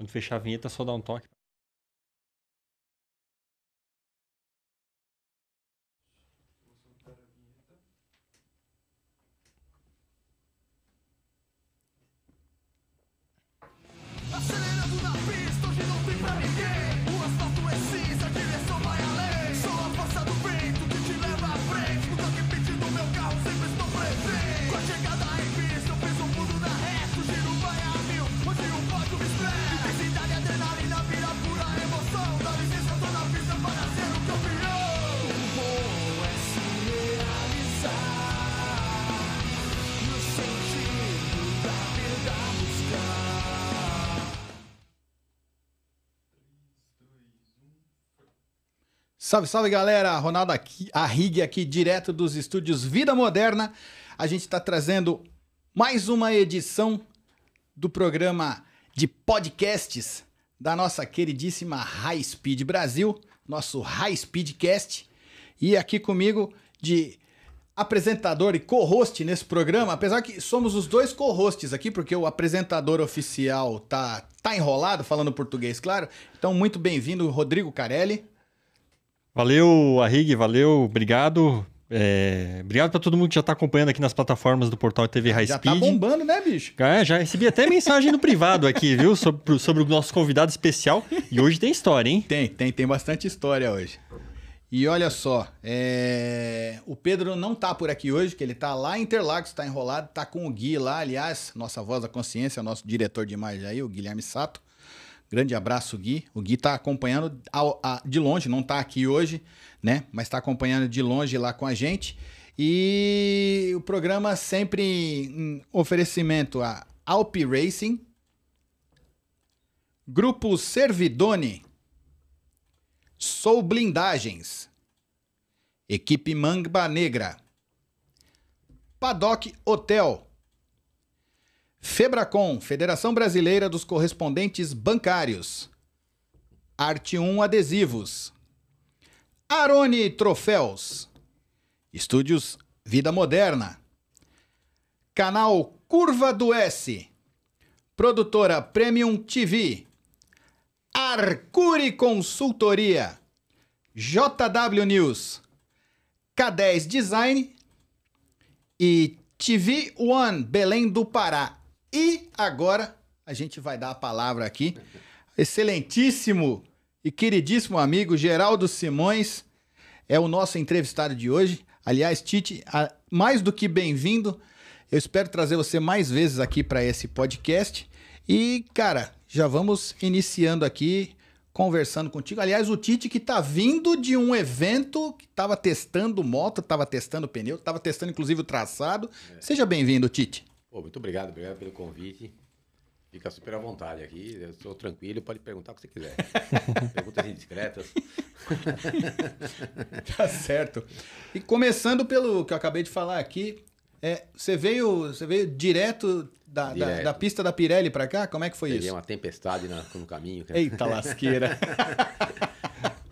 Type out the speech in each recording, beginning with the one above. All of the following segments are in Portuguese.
Quando fechar a vinheta, é só dá um toque. Salve, salve galera! Ronaldo aqui, Arrig aqui, direto dos estúdios Vida Moderna. A gente está trazendo mais uma edição do programa de podcasts da nossa queridíssima High Speed Brasil, nosso High Speedcast. E aqui comigo de apresentador e co-host nesse programa, apesar que somos os dois co-hosts aqui, porque o apresentador oficial tá, tá enrolado, falando português, claro. Então, muito bem-vindo, Rodrigo Carelli. Valeu, Arrig, valeu, obrigado. É, obrigado para todo mundo que já está acompanhando aqui nas plataformas do portal TV High já tá Speed. Já tá bombando, né, bicho? É, já recebi até mensagem no privado aqui, viu? Sobre, sobre o nosso convidado especial. E hoje tem história, hein? Tem, tem, tem bastante história hoje. E olha só, é... o Pedro não tá por aqui hoje, que ele tá lá em Interlagos, está enrolado, tá com o Gui lá, aliás, nossa voz da consciência, nosso diretor de imagem aí, o Guilherme Sato. Grande abraço, Gui. O Gui está acompanhando a, de longe, não está aqui hoje, né? Mas está acompanhando de longe lá com a gente. E o programa sempre em oferecimento a Alp Racing, Grupo Servidone, Sou Blindagens, Equipe Mangba Negra, Paddock Hotel. Febracom, Federação Brasileira dos Correspondentes Bancários. Arte 1 Adesivos. Aroni Troféus. Estúdios Vida Moderna. Canal Curva do S. Produtora Premium TV. Arcuri Consultoria. JW News. K10 Design. E TV One Belém do Pará. E agora a gente vai dar a palavra aqui. Excelentíssimo e queridíssimo amigo Geraldo Simões é o nosso entrevistado de hoje. Aliás, Tite, mais do que bem-vindo. Eu espero trazer você mais vezes aqui para esse podcast. E, cara, já vamos iniciando aqui conversando contigo. Aliás, o Tite que tá vindo de um evento que tava testando moto, tava testando pneu, tava testando inclusive o traçado. É. Seja bem-vindo, Tite. Pô, muito obrigado, obrigado pelo convite. Fica super à vontade aqui, eu sou tranquilo, pode perguntar o que você quiser. Perguntas indiscretas. tá certo. E começando pelo que eu acabei de falar aqui, é, você, veio, você veio direto da, direto. da, da pista da Pirelli para cá? Como é que foi Peguei isso? uma tempestade na, no caminho. Cara. Eita lasqueira!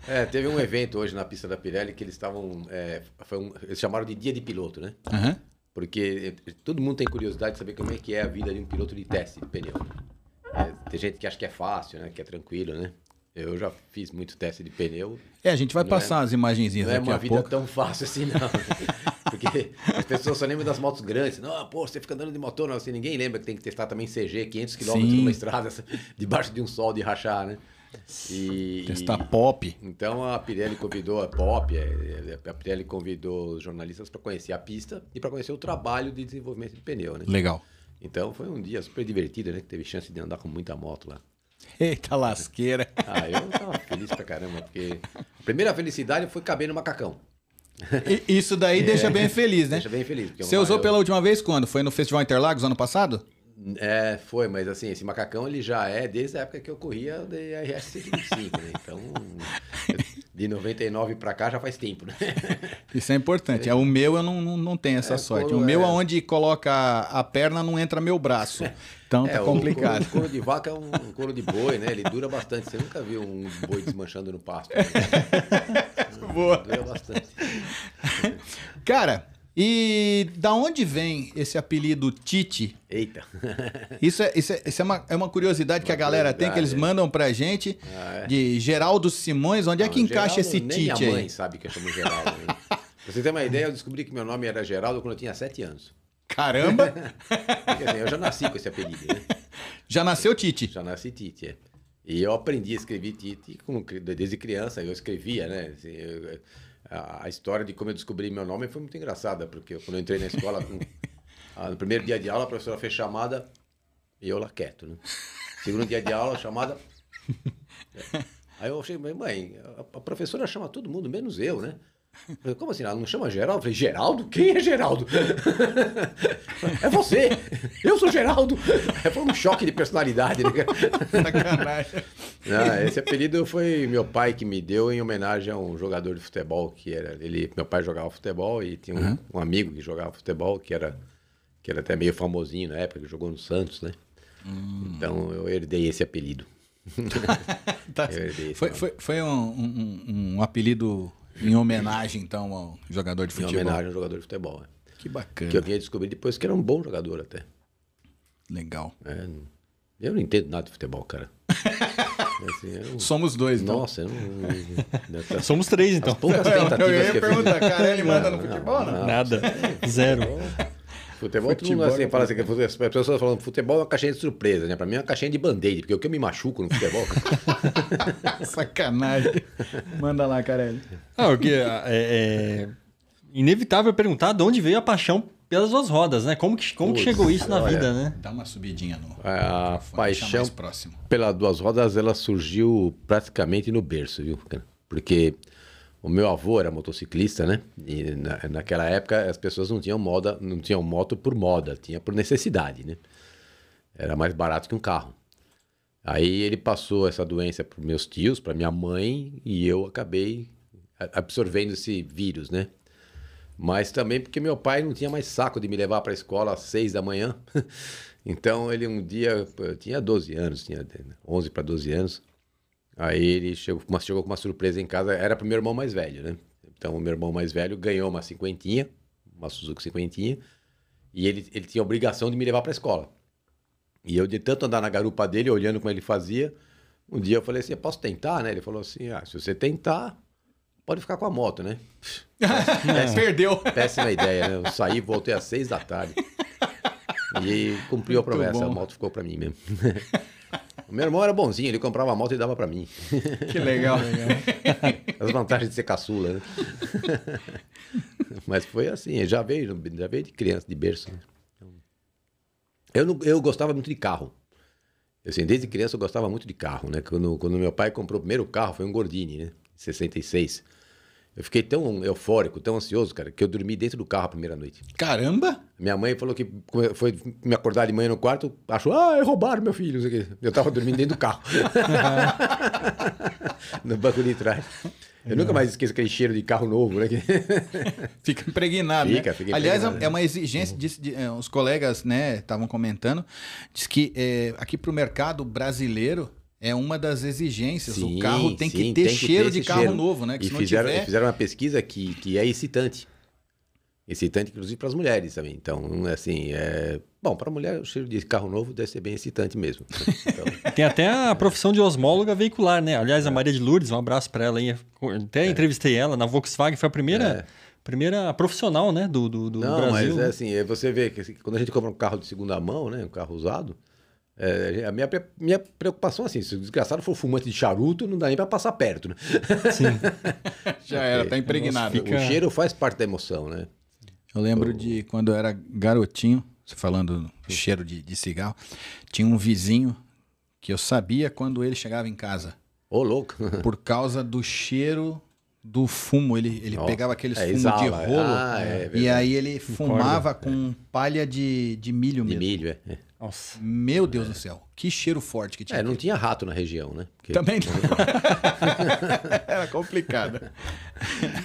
É, teve um evento hoje na pista da Pirelli que eles estavam. É, um, eles chamaram de dia de piloto, né? Uhum. Porque eh, todo mundo tem curiosidade de saber como é que é a vida de um piloto de teste de pneu. É, tem gente que acha que é fácil, né? Que é tranquilo, né? Eu já fiz muito teste de pneu. É, a gente vai as né? passar é, as imagenzinhas Não é uma vida pouco. tão fácil assim, não. Porque as pessoas só lembram das motos grandes. Não, assim, ah, pô, você fica andando de motor, não. Assim, ninguém lembra que tem que testar também CG, 500 km numa estrada, debaixo de um sol de rachar, né? E, Testar pop. Então a Pirelli convidou a é pop, é, é, a Pirelli convidou os jornalistas para conhecer a pista e para conhecer o trabalho de desenvolvimento de pneu, né? Legal. Então foi um dia super divertido, né? Que teve chance de andar com muita moto lá. Eita lasqueira! Ah, eu tava feliz pra caramba, porque a primeira felicidade foi caber no macacão. Isso daí deixa bem feliz, né? Deixa bem feliz. Você usou eu... pela última vez quando? Foi no Festival Interlagos ano passado? É, foi, mas assim, esse macacão ele já é desde a época que eu corria de RS 125, né? Então, de 99 para cá já faz tempo, né? Isso é importante. É, o meu eu não, não, não tenho essa é, sorte. o meu, é... aonde coloca a perna, não entra meu braço. Então tá é, tá complicado. O couro, couro, de vaca é um, um couro de boi, né? Ele dura bastante. Você nunca viu um boi desmanchando no pasto. Né? Boa. Dura bastante. Cara, e da onde vem esse apelido Tite? Eita. isso é, isso é, isso é, uma, é uma curiosidade uma que a galera tem, que eles é. mandam pra gente, ah, é. de Geraldo Simões. Onde é Não, é que encaixa Geraldo, esse Tite aí? Minha mãe sabe que eu chamo Geraldo. Né? pra você ter uma ideia, eu descobri que meu nome era Geraldo quando eu tinha sete anos. Caramba! Assim, eu já nasci com esse apelido, né? Já nasceu Tite? Já nasci Tite, é. E eu aprendi a escrever Tite desde criança, eu escrevia, né? Assim, eu, a, história de como eu descobri meu nome foi muito engraçada, porque quando eu entrei na escola, no, no primeiro dia de aula, a professora fez chamada e eu lá quieto, né? Segundo dia de aula, chamada. É. Aí eu achei, mãe, a professora chama todo mundo, menos eu, né? como assim? Ela não chama Geraldo? Eu falei, Geraldo? Quem é Geraldo? é você! Eu sou Geraldo! É, foi um choque de personalidade, né? Sacanagem. Não, ah, esse apelido foi meu pai que me deu em homenagem a um jogador de futebol que era. Ele, meu pai jogava futebol e tinha um, uhum. um amigo que jogava futebol que era, que era até meio famosinho na época, que jogou no Santos, né? Hum. Então eu herdei esse apelido. tá. herdei esse foi, foi, foi um, um, um apelido em homenagem, então, ao jogador de futebol. Em homenagem ao jogador de futebol. É. Que bacana. Que eu vim descobrir depois que era um bom jogador até. Legal. É, eu não entendo nada de futebol, cara. Assim, eu... Somos dois, então. Nossa, eu não... Somos três, então. As poucas tentativas eu, ia perguntar, cara, ele manda no futebol? Não, né? não. Nada, zero. Futebol, futebol assim, é fala assim, as pessoas falam futebol é uma caixinha de surpresa, né? Pra mim é uma caixinha de band-aid, porque o que eu me machuco no futebol. Sacanagem. Manda lá, Carelli. Ah, porque ah, é, é inevitável perguntar de onde veio a paixão pelas duas rodas, né? Como que, como que chegou isso na olha, vida, né? Dá uma subidinha no. a paixão pelas duas rodas, ela surgiu praticamente no berço, viu? Porque o meu avô era motociclista, né? E na, naquela época as pessoas não tinham moda, não tinham moto por moda, tinha por necessidade, né? Era mais barato que um carro. Aí ele passou essa doença para meus tios, para minha mãe, e eu acabei absorvendo esse vírus, né? Mas também porque meu pai não tinha mais saco de me levar para a escola às seis da manhã. então ele um dia, eu tinha 12 anos, tinha 11 para 12 anos, Aí ele chegou, uma, chegou com uma surpresa em casa, era pro meu irmão mais velho, né? Então o meu irmão mais velho ganhou uma cinquentinha, uma Suzuki cinquentinha, e ele, ele tinha a obrigação de me levar pra escola. E eu, de tanto andar na garupa dele, olhando como ele fazia, um dia eu falei assim, posso tentar, né? Ele falou assim, ah, se você tentar, pode ficar com a moto, né? Péssima, Perdeu. Péssima ideia, né? Eu saí, voltei às seis da tarde. E cumpriu a promessa, a moto ficou para mim mesmo. meu irmão era bonzinho, ele comprava a moto e dava para mim. Que legal. As vantagens de ser caçula, né? Mas foi assim, já veio, já veio de criança, de berço. Né? Então, eu, não, eu gostava muito de carro. Assim, desde criança eu gostava muito de carro, né? Quando, quando meu pai comprou o primeiro carro, foi um Gordini, né? 66. Eu fiquei tão eufórico, tão ansioso, cara, que eu dormi dentro do carro a primeira noite. Caramba! Minha mãe falou que foi me acordar de manhã no quarto, achou, ah, é roubaram meu filho. Eu tava dormindo dentro do carro. no banco de trás. Eu nunca mais esqueço aquele cheiro de carro novo, né? fica impregnado. Fica, né? fica Aliás, é uma exigência, disse, de, os eh, colegas né estavam comentando, diz que é, aqui para o mercado brasileiro, é uma das exigências. Sim, o carro tem sim, que ter tem cheiro ter de carro cheiro. novo, né? Que e fizeram, tiver... fizeram uma pesquisa que, que é excitante. Excitante, inclusive, para as mulheres também. Então, assim, é... Bom, para mulher, o cheiro de carro novo deve ser bem excitante mesmo. Então... Tem até a profissão de osmóloga veicular, né? Aliás, a é. Maria de Lourdes, um abraço para ela aí. Até é. entrevistei ela na Volkswagen, foi a primeira... É primeira profissional, né, do, do, do Não, Brasil. Não, mas é assim, é, você vê que assim, quando a gente compra um carro de segunda mão, né, um carro usado, é, a minha, minha preocupação é assim, se o desgraçado for fumante de charuto, não dá nem para passar perto, né? Sim. Já era, tá impregnado. fica... O cheiro faz parte da emoção, né? Eu lembro de quando eu era garotinho, falando cheiro de, de cigarro, tinha um vizinho que eu sabia quando ele chegava em casa. Ô, oh, louco! por causa do cheiro do fumo. Ele, ele oh, pegava aqueles é, fumos de rolo ah, é, e aí ele fumava Concordo. com palha de, de milho mesmo. De milho, é. Nossa. Meu Deus é. do céu, que cheiro forte que tinha. É, não tinha rato na região, né? Porque... Também não. Era complicado.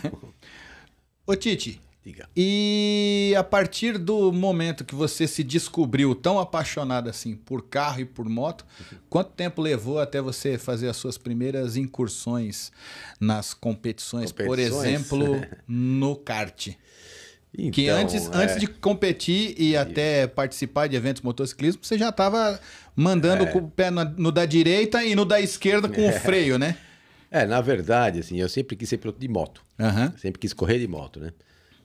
Ô, Titi. Diga. E a partir do momento que você se descobriu tão apaixonado assim por carro e por moto, uhum. quanto tempo levou até você fazer as suas primeiras incursões nas competições, competições? por exemplo, no kart? Então, que antes, é. antes de competir e até participar de eventos motociclismo, você já estava mandando é. com o pé no, no, da direita e no da esquerda com é. o freio, né? É, na verdade, assim, eu sempre quis ser piloto de moto. Uhum. Sempre quis correr de moto, né?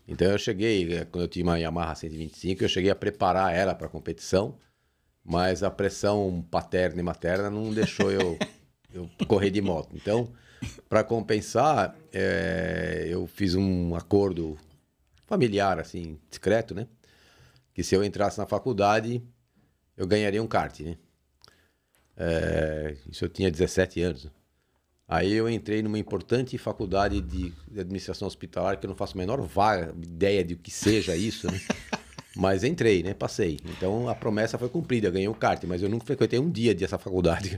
Então eu cheguei, eh, quando eu tinha uma Yamaha 125, eu cheguei a preparar ela para competição, mas a pressão paterna e materna não deixou eu, eu correr de moto. Então, para compensar, eh, eu fiz um acordo familiar, assim, discreto, né? Que se eu entrasse na faculdade, eu ganharia um kart, né? É, isso eu tinha 17 anos. Aí eu entrei numa importante faculdade de administração hospitalar, que eu não faço a menor vaga, ideia de o que seja isso, né? Mas entrei, né? Passei. Então a promessa foi cumprida, eu ganhei o um kart, mas eu nunca frequentei um dia dessa faculdade.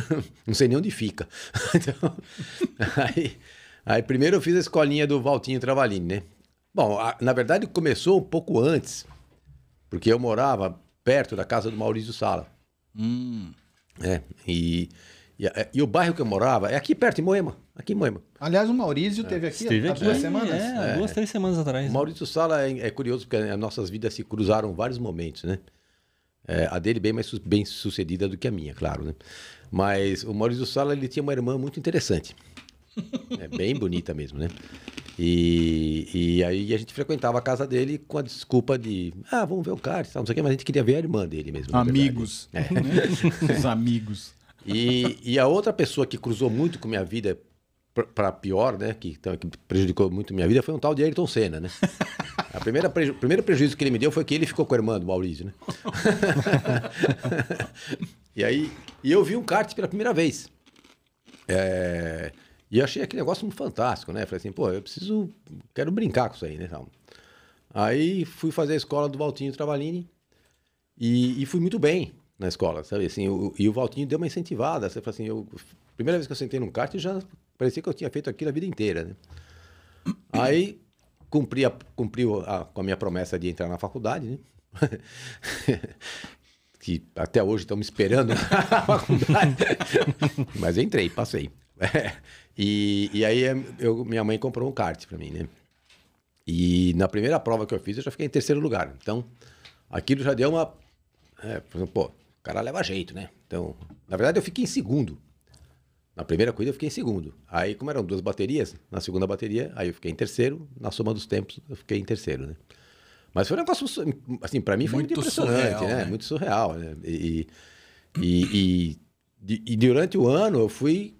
não sei nem onde fica. então, aí, aí primeiro eu fiz a escolinha do Valtinho Travalini, né? Bom, a, na verdade começou um pouco antes, porque eu morava perto da casa do Maurício Sala. Hum. É, e, e, e, o bairro que eu morava é aqui perto, em Moema. Aqui em Moema. Aliás, o Maurício é. teve aqui Esteve há aqui. duas semanas. É, é, duas, três semanas atrás. O Maurício Sala é, é, curioso porque as nossas vidas se cruzaram em vários momentos, né? É, a dele bem mais bem sucedida do que a minha, claro, né? Mas o Maurício Sala, ele tinha uma irmã muito interessante. É bem bonita mesmo, né? E, e aí a gente frequentava a casa dele com a desculpa de, ah, vamos ver o cara, não sei o quê, mas a gente queria ver a irmã dele mesmo. Amigos. É. Né? Os amigos. E, e a outra pessoa que cruzou muito com minha vida para pior, né, que, então, que prejudicou muito minha vida, foi um tal de Ayrton Senna, né? A primeira preju primeiro prejuízo que ele me deu foi que ele ficou com a irmã do Maurício, né? e aí, e eu vi um kart pela primeira vez. É, e achei aquele negócio fantástico, né? Falei assim, pô, eu preciso, quero brincar com isso aí, né? Então, aí fui fazer a escola do Valtinho Travalini e, e fui muito bem na escola, sabe? Assim, o, e o Valtinho deu uma incentivada. Você assim, eu, primeira vez que eu sentei num kart, já parecia que eu tinha feito aquilo a vida inteira, né? Aí cumpri, a, cumpri a, com a minha promessa de entrar na faculdade, né? que até hoje estão me esperando na faculdade. Mas entrei, passei. É. E, e aí eh, eu, minha mãe comprou um kart para mim, né? E na primeira prova que eu fiz, eu já fiquei em terceiro lugar. Então, aquilo já deu uma. É, por exemplo, pô, o cara leva jeito, né? Então, na verdade, eu fiquei em segundo. Na primeira corrida, eu fiquei em segundo. Aí, como eram duas baterias, na segunda bateria, aí eu fiquei em terceiro. Na soma dos tempos, eu fiquei em terceiro, né? Mas foi um negócio, assim, para mim foi muito, muito impressionante, surreal, né? né? Muito surreal, né? E, e, e, e, durante o ano eu fui,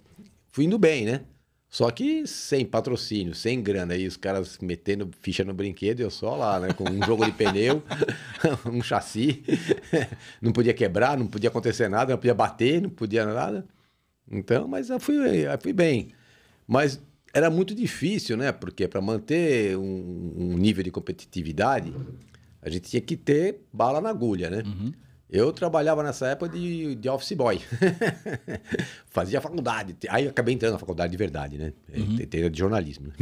fui indo bem, né? Só que sem patrocínio, sem grana, aí os caras metendo ficha no brinquedo, eu só lá, né? Com um jogo de pneu, um chassi, não podia quebrar, não podia acontecer nada, não podia bater, não podia nada. Então, mas eu fui, eu fui bem. Mas era muito difícil, né? Porque para manter um, um, nível de competitividade, a gente tinha que ter bala na agulha, né? Uhum. Eu trabalhava nessa época de, de office boy. Fazia faculdade. Aí acabei entrando na faculdade de verdade, né? Uhum. Entrei de jornalismo.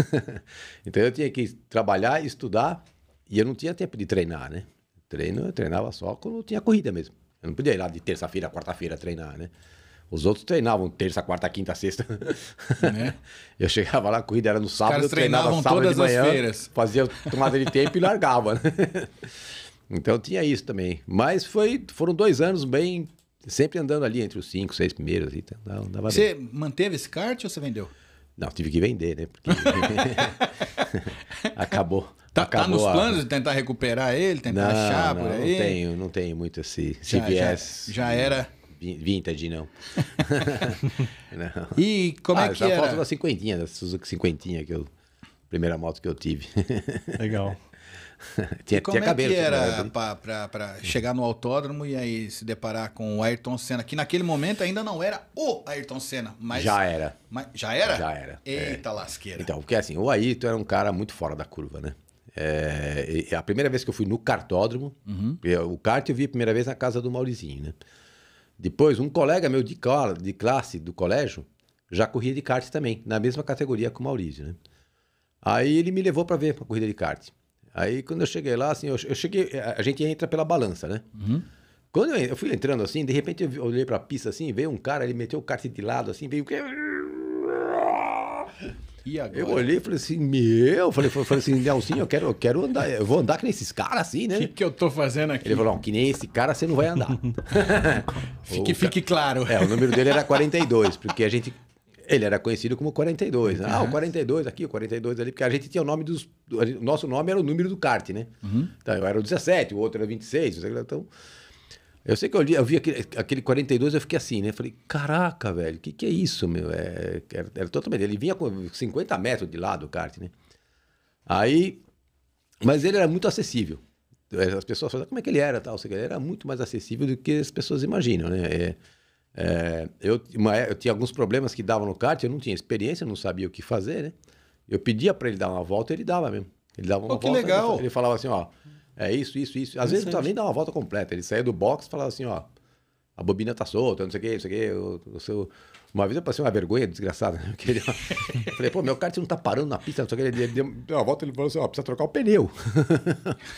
então eu tinha que trabalhar, estudar, e eu não tinha tempo de treinar, né? Treino eu treinava só quando tinha corrida mesmo. Eu não podia ir lá de terça-feira, quarta-feira treinar, né? Os outros treinavam terça, quarta, quinta, sexta. Né? Eu chegava lá, a corrida era no sábado, eu treinava sábado de manhã, fazia tomada de tempo e largava. Né? Então tinha isso também. Mas foi, foram dois anos bem. Sempre andando ali entre os cinco, seis primeiros. Então, dava você bem. manteve esse kart ou você vendeu? Não, tive que vender, né? Porque acabou. Tá, tá acabou tá nos planos de tentar recuperar ele, tentar não, achar não, por aí? Não tenho, não tenho muito esse, esse já, Já, já era. Vintage, não. não. E como é ah, é que era? A foto da cinquentinha, da Suzuki cinquentinha, que eu, primeira moto que eu tive. Legal. tinha, como tinha é que era para né? chegar no autódromo e aí se deparar com o Ayrton Senna, que naquele momento ainda não era o Ayrton Senna, mas... Já era. Mas, já era? Já era. É. Eita é. lasqueira. Então, porque assim, o Ayrton era um cara muito fora da curva, né? É, a primeira vez que eu fui no kartódromo, uhum. eu, o kart eu vi a primeira vez na casa do Maurizinho, né? Depois, um colega meu de, de classe do colégio já corria de kart também, na mesma categoria que o Maurizio, né? Aí ele me levou para ver uma corrida de kart. Aí quando eu cheguei lá, assim, eu, eu cheguei. Eh, a gente entra pela balança, né? Uhum. Quando eu, eu, fui entrando assim, de repente eu olhei pra pista assim, veio um cara, ele meteu o kart de lado assim, veio. E agora? Eu olhei e falei assim, meu, falei, falei assim, Nelsinho, eu quero, eu quero andar, eu vou andar com esses caras assim, né? O que, que eu tô fazendo aqui? Ele falou, que nem esse cara você não vai andar. fique, o, fique claro. É, o número dele era 42, porque a gente ele era conhecido como 42. Ah, o 42 uhum. aqui, o 42 ali, porque a gente tinha o nome dos. O nosso nome era o número do kart, né? Uhum. Então, eu era o 17, o outro era 26. Então, eu sei que eu, li, eu vi aquele, aquele 42, eu fiquei assim, né? Falei, caraca, velho, o que, que é isso, meu? É, era, era totalmente. Ele vinha com 50 metros de lado o kart, né? Aí. Mas ele era muito acessível. As pessoas falavam, como é que ele era tal? Sei que ele era muito mais acessível do que as pessoas imaginam, né? É, é, eu, uma, é, eu tinha alguns problemas que dava no kart, eu não tinha experiência, não sabia o que fazer, né? Eu pedia para ele dar uma volta, ele dava mesmo. Ele dava uma oh, volta. Que legal. Ele, falava assim, ó, é isso, isso, isso. Às vezes não nem dava uma volta completa. Ele saía do box e falava assim, ó, a bobina tá solta, não sei o que, não sei o que, o, o seu uma vez eu passei uma vergonha desgraçada. Né? Ele... Falei, pô, meu você não tá parando na pista, não que. Ele, deu uma volta ele falou assim: ó, precisa trocar o pneu.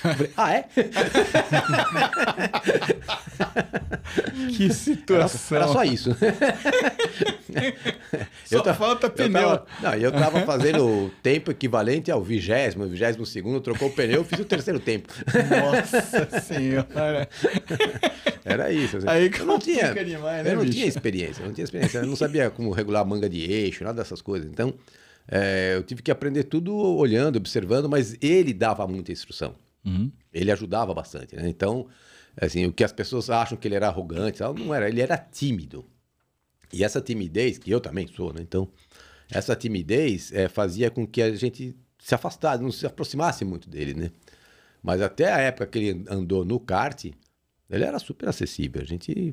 Falei, ah, é? que situação. Era, era só isso. só falta pneu. Eu tava, não, eu tava fazendo o tempo equivalente ao vigésimo, vigésimo segundo, trocou o pneu, fiz o terceiro tempo. Nossa senhora. Era isso. Assim. Aí eu não tinha, demais, né, eu não bicho? tinha experiência, eu não tinha experiência. Eu não sabia sabia como regular manga de eixo, nada dessas coisas. Então, é, eu tive que aprender tudo olhando, observando, mas ele dava muita instrução. Uhum. Ele ajudava bastante, né? Então, assim, o que as pessoas acham que ele era arrogante, não era. Ele era tímido. E essa timidez, que eu também sou, né? Então, essa timidez é, fazia com que a gente se afastasse, não se aproximasse muito dele, né? Mas até a época que ele andou no kart, ele era super acessível. A gente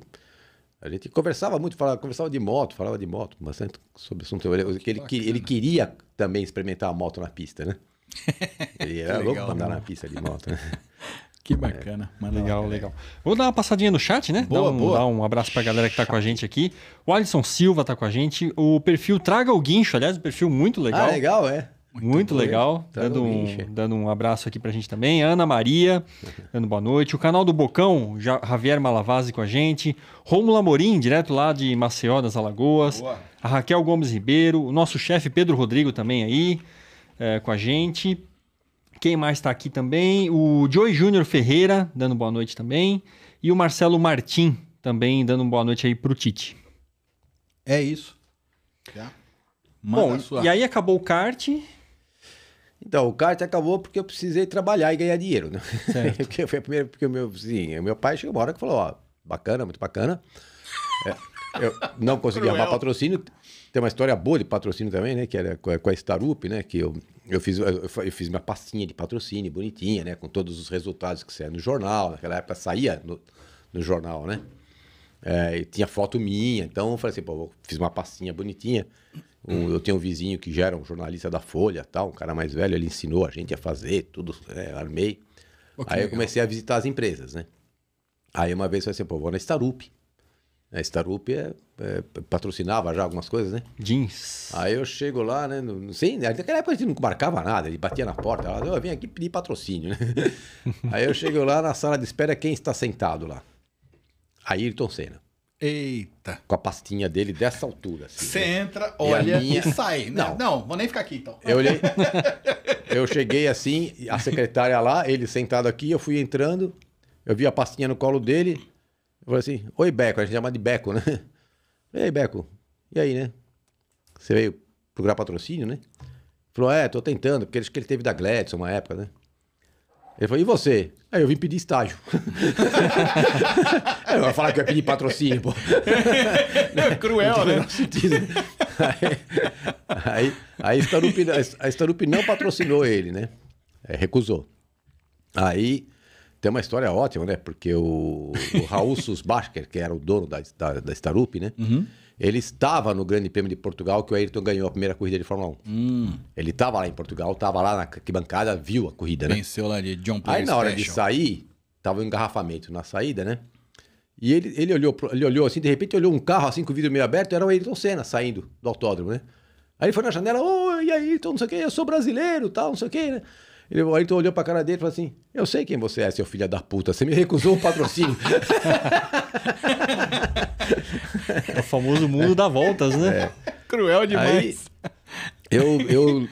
a gente conversava muito, falava, conversava de moto, falava de moto, bastante sobre assunto. Ele, que ele, ele queria também experimentar a moto na pista, né? Ele era legal, louco pra andar né? na pista de moto, né? Que bacana. É. Mano, legal, legal. Vou dar uma passadinha no chat, né? Boa, dar, um, boa. dar um abraço pra galera que tá com a gente aqui. O Alisson Silva tá com a gente. O perfil Traga o Guincho, aliás, um perfil muito legal. Ah, legal, é. Muito, muito legal. Tá dando, um, dando um abraço aqui pra gente também. Ana Maria, uhum. dando boa noite. O canal do Bocão, Javier Malavasi com a gente. Rômulo Amorim, direto lá de Maceió, das Alagoas. Boa. A Raquel Gomes Ribeiro. O nosso chefe Pedro Rodrigo também aí é, com a gente. Quem mais está aqui também? O Joey Júnior Ferreira, dando boa noite também. E o Marcelo Martim, também dando boa noite aí pro Tite. É isso. Já. Bom, e aí acabou o kart. Então, o kart acabou porque eu precisei trabalhar e ganhar dinheiro, né? porque foi a primeira, porque o meu, sim, meu pai chegou uma hora que falou, ó, bacana, muito bacana. É, eu não consegui Cruel. arrumar patrocínio. Tem uma história boa de patrocínio também, né? Que era com a Starup, né? Que eu, eu, fiz, eu, eu fiz minha pastinha de patrocínio bonitinha, né? Com todos os resultados que saia no jornal. Naquela época saía no, no jornal, né? É, tinha foto minha, então eu falei assim, pô, fiz uma pastinha bonitinha. Um, eu tenho um vizinho que já era um jornalista da Folha, tal, um cara mais velho, ele ensinou a gente a fazer, tudo, é, armei. aí eu comecei a visitar as empresas, né? Aí uma vez eu falei assim, pô, vou na Starup. A Starup é, é, patrocinava já algumas coisas, né? Jeans. Aí eu chego lá, né? não sim, naquela época a gente não marcava nada, ele batia na porta, ela, eu vim aqui pedir patrocínio, né? aí eu chego lá na sala de espera, quem está sentado lá? Ayrton Senna. Eita. Com a pastinha dele dessa altura. Assim, Você assim, entra, olha e, minha... e sai. Né? Não. não, vou nem ficar aqui então. Eu olhei. eu cheguei assim, a secretária lá, ele sentado aqui, eu fui entrando, eu vi a pastinha no colo dele. Eu falei assim: Oi, Beco. A gente chama de Beco, né? Ei, Beco. E aí, né? Você veio procurar patrocínio, né? Falou: É, tô tentando, porque acho que ele teve da Gladson uma época, né? Ele falou, e você? Aí eu vim pedir estágio. eu é, ia falar que eu ia pedir patrocínio, pô. É cruel, não né? aí Aí, Starup a Starup não patrocinou ele, né? É, recusou. Aí tem uma história ótima, né? Porque o, o Raul Susbacher, que era o dono da, da, da Starup, né? Uhum. Ele estava no Grande Prêmio de Portugal, que o Ayrton ganhou a primeira corrida de Fórmula 1. Hum. Ele estava lá em Portugal, estava lá na bancada, viu a corrida, né? Venceu lá de John Player Aí na hora Special. de sair, estava um engarrafamento na saída, né? E ele, ele, olhou, ele olhou assim, de repente olhou um carro assim com o vidro meio aberto, era o Ayrton Senna saindo do autódromo, né? Aí ele foi na janela, oi, Ayrton, e aí, então não sei o quê, eu sou brasileiro, tal, não sei o quê, né? Ele, o Ayrton olhou pra cara dele e falou assim: Eu sei quem você é, seu filho da puta. Você me recusou o patrocínio. é o famoso mundo dá voltas, né? É. Cruel demais. Aí, eu, eu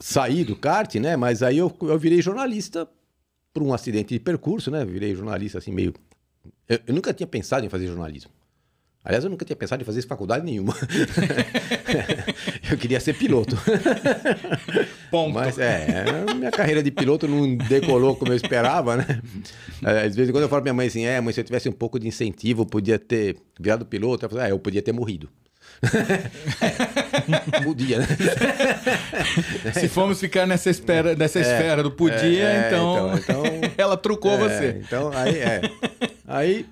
saí do kart, né? Mas aí eu, eu virei jornalista por um acidente de percurso, né? Virei jornalista assim meio. Eu, eu nunca tinha pensado em fazer jornalismo. Aliás, eu nunca tinha pensado em fazer faculdade nenhuma. eu queria ser piloto. Ponto. Mas é, minha carreira de piloto não decolou como eu esperava, né? É, às vezes quando eu falo pra minha mãe assim, é, mas se eu tivesse um pouco de incentivo, eu podia ter virado piloto. Ela fala, é, eu podia ter morrido. é, podia, né? Se fomos ficar nessa, espera, nessa é, esfera do podia, é, é então, então, então, ela trucou é, você. Então, aí é. Aí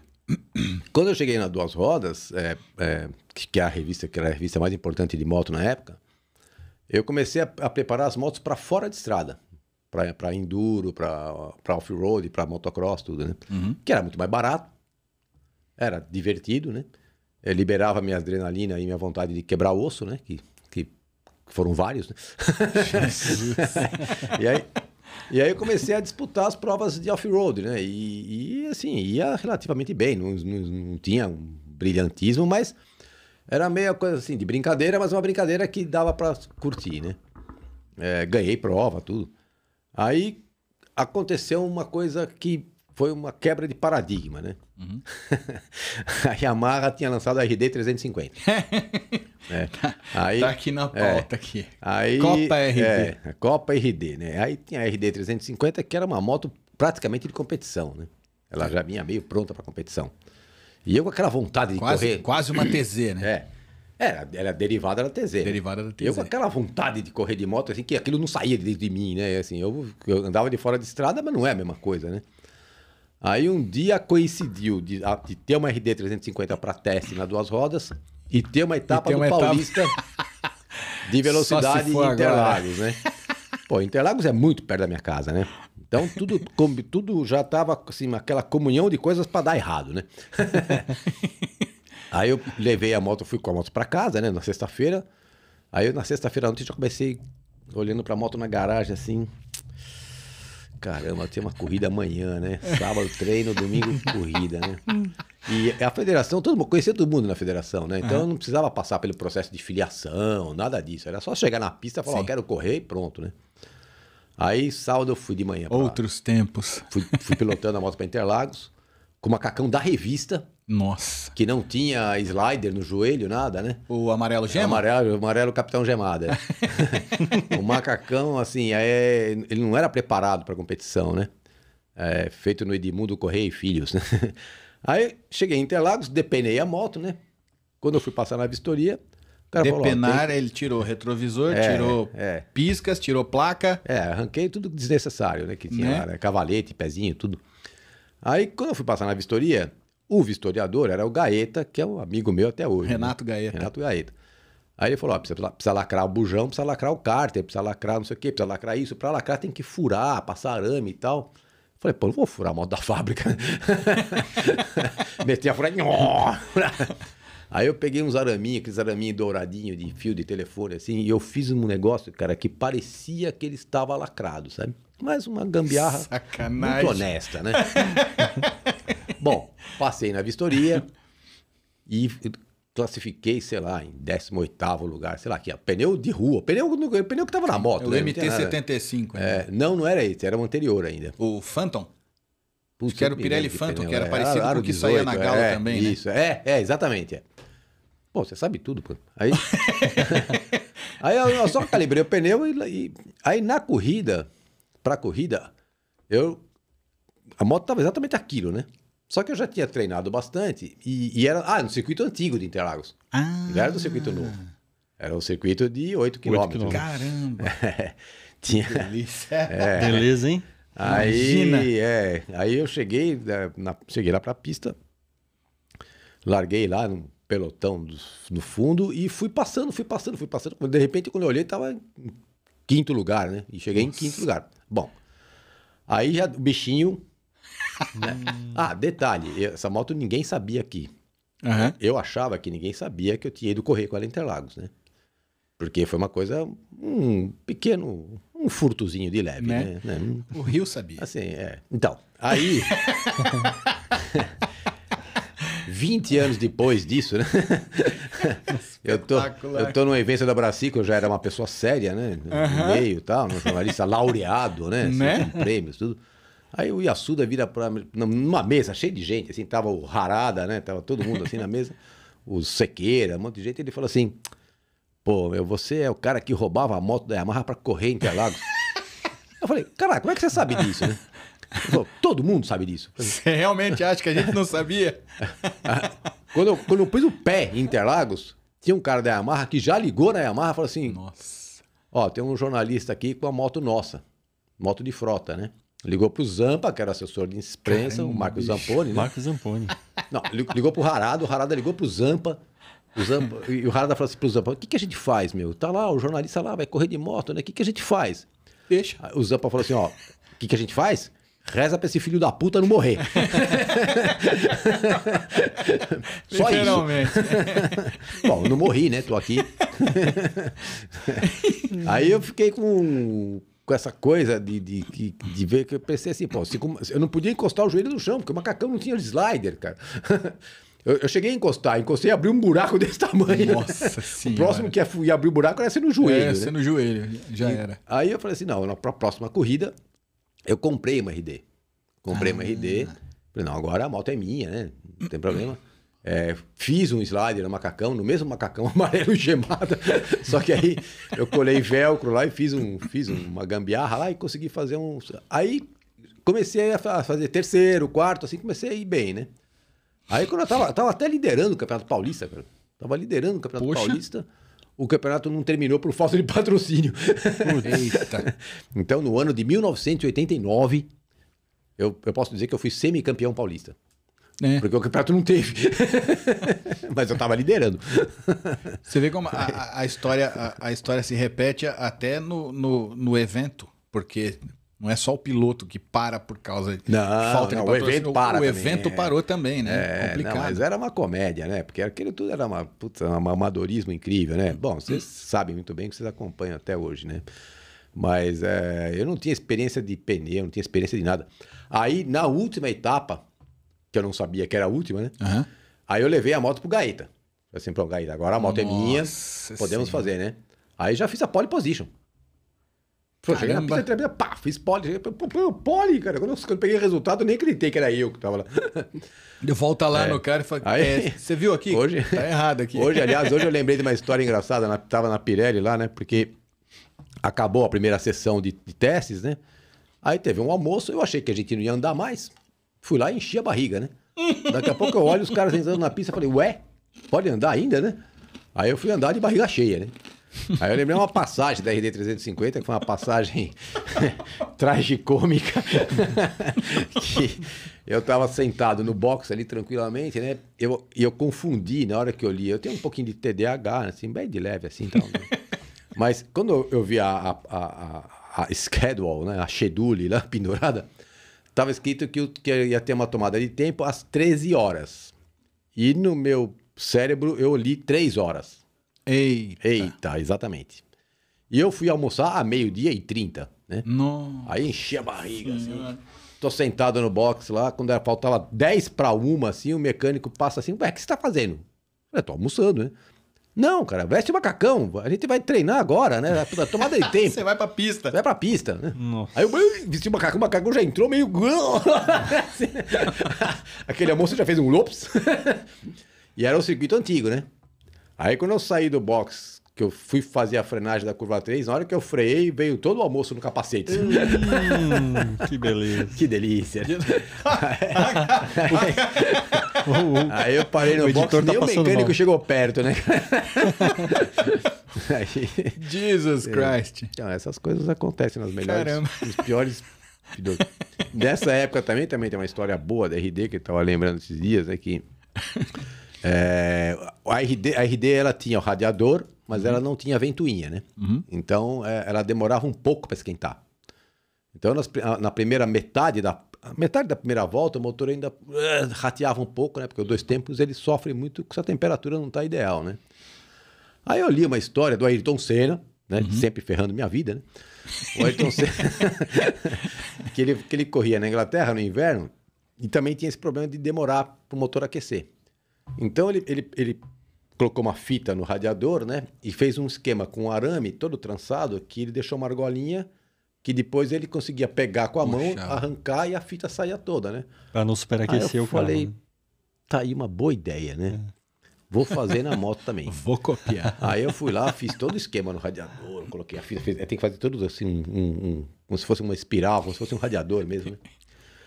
quando eu cheguei na Duas Rodas, é, é, que é a revista, que era a revista mais importante de moto na época, eu comecei a, a preparar as motos para fora de estrada, para enduro, para off-road, para motocross, tudo, né? Uhum. Que era muito mais barato, era divertido, né? Eu liberava minha adrenalina e minha vontade de quebrar osso, né? Que, que foram vários, né? e aí e aí eu comecei a disputar as provas de off-road, né? E, e, assim, ia relativamente bem, não, não, não tinha um brilhantismo, mas era meio coisa assim, de brincadeira, mas uma brincadeira que dava para curtir, né? É, ganhei prova, tudo. Aí aconteceu uma coisa que foi uma quebra de paradigma, né? Uhum. a Yamaha tinha lançado a RD 350. é. Tá. Aí, tá aqui na é. pauta é, aqui. Aí, Copa RD. É, Copa RD, né? Aí tinha a RD 350, que era uma moto praticamente de competição, né? Ela já vinha meio pronta para competição. E eu com aquela vontade de quase, correr. Quase uma TZ, né? É. Era, é, era derivada da TZ. Derivada da TZ. Eu com aquela vontade de correr de moto, assim, que aquilo não saía de, de mim, né? Assim, eu, eu andava de fora de estrada, mas não é a mesma coisa, né? Aí um dia coincidiu de, de ter uma RD 350 para teste na duas rodas e ter uma etapa ter uma do etapa... Paulista de velocidade em Interlagos, né? Pô, Interlagos é muito perto da minha casa, né? Então tudo, tudo já tava assim, aquela comunhão de coisas para dar errado, né? Aí eu levei a moto, fui com a moto para casa, né? Na sexta-feira. Aí eu, na sexta-feira à noite já comecei olhando pra moto na garagem assim. Caramba, tem uma corrida amanhã, né? Sábado treino, domingo corrida, né? E a federação, todo mundo, conhecia todo mundo na federação, né? Então uhum. não precisava passar pelo processo de filiação, nada disso. Era só chegar na pista, falar, oh, quero correr e pronto, né? Aí, sábado, eu fui de manhã. Outros pra... tempos. Fui, fui pilotando a moto para Interlagos, com o macacão da revista. Nossa. Que não tinha slider no joelho, nada, né? O amarelo gema? É, amarelo, amarelo capitão gemada. É. o macacão, assim, é... ele não era preparado para competição, né? É, feito no Edmundo Correia e Filhos, né? Aí cheguei em Interlagos, depenei a moto, né? Quando eu fui passar na vistoria, o cara Depenar, falou, tem... ele tirou retrovisor, é, tirou é. piscas, tirou placa. É, arranquei tudo desnecessário, né? Que tinha né? lá, né? cavalete, pezinho, tudo. Aí, quando eu fui passar na vistoria, o vistoriador era o Gaeta, que é um amigo meu até hoje. Né? Renato né? Gaeta. Renato Gaeta. Aí ele falou: ó, precisa, precisa lacrar o bujão, precisa lacrar o cárter, precisa lacrar não sei o quê, precisa lacrar isso. Para lacrar tem que furar, passar arame e tal. Falei, pô, eu vou furar a moto da fábrica. Meti a furada. Aí eu peguei uns araminhos, aqueles araminhos douradinhos de fio de telefone, assim, e eu fiz um negócio, cara, que parecia que ele estava lacrado, sabe? Mas uma gambiarra Sacanagem. muito honesta, né? Bom, passei na vistoria e classifiquei, sei lá, em 18 lugar, sei lá, que é pneu de rua, pneu, pneu que tava na moto. O né? MT-75. Não, é, não, não era esse, era o anterior ainda. O Phantom? Putz, que era o Pirelli Phantom, que era é, parecido era, com o que 18, saía na Gala é, também, né? isso, é, é, exatamente. É. Pô, você sabe tudo, pô. Aí, aí eu, só calibrei o pneu e, e aí na corrida, pra corrida, eu a moto estava exatamente aquilo, né? Só que eu já tinha treinado bastante. E, e era. Ah, no circuito antigo de Interlagos. Ah. Não era do circuito novo. Era um circuito de 8 quilômetros. Caramba! É, tinha, que delícia! É, Beleza, hein? Aí, Imagina. é, aí eu cheguei, né, na, cheguei lá pra pista, larguei lá no pelotão do, no fundo e fui passando, fui passando, fui passando. De repente, quando eu olhei, tava em quinto lugar, né? E cheguei Nossa. em quinto lugar. Bom, aí já o bichinho né? ah, detalhe, essa moto ninguém sabia aqui. Uhum. Eu achava que ninguém sabia que eu tinha ido correr com ela em Interlagos, né? Porque foi uma coisa, um pequeno, um furtozinho de leve, né? né? né? O Rio sabia. Assim, é. Então, aí... 20 anos depois disso, né? eu, tô, eu tô numa evento da Brasil, eu já era uma pessoa séria, né? Uhum. Meio e tal, jornalista laureado, né? né? Assim, com prêmios, tudo. Aí o Yasuda vira pra, numa mesa cheia de gente, assim, tava o Harada, né? Tava todo mundo assim na mesa, o Sequeira, um monte de gente. Ele falou assim: pô, meu, você é o cara que roubava a moto da Yamaha pra correr em Interlagos. Eu falei: caraca, como é que você sabe disso, né? Falou, todo mundo sabe disso. Você realmente acha que a gente não sabia? Ah, quando, eu, quando eu pus o pé em Interlagos, tinha um cara da Yamaha que já ligou na Yamaha e falou assim: Nossa. Ó, tem um jornalista aqui com a moto nossa, moto de frota, né? Ligou para o Zampa, que era assessor de imprensa, Caramba, o Marcos Zamponi. Né? Marcos Zamponi. Não, ligou para o Harada, o Harada ligou para o Zampa. O Zampa e o Harada falou assim para o Zampa, o que, que a gente faz, meu? Tá lá, o jornalista lá vai correr de moto, né? O que, que a gente faz? Deixa. O Zampa falou assim, ó, o que, que a gente faz? Reza pra esse filho da puta não morrer. Só isso. Bom, não morri, né? Tô aqui. Aí eu fiquei com com essa coisa de, de, de, de, ver que eu pensei assim, pô, se, eu não podia encostar o joelho no chão, porque o macacão não tinha slider, cara. Eu, eu cheguei a encostar, encostei e abri um buraco desse tamanho. Nossa O próximo que ia é abrir o buraco era ser no joelho. É, né? ser no joelho, já e, era. Aí eu falei assim: não, na próxima corrida, eu comprei uma RD. Comprei ah. uma RD. Falei, não, agora a moto é minha, né? Não tem problema. É, fiz um slide no macacão, no mesmo macacão amarelo gemada, só que aí eu colei velcro lá e fiz, um, fiz uma gambiarra lá e consegui fazer um. Aí comecei a fazer terceiro, quarto, assim, comecei a ir bem, né? Aí quando eu tava, tava até liderando o Campeonato Paulista, cara. Tava liderando o Campeonato Poxa. Paulista. O campeonato não terminou por falta de patrocínio. Eita. então, no ano de 1989, eu, eu posso dizer que eu fui semicampeão paulista. É. Porque o campeonato não teve. Mas eu estava liderando. Você vê como a, a história, a, a, história se repete até no, no, no, evento, porque não é só o piloto que para por causa de não, falta não, de O evento, para o, evento é. parou também, né? É, Complicado. Não, mas era uma comédia, né? Porque aquilo tudo era uma, puta, um amadorismo incrível, né? Bom, vocês Sim. Hum. sabem muito bem que vocês acompanham até hoje, né? Mas é, eu não tinha experiência de pneu, não tinha experiência de nada. Aí, na última etapa, que eu não sabia que era a última, né? Uhum. Aí eu levei a moto pro Gaeta. Falei assim, pronto, Gaeta, agora a moto Nossa é minha, podemos fazer, né? Aí já fiz a pole position. Pô, cheguei na pista tremenda, pá, fiz pole. Pole, cara. Quando eu, quando eu peguei o resultado, nem acreditei que era eu que tava lá. Volta lá é. no cara e fala, aí, é, você é, viu aqui? Hoje, tá errado aqui. Hoje, aliás, hoje eu lembrei de uma história engraçada. Na, tava na Pirelli lá, né? Porque acabou a primeira sessão de, de testes, né? Aí teve um almoço, eu achei que a gente não ia andar mais. Fui lá e enchi a barriga, né? Daqui a pouco eu olho os caras entrando na pista e falei, ué, pode andar ainda, né? Aí eu fui andar de barriga cheia, né? Aí eu lembrei uma passagem da RD350, que foi uma passagem tragicômica, que eu tava sentado no box ali tranquilamente, né? E eu, eu confundi na hora que eu li. Eu tenho um pouquinho de TDAH, assim, bem de leve, assim, tal. Né? Mas quando eu vi a, a, a, a schedule, né? A schedule lá pendurada, estava escrito que, que ia ter uma tomada de tempo às 13 horas. E no meu cérebro eu li 3 horas. Eita. Eita, exatamente. E eu fui almoçar a meio-dia e 30, né? Nossa. Aí enchi a barriga, assim. senhora. assim. Tô sentado no box lá, quando faltava 10 para uma, assim, o mecânico passa assim, ué, o que você está fazendo? Eu tô almoçando, né? Não, cara, veste macacão. A gente vai treinar agora, né? Tomada de tempo. Você vai pra pista. Vai pra pista, né? Nossa. Aí eu vesti o macacão, o macacão já entrou meio. Aquele almoço já fez um lopes. e era o circuito antigo, né? Aí quando eu saí do box que eu fui fazer a frenagem da curva 3, na hora que eu freiei, veio todo o almoço no capacete. Hum, que beleza. Que delícia. aí eu parei no box, tá nem o mecânico mal. chegou perto, né? Jesus é. Christ. Então, essas coisas acontecem nas melhores, Caramba. nos piores Nessa época também, também tem uma história boa da RD que eu estava lembrando esses dias, né? Que, é, a, RD, a RD ela tinha o radiador, mas uhum. ela não tinha ventoinha, né? Uhum. Então é, ela demorava um pouco para esquentar. Então nas, na primeira metade da metade da primeira volta o motor ainda uh, rateava um pouco, né? Porque os dois tempos ele sofre muito se a temperatura não está ideal, né? Aí eu li uma história do Ayrton Senna, né? Uhum. Sempre ferrando minha vida, né? O Ayrton Senna que ele que ele corria na Inglaterra no inverno e também tinha esse problema de demorar para o motor aquecer. Então ele, ele, ele colocou uma fita no radiador, né? E fez um esquema com um arame todo trançado que ele deixou uma argolinha que depois ele conseguia pegar com a Puxa. mão, arrancar e a fita saía toda, né? Para não superaquecer eu o carro. Eu falei, né? tá aí uma boa ideia, né? É. Vou fazer na moto também. Vou copiar. Aí eu fui lá, fiz todo o esquema no radiador, coloquei a fita, fiz, é, tem que fazer tudo assim, um, um, como se fosse uma espiral, como se fosse um radiador mesmo, né?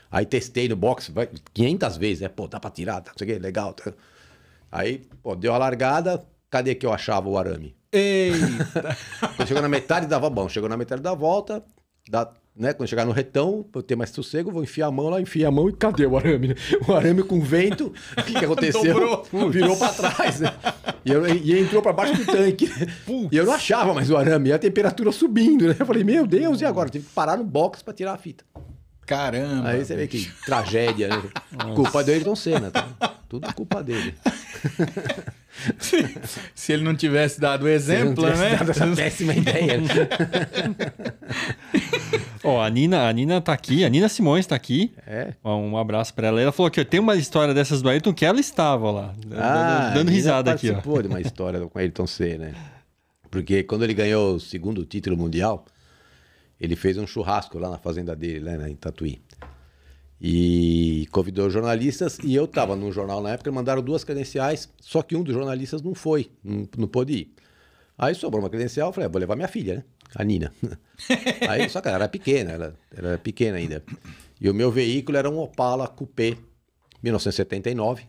Aí testei no box 500 vezes, né? Pô, dá pra tirar, tá, não sei o que, legal. Tá. Aí, pô, deu a largada, cadê que eu achava o arame? Eita! chegou na metade, dava bom. Chegou na metade da volta, da, né? Quando chegar no retão, pra eu ter mais sossego, vou enfiar a mão lá, enfiar a mão e cadê o arame? Né? O arame com vento, o que, que aconteceu? Dobrou. Virou pra trás, né? E, eu, e entrou pra baixo do tanque. Né? Putz. E eu não achava mais o arame, e a temperatura subindo, né? Eu falei, meu Deus, e agora? Tive que parar no box pra tirar a fita. Caramba! Aí você vê que tragédia, né? Culpa do Ayrton Senna, tá? Tudo culpa dele. Se, ele não tivesse dado o exemplo, né? Dado essa péssima ideia. Ó, oh, a Nina, a Nina tá aqui, a Nina Simões tá aqui. É. Um abraço para ela. Ela falou que tem uma história dessas do Ayrton que ela estava lá, ah, dando, dando risada aqui, ó. de uma história com o Ayrton C, né? Porque quando ele ganhou o segundo título mundial, ele fez um churrasco lá na fazenda dele, né, em Tatuí. E convidou jornalistas e eu estava num jornal na época, mandaram duas credenciais, só que um dos jornalistas não foi, não, não pôde ir. Aí sobrou uma credencial, falei, ah, vou levar minha filha, né? A Nina. Aí, só que ela era pequena, ela, ela era pequena ainda. E o meu veículo era um Opala Coupé 1979.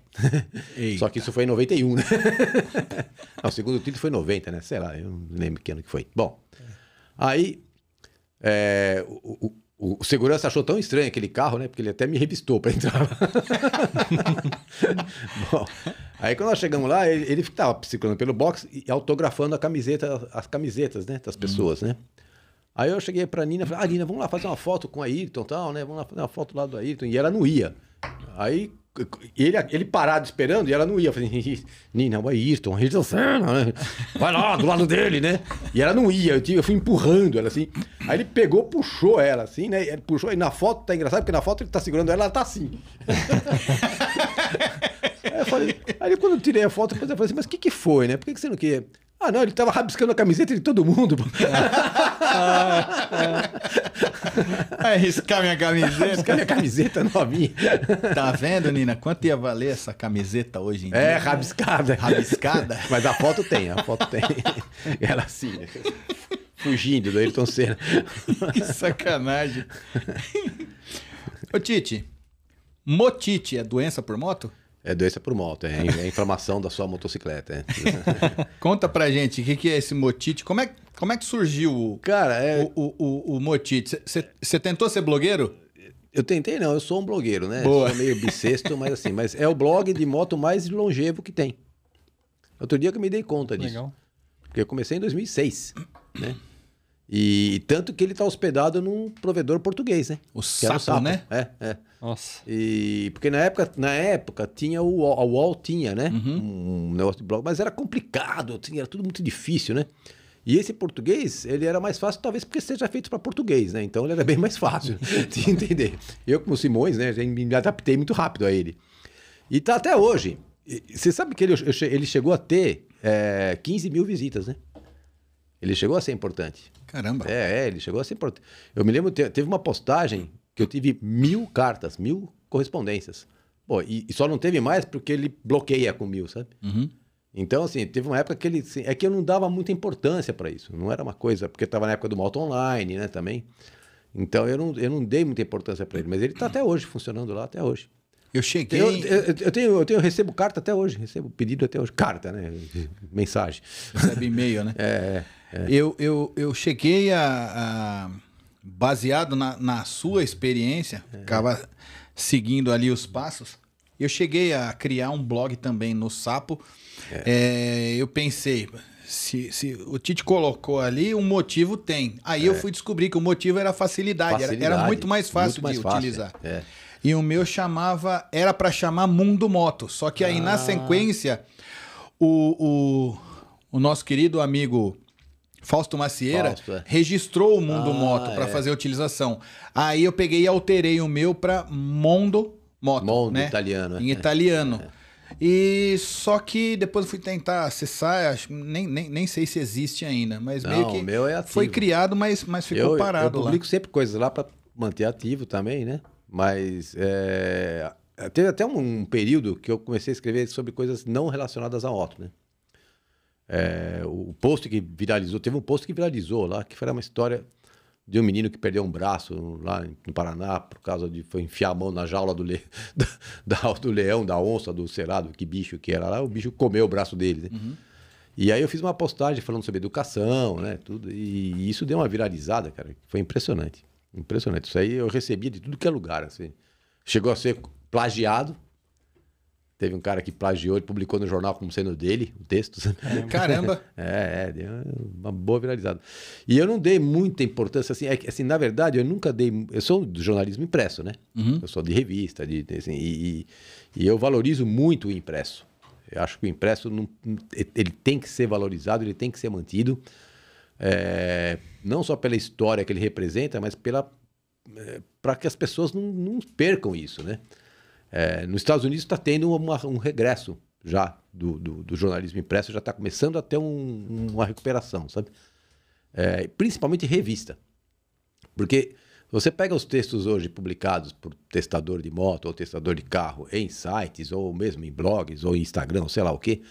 Eita. Só que isso foi em 91, né? Não, o segundo título foi em 90, né? Sei lá, eu não lembro que ano que foi. Bom, aí é, o, o, o, segurança achou tão estranho aquele carro, né? Porque ele até me revistou para entrar. Bom, aí quando nós chegamos lá, ele, ele tava circulando pelo box e autografando a camiseta, as camisetas, né? Das hum. pessoas, hum. né? Aí eu cheguei pra Nina e falei, ah, Nina, vamos lá fazer uma foto com a Ayrton e tal, né? Vamos lá fazer uma foto lá do Ayrton. E ela não ia. Aí ele, ele parado esperando e ela não ia. Eu falei, Nina, é o Ayrton, Ayrton Senna, né? vai lá do lado dele, né? E ela não ia, eu fui empurrando ela assim. Aí ele pegou, puxou ela assim, né? Ele puxou, e na foto tá engraçado, porque na foto ele tá segurando ela, ela tá assim. aí eu falei, aí quando eu tirei a foto, eu falei assim, mas o que que foi, né? Por que, que você não queria? Ah, não, ele tava rabiscando a camiseta de todo mundo. É, é. é riscar minha camiseta? Arriscar minha camiseta novinha. Tá vendo, Nina? Quanto ia valer essa camiseta hoje em é, dia? É, rabiscada. Rabiscada? Mas a foto tem, a foto tem. Ela assim, fugindo do Ayrton Senna. Que sacanagem. Ô, Tite, motite é doença por moto? É doença por moto, é, é inflamação da sua motocicleta. É. Conta pra gente, o que, que, é esse motite? Como é, como é que surgiu o, Cara, é... o, o, o motite? Você tentou ser blogueiro? Eu tentei não, eu sou um blogueiro, né? Boa. Sou meio bissexto, mas assim, mas é o blog de moto mais longevo que tem. Outro dia que eu me dei conta disso. Legal. Porque eu comecei em 2006, né? E tanto que ele está hospedado num provedor português, né? O sapo, o sapo, né? É, é. Nossa. E porque na época, na época tinha o UOL, a UOL tinha, né? Uhum. Um negócio de blog, mas era complicado, era tudo muito difícil, né? E esse português, ele era mais fácil, talvez porque seja feito para português, né? Então ele era bem mais fácil de entender. Eu, como Simões, né, me adaptei muito rápido a ele. E tá até hoje. Você sabe que ele, ele chegou a ter é, 15 mil visitas, né? Ele chegou a ser importante. Caramba. É, é ele chegou a ser importante. Eu me lembro, teve uma postagem que eu tive mil cartas, mil correspondências. Pô, e, e só não teve mais porque ele bloqueia com mil, sabe? Uhum. Então, assim, teve uma época que ele. Assim, é que eu não dava muita importância para isso. Não era uma coisa. Porque estava na época do moto Online, né, também. Então, eu não, eu não dei muita importância para ele. Mas ele está até hoje funcionando lá, até hoje. Eu cheguei. Eu, eu, eu, tenho, eu tenho, eu recebo carta até hoje, recebo pedido até hoje. Carta, né? Mensagem. Recebe e-mail, né? é. é. É. Eu, eu, eu cheguei a, a baseado na, na, sua experiência, é. seguindo ali os passos. Eu cheguei a criar um blog também no Sapo. É. É, eu pensei, se, se, o Tite colocou ali, um motivo tem. Aí eu é. fui descobrir que o motivo era facilidade, facilidade. Era, era, muito mais fácil muito mais de fácil, utilizar. É. E o meu chamava, era para chamar Mundo Moto. Só que aí ah. na sequência, o, o, o nosso querido amigo Fausto Macieira, Fausto, é. registrou o Mundo ah, Moto para é. fazer a utilização. Aí eu peguei e alterei o meu para Mondo Moto. Mondo, né? italiano. É. Em é. italiano. É. E só que depois eu fui tentar acessar, acho, nem, nem, nem sei se existe ainda, mas Não, meio que o meu é ativo. foi criado, mas, mas ficou eu, parado lá. Eu publico lá. sempre coisas lá para manter ativo também, né? Mas é, teve até um, um período que eu comecei a escrever sobre coisas não relacionadas à moto, né? É, o post que viralizou, teve um post que viralizou lá, que foi uma história de um menino que perdeu um braço lá no Paraná por causa de foi enfiar a mão na jaula do, le, da, do leão, da onça, do cerado, que bicho que era lá, o bicho comeu o braço dele. Né? Uhum. E aí eu fiz uma postagem falando sobre educação, né, tudo, e isso deu uma viralizada, cara, foi impressionante. Impressionante. Isso aí eu recebia de tudo que é lugar, assim. Chegou a ser plagiado, Teve um cara que plagiou e publicou no jornal como sendo dele, o texto. Caramba! é, é, deu uma boa viralizada. E eu não dei muita importância, assim, é, assim, na verdade, eu nunca dei. Eu sou do jornalismo impresso, né? Uhum. Eu sou de revista, de, assim, e, e, eu valorizo muito o impresso. Eu acho que o impresso não, ele tem que ser valorizado, ele tem que ser mantido, é, não só pela história que ele representa, mas pela é, para que as pessoas não, não percam isso, né? É, nos Estados Unidos está tendo uma, um regresso já do, do, do jornalismo impresso, já está começando a ter um, uma recuperação, sabe? É, principalmente revista. Porque você pega os textos hoje publicados por testador de moto ou testador de carro em sites, ou mesmo em blogs, ou Instagram, sei lá o quê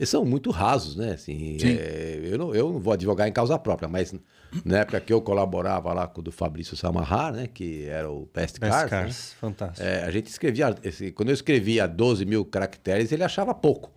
eles são muito rasos, né? Assim, é, eu, não, eu não vou advogar em causa própria, mas na época que eu colaborava lá com o do Fabrício Samarrar, né? Que era o Best, Best Cars. Cars, né? fantástico. É, a gente escrevia, quando eu escrevia 12 mil caracteres, ele achava pouco.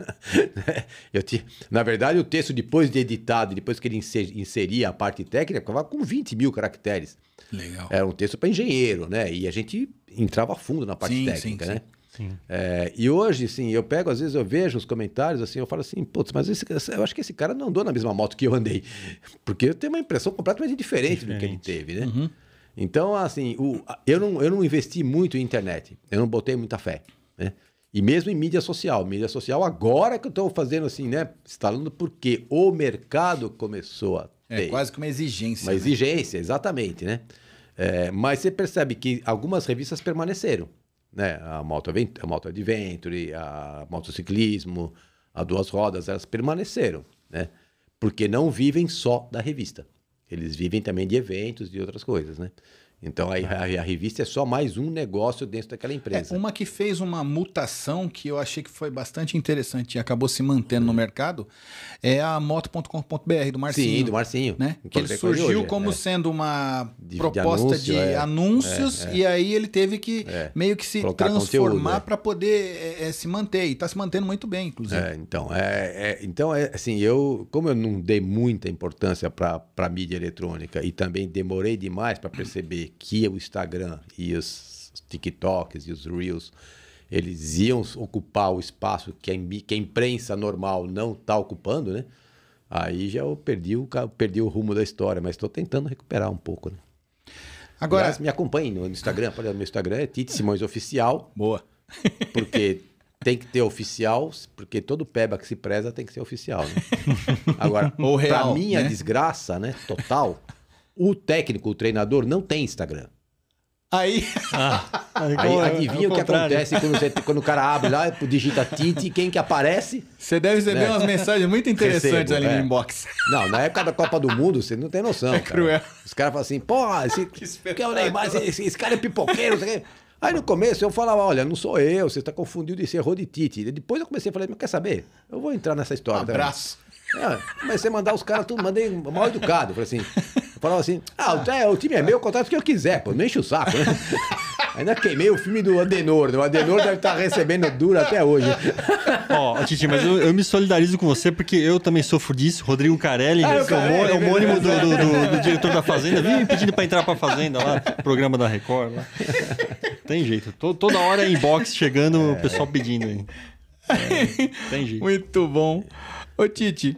eu tinha, na verdade, o texto, depois de editado, depois que ele inseria a parte técnica, ficava com 20 mil caracteres. Legal. Era um texto para engenheiro, né? E a gente entrava fundo na parte sim, técnica, sim, né? Sim. É, e hoje, sim, eu pego, às vezes eu vejo os comentários, assim, eu falo assim, putz, mas esse, eu acho que esse cara não andou na mesma moto que eu andei. Porque eu tenho uma impressão completamente diferente, diferente. do que ele teve, né? Uhum. Então, assim, o, eu, não, eu não investi muito em internet. Eu não botei muita fé, né? E mesmo em mídia social. Mídia social, agora que eu estou fazendo assim, né? Instalando porque o mercado começou a é ter. É quase que uma exigência. Uma né? exigência, exatamente, né? É, mas você percebe que algumas revistas permaneceram né? A moto, é a moto adventure, é a motociclismo, a duas rodas, elas permaneceram, né? Porque não vivem só da revista. Eles vivem também de eventos, de outras coisas, né? Então a, é. a, a, revista é só mais um negócio dentro daquela é, empresa. É, uma que fez uma mutação que eu achei que foi bastante interessante e acabou se mantendo uhum. no mercado é a moto.com.br do Marcinho. Sim, do Marcinho. Né? Que ele surgiu hoje, como é. sendo uma de, proposta de, anúncio, de é. anúncios é, e aí ele teve que meio que se Colocar transformar para poder se manter. E está se mantendo muito bem, inclusive. então, é, então é, assim, eu, como eu não dei muita importância para a mídia eletrônica e também demorei demais para perceber que o Instagram e os TikToks e os Reels eles iam ocupar o espaço que a, que a imprensa normal não está ocupando, né? Aí já eu perdi o, perdi o rumo da história, mas estou tentando recuperar um pouco, né? Agora, Aliás, me acompanhe no Instagram, meu Instagram é Tite Simões Oficial. Boa. Porque tem que ter oficial, porque todo peba que se preza tem que ser oficial, né? Agora, para minha né? desgraça, né, total, o técnico, o treinador, não tem Instagram. Aí. Ah, aí, aí é adivinha o que contrário. acontece quando, você, quando, o cara abre lá, digita Tite, quem que aparece? Você deve receber né? umas mensagens muito interessantes Recebo, ali é. no inbox. Não, na época da Copa do Mundo, você não tem noção. É cara. cruel. Os caras falam assim, pô, esse, que que é o Neymar, esse, esse cara é pipoqueiro, não sei Aí no começo eu falava, olha, não sou eu, você está confundido e você errou de Tite. Depois eu comecei a falar, mas quer saber? Eu vou entrar nessa história. Um abraço. Também. É, comecei a mandar os caras, tudo, mandei mal educado. Falei assim, falava assim, ah, o, é, o time é meu, contrato que eu quiser, pô, não enche o saco, né? Ainda queimei o filme do Adenor. Né? O Adenor deve estar tá recebendo duro até hoje. Ó, oh, Titi, mas eu, eu, me solidarizo com você porque eu também sofro disso. Rodrigo Carelli, ah, que é o homônimo do, do, do, do, diretor da Fazenda, vive pedindo para entrar para Fazenda lá, programa da Record. Lá. Tem jeito. Tô, toda hora inbox chegando, é. o pessoal pedindo aí. É, tem jeito. Muito bom. Ô, Titi,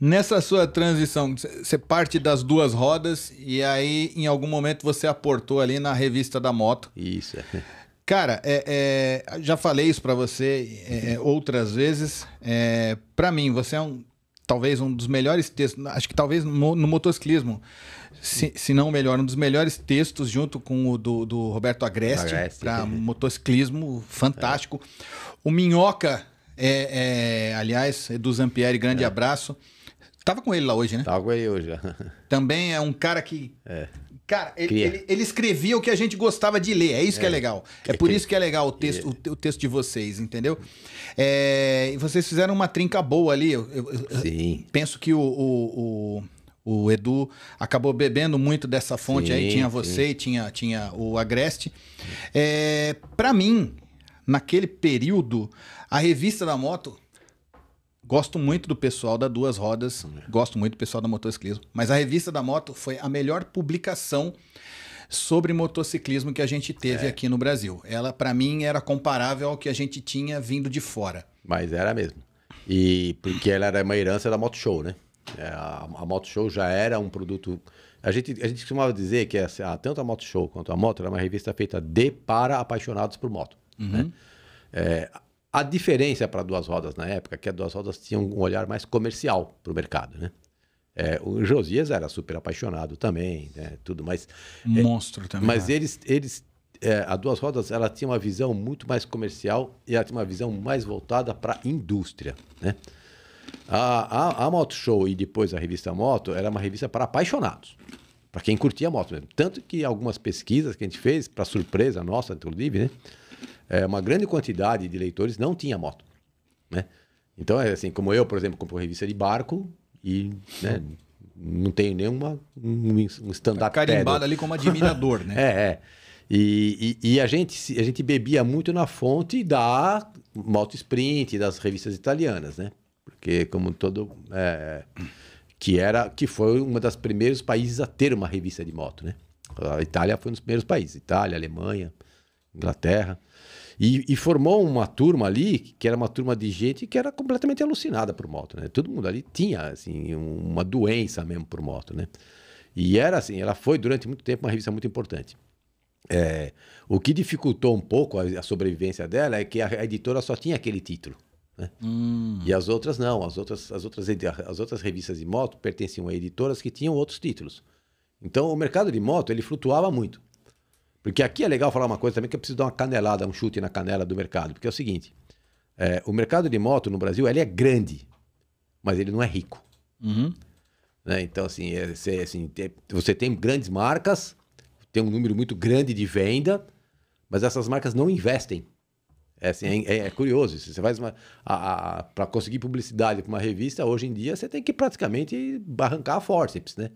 nessa sua transição, você parte das duas rodas e aí em algum momento você aportou ali na revista da moto. Isso. É. Cara, é, é, já falei isso para você é, é, outras vezes. É, para mim, você é um, talvez um dos melhores textos, acho que talvez no, motociclismo, se, se, não melhor, um dos melhores textos junto com o do, do Roberto Agreste, Agreste. para motociclismo, fantástico. O Minhoca é, é, aliás, Edu Zampieri, grande é. abraço. Tava com ele lá hoje, né? Tava com ele hoje. Também é um cara que. É. Cara, ele, ele, ele, escrevia o que a gente gostava de ler. É isso que é, é. legal. É por isso que é legal o texto, o, o, texto de vocês, entendeu? É, e vocês fizeram uma trinca boa ali. Eu, eu, Sim. Eu penso que o, o, o, o, Edu acabou bebendo muito dessa fonte sim, aí. Tinha você, tinha, tinha o Agreste. É, para mim, naquele período, a revista da moto. Gosto muito do pessoal da Duas Rodas, gosto muito do pessoal da motociclismo, mas a revista da moto foi a melhor publicação sobre motociclismo que a gente teve é. aqui no Brasil. Ela, para mim, era comparável ao que a gente tinha vindo de fora. Mas era mesmo. E porque ela era uma herança da Moto Show, né? É, a, a Moto Show já era um produto. A gente, a gente costumava dizer que essa, tanto a Moto Show quanto a Moto era uma revista feita de para apaixonados por moto. Uhum. Né? É, a diferença para duas rodas na época é que as duas rodas tinham um olhar mais comercial para o mercado, né? É, o Josias era super apaixonado também, né? Tudo, mas monstro é, também. Mas é. eles, eles, é, a duas rodas, ela tinha uma visão muito mais comercial e ela tinha uma visão mais voltada para a indústria, né? A, a, a Moto Show e depois a revista Moto era uma revista para apaixonados, para quem curtia moto mesmo. Tanto que algumas pesquisas que a gente fez, para surpresa nossa, inclusive, né? é, uma grande quantidade de leitores não tinha moto, né? Então, é assim, como eu, por exemplo, compro revista de barco e né, não tenho nenhuma um, stand-up Carimbado ali como admirador, né? é, é. E, e, e, a, gente, a gente bebia muito na fonte da Moto Sprint, das revistas italianas, né? Porque como todo... É, que era que foi um dos primeiros países a ter uma revista de moto, né? A Itália foi um dos primeiros países. Itália, Alemanha, Inglaterra. E, e, formou uma turma ali, que era uma turma de gente que era completamente alucinada por moto, né? Todo mundo ali tinha, assim, uma doença mesmo por moto, né? E era assim, ela foi durante muito tempo uma revista muito importante. É, o que dificultou um pouco a, a sobrevivência dela é que a, a editora só tinha aquele título. Né? Hum. E as outras não, as outras, as, outras, as outras revistas de moto pertenciam a editoras que tinham outros títulos. Então o mercado de moto ele flutuava muito. Porque aqui é legal falar uma coisa também que eu preciso dar uma canelada, um chute na canela do mercado. Porque é o seguinte: é, o mercado de moto no Brasil ele é grande, mas ele não é rico. Uhum. Né? Então, assim, é, assim, você tem grandes marcas, tem um número muito grande de venda, mas essas marcas não investem. É, assim, é, é, é curioso. Você faz uma. Para conseguir publicidade para uma revista, hoje em dia, você tem que praticamente barrancar a forceps, né?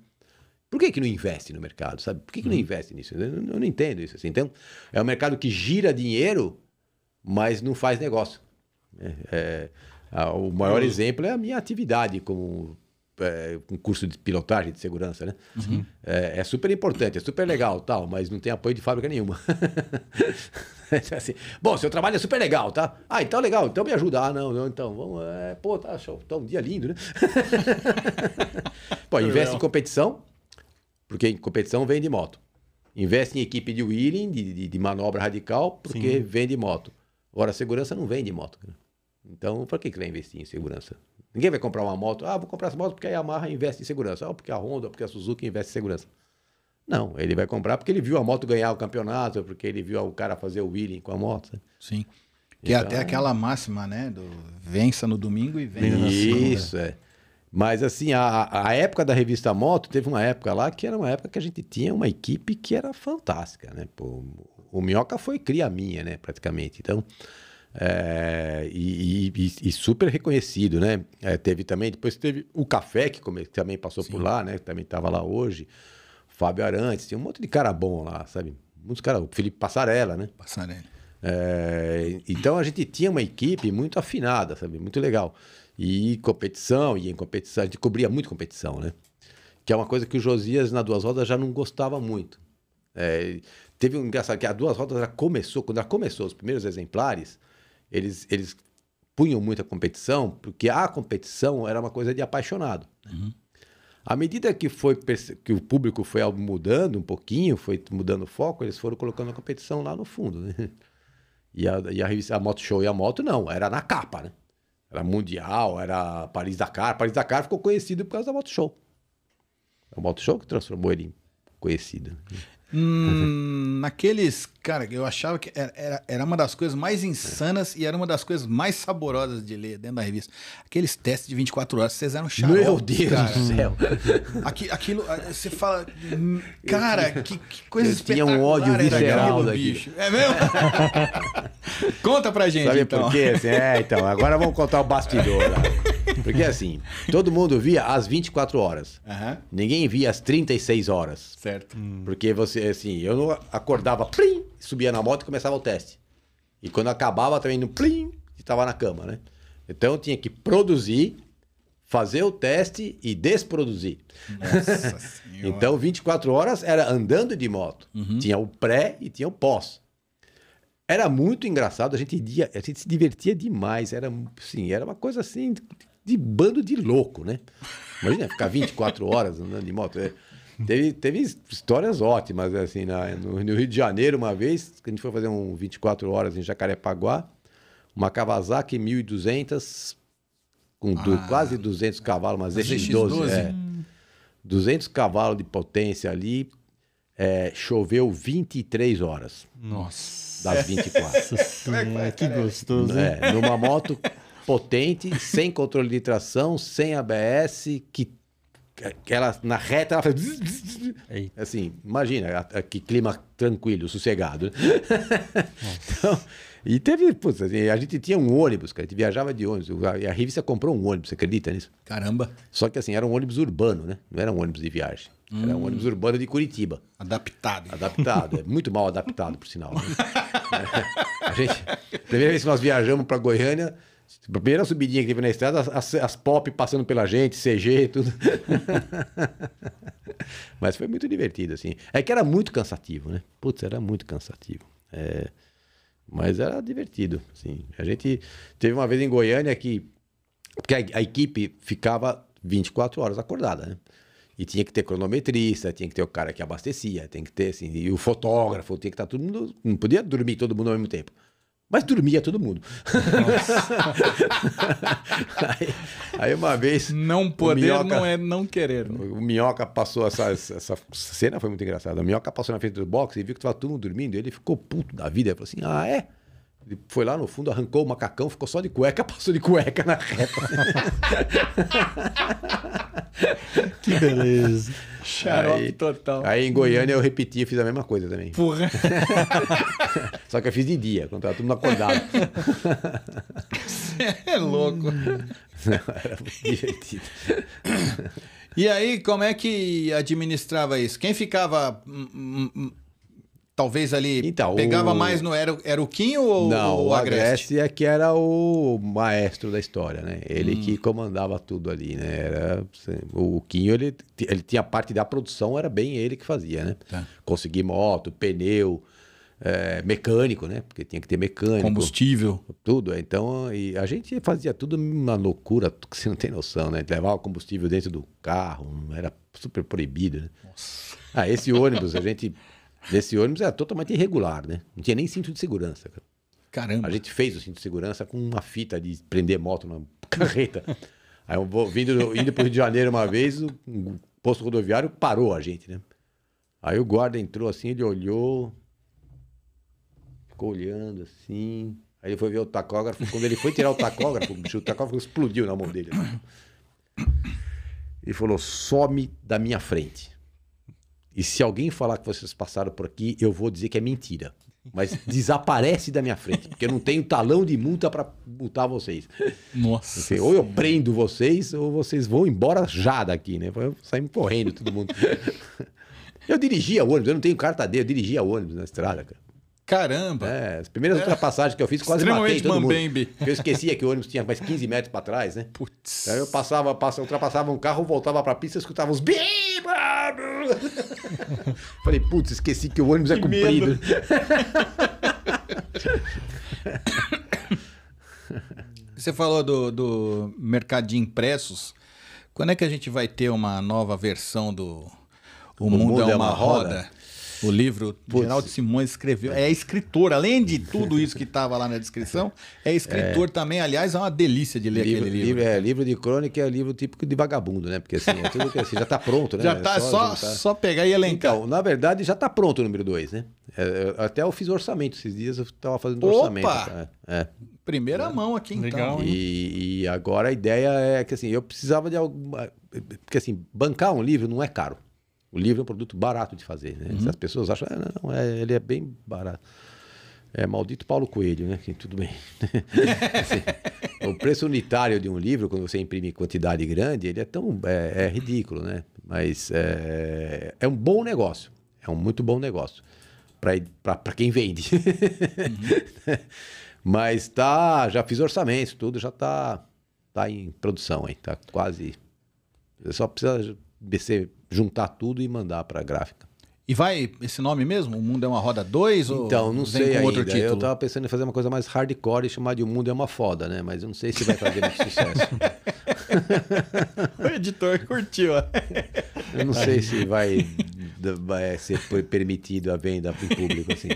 Por que, que não investe no mercado, sabe? Por que, que não hum. investe nisso? Eu não, eu não entendo isso. Assim. Então, é um mercado que gira dinheiro, mas não faz negócio. É, é a, o maior uhum. exemplo é a minha atividade como é, um curso de pilotagem de segurança, né? Uhum. É, é, super importante, é super legal, tal, mas não tem apoio de fábrica nenhuma. assim, bom, seu trabalho é super legal, tá? Ah, então legal, então me ajuda. Ah, não, não então vamos. É, pô, tá, show, tá um dia lindo, né? pô, investe em competição, porque em competição vende moto. Investe em equipe de wheeling, de, de, de manobra radical, porque Sim. vende moto. Agora, segurança não vende moto. Né? Então, para que, que vai investir em segurança? Ninguém vai comprar uma moto. Ah, vou comprar essa moto porque a Yamaha investe em segurança. Ah, porque a Honda, porque a Suzuki investe em segurança. Não, ele vai comprar porque ele viu a moto ganhar o campeonato, porque ele viu o cara fazer o wheeling com a moto. Sabe? Né? Sim. Que então, é até então aquela máxima, né? Do vença no domingo e vença na segunda. Isso, é. Mas assim, a, a época da revista Moto, teve uma época lá que era uma época que a gente tinha uma equipe que era fantástica, né? Pô, o Minhoca foi cria minha, né? Praticamente. Então, é, e, e, e, super reconhecido, né? É, teve também, depois teve o Café, que, come, que também passou Sim. por lá, né? Que também estava lá hoje. Fábio Arantes, tinha um monte de cara bom lá, sabe? Muitos caras, o Felipe Passarella, né? Passarella. É, então a gente tinha uma equipe muito afinada, sabe? Muito legal. E competição, e em competição, a gente cobria muito competição, né? Que é uma coisa que o Josias na Duas Rodas já não gostava muito. É, teve um engraçado que a Duas Rodas já começou, quando ela começou, os primeiros exemplares, eles, eles punham muita competição, porque a competição era uma coisa de apaixonado. Uhum. À medida que, foi, que o público foi mudando um pouquinho, foi mudando o foco, eles foram colocando a competição lá no fundo, né? E a, e a revista, a Moto Show e a Moto, não, era na capa, né? Era Mundial, era Paris Dakar. Paris Dakar ficou conhecido por causa da Moto Show. É o Moto Show que transformou ele em conhecido. Né? Hum, naqueles, cara, eu achava que era, era, era, uma das coisas mais insanas e era uma das coisas mais saborosas de ler dentro da revista. Aqueles testes de 24 horas, vocês eram chato. Meu Deus cara. do céu! Aqui, aquilo, ah, você fala, hum, cara, que, que coisa eu espetacular. Tinha um ódio visceral aquilo, bicho. É mesmo? Conta pra gente, Sabe então. por quê? Assim, é, então, agora vamos contar o bastidor lá. Né? Porque é assim, todo mundo via às 24 horas. Uhum. Ninguém via às 36 horas. Certo. Hum. Porque você, assim, eu não acordava, plim, subia na moto e começava o teste. E quando acabava também no plim, estava na cama, né? Então eu tinha que produzir, fazer o teste e desproduzir. Nossa senhora. então 24 horas era andando de moto. Uhum. Tinha o pré e tinha o pós. Era muito engraçado, a gente, ia, a gente se divertia demais, era, sim, era uma coisa assim de bando de louco, né? Imagina ficar 24 horas andando de moto. É. Teve, teve histórias ótimas, assim, na, no, no, Rio de Janeiro, uma vez, que a gente foi fazer um 24 horas em Jacarepaguá, uma Kawasaki 1200, com ah, do, quase 200 cavalos, mas ZX-12, é, 200 cavalos de potência ali, é, choveu 23 horas. Nossa. Das 24. Nossa, é que gostoso. É, numa moto potente, sem controle de tração, sem ABS, que, que ela na reta ela faz. Assim, imagina, a, a, que clima tranquilo, sossegado. Né? então, e teve, putz, assim, a gente tinha um ônibus, cara, a gente viajava de ônibus. A, a revista comprou um ônibus, você acredita nisso? Caramba! Só que assim, era um ônibus urbano, né? Não era um ônibus de viagem. Era um hum. ônibus urbano de Curitiba. Adaptado. Adaptado. É muito mal adaptado, por sinal. Né? a gente, primeira vez que nós viajamos para Goiânia, Tipo, a primeira subidinha que teve na estrada, as, as pop passando pela gente, CG, tudo. Mas foi muito divertido, assim. É que era muito cansativo, né? Putz, era muito cansativo. É... Mas era divertido, assim. A gente teve uma vez em Goiânia que... Porque a, a equipe ficava 24 horas acordada, né? E tinha que ter cronometrista, tinha que ter o cara que abastecia, tem que ter, assim, e o fotógrafo, tinha que estar todo mundo. Não podia dormir todo mundo ao mesmo tempo. Mas dormia todo mundo. aí, aí, uma vez. Não poder minhoca, não é não querer. Né? O minhoca passou essa, essa cena, foi muito engraçada. O minhoca passou na frente do box e viu que estava todo mundo dormindo. Ele ficou puto da vida. Ele falou assim: ah, é? Ele foi lá no fundo, arrancou o macacão, ficou só de cueca, passou de cueca na reta. que beleza. Xarope aí, total. Aí em Goiânia eu repetia, fiz a mesma coisa também. Porra. Só que eu fiz de dia, quando estava todo mundo acordado. Você é louco. Não, era divertido. E aí, como é que administrava isso? Quem ficava Talvez ali então, pegava o... mais no era, era o Quinho ou Não, o Agreste? Não, o Agreste é que era o maestro da história, né? Ele hum. que comandava tudo ali, né? Era, assim, o Quinho, ele, ele tinha parte da produção, era bem ele que fazia, né? Tá. Conseguir moto, pneu, é, mecânico, né? Porque tinha que ter mecânico. Combustível. Tudo. É, então, e a gente fazia tudo uma loucura que você não tem noção, né? Levava combustível dentro do carro, era super proibido, né? Nossa. Ah, esse ônibus, a gente desse ônibus era totalmente irregular, né? Não tinha nem cinto de segurança. Cara. Caramba. A gente fez o cinto de segurança com uma fita de prender moto na carreta. Aí eu vou, vindo, indo para o Rio de Janeiro uma vez, o posto rodoviário parou a gente, né? Aí o guarda entrou assim, ele olhou, ficou olhando assim. Aí ele foi ver o tacógrafo. Quando ele foi tirar o tacógrafo, o tacógrafo explodiu na mão dele. Assim. Ele falou: some da minha frente. E se alguém falar que vocês passaram por aqui, eu vou dizer que é mentira. Mas desaparece da minha frente, porque eu não tenho talão de multa para multar vocês. Nossa. ou eu prendo vocês, ou vocês vão embora já daqui, né? Saímos correndo, todo mundo. eu dirigia ônibus, eu não tenho carta D, eu dirigia ônibus na estrada, cara. Caramba! É, as primeiras é. ultrapassagens que eu fiz quase matei todo mambembe. mundo. Eu esquecia que o ônibus tinha mais 15 metros para trás, né? Putz. Aí eu passava, passava, ultrapassava um carro, voltava para a pista, escutava uns... bim! Falei, putz, esqueci que o ônibus é que é comprido. Você falou do, do mercado de impressos. Quando é que a gente vai ter uma nova versão do O, o mundo, mundo, é, é uma, é uma roda? roda? O livro Putz. Geraldo Simões escreveu. É escritor, além de tudo isso que estava lá na descrição, é escritor é. também. Aliás, é uma delícia de ler livro, aquele livro. livro é, livro de crônica é livro típico de vagabundo, né? Porque assim, é tudo que assim, já está pronto, né? Já está é só, só, só, pegar e elencar. Então, na verdade, já está pronto o número 2, né? É, é, até eu fiz orçamento esses dias, eu estava fazendo Opa! orçamento. Tá? É. é. Primeira mão aqui, então. Legal, então. E, e agora a ideia é que assim, eu precisava de alguma. Porque assim, bancar um livro não é caro. O livro é um produto barato de fazer, né? Uhum. As pessoas acham, ah, não, é, ele é bem barato. É maldito Paulo Coelho, né? Que, tudo bem. assim, o preço unitário de um livro, quando você imprime quantidade grande, ele é tão é, é ridículo, né? Mas é, é um bom negócio. É um muito bom negócio para quem vende. Uhum. Mas tá, já fiz orçamento, tudo já tá tá em produção, hein? Tá quase. Só precisa ser juntar tudo e mandar para a gráfica. E vai esse nome mesmo? O Mundo é uma Roda 2? Então, não sei ainda. Outro título? Eu tava pensando em fazer uma coisa mais hardcore e chamar de O Mundo é uma Foda, né? Mas eu não sei se vai fazer muito sucesso. o editor curtiu. eu não sei se vai, vai ser permitido a venda para o público, assim.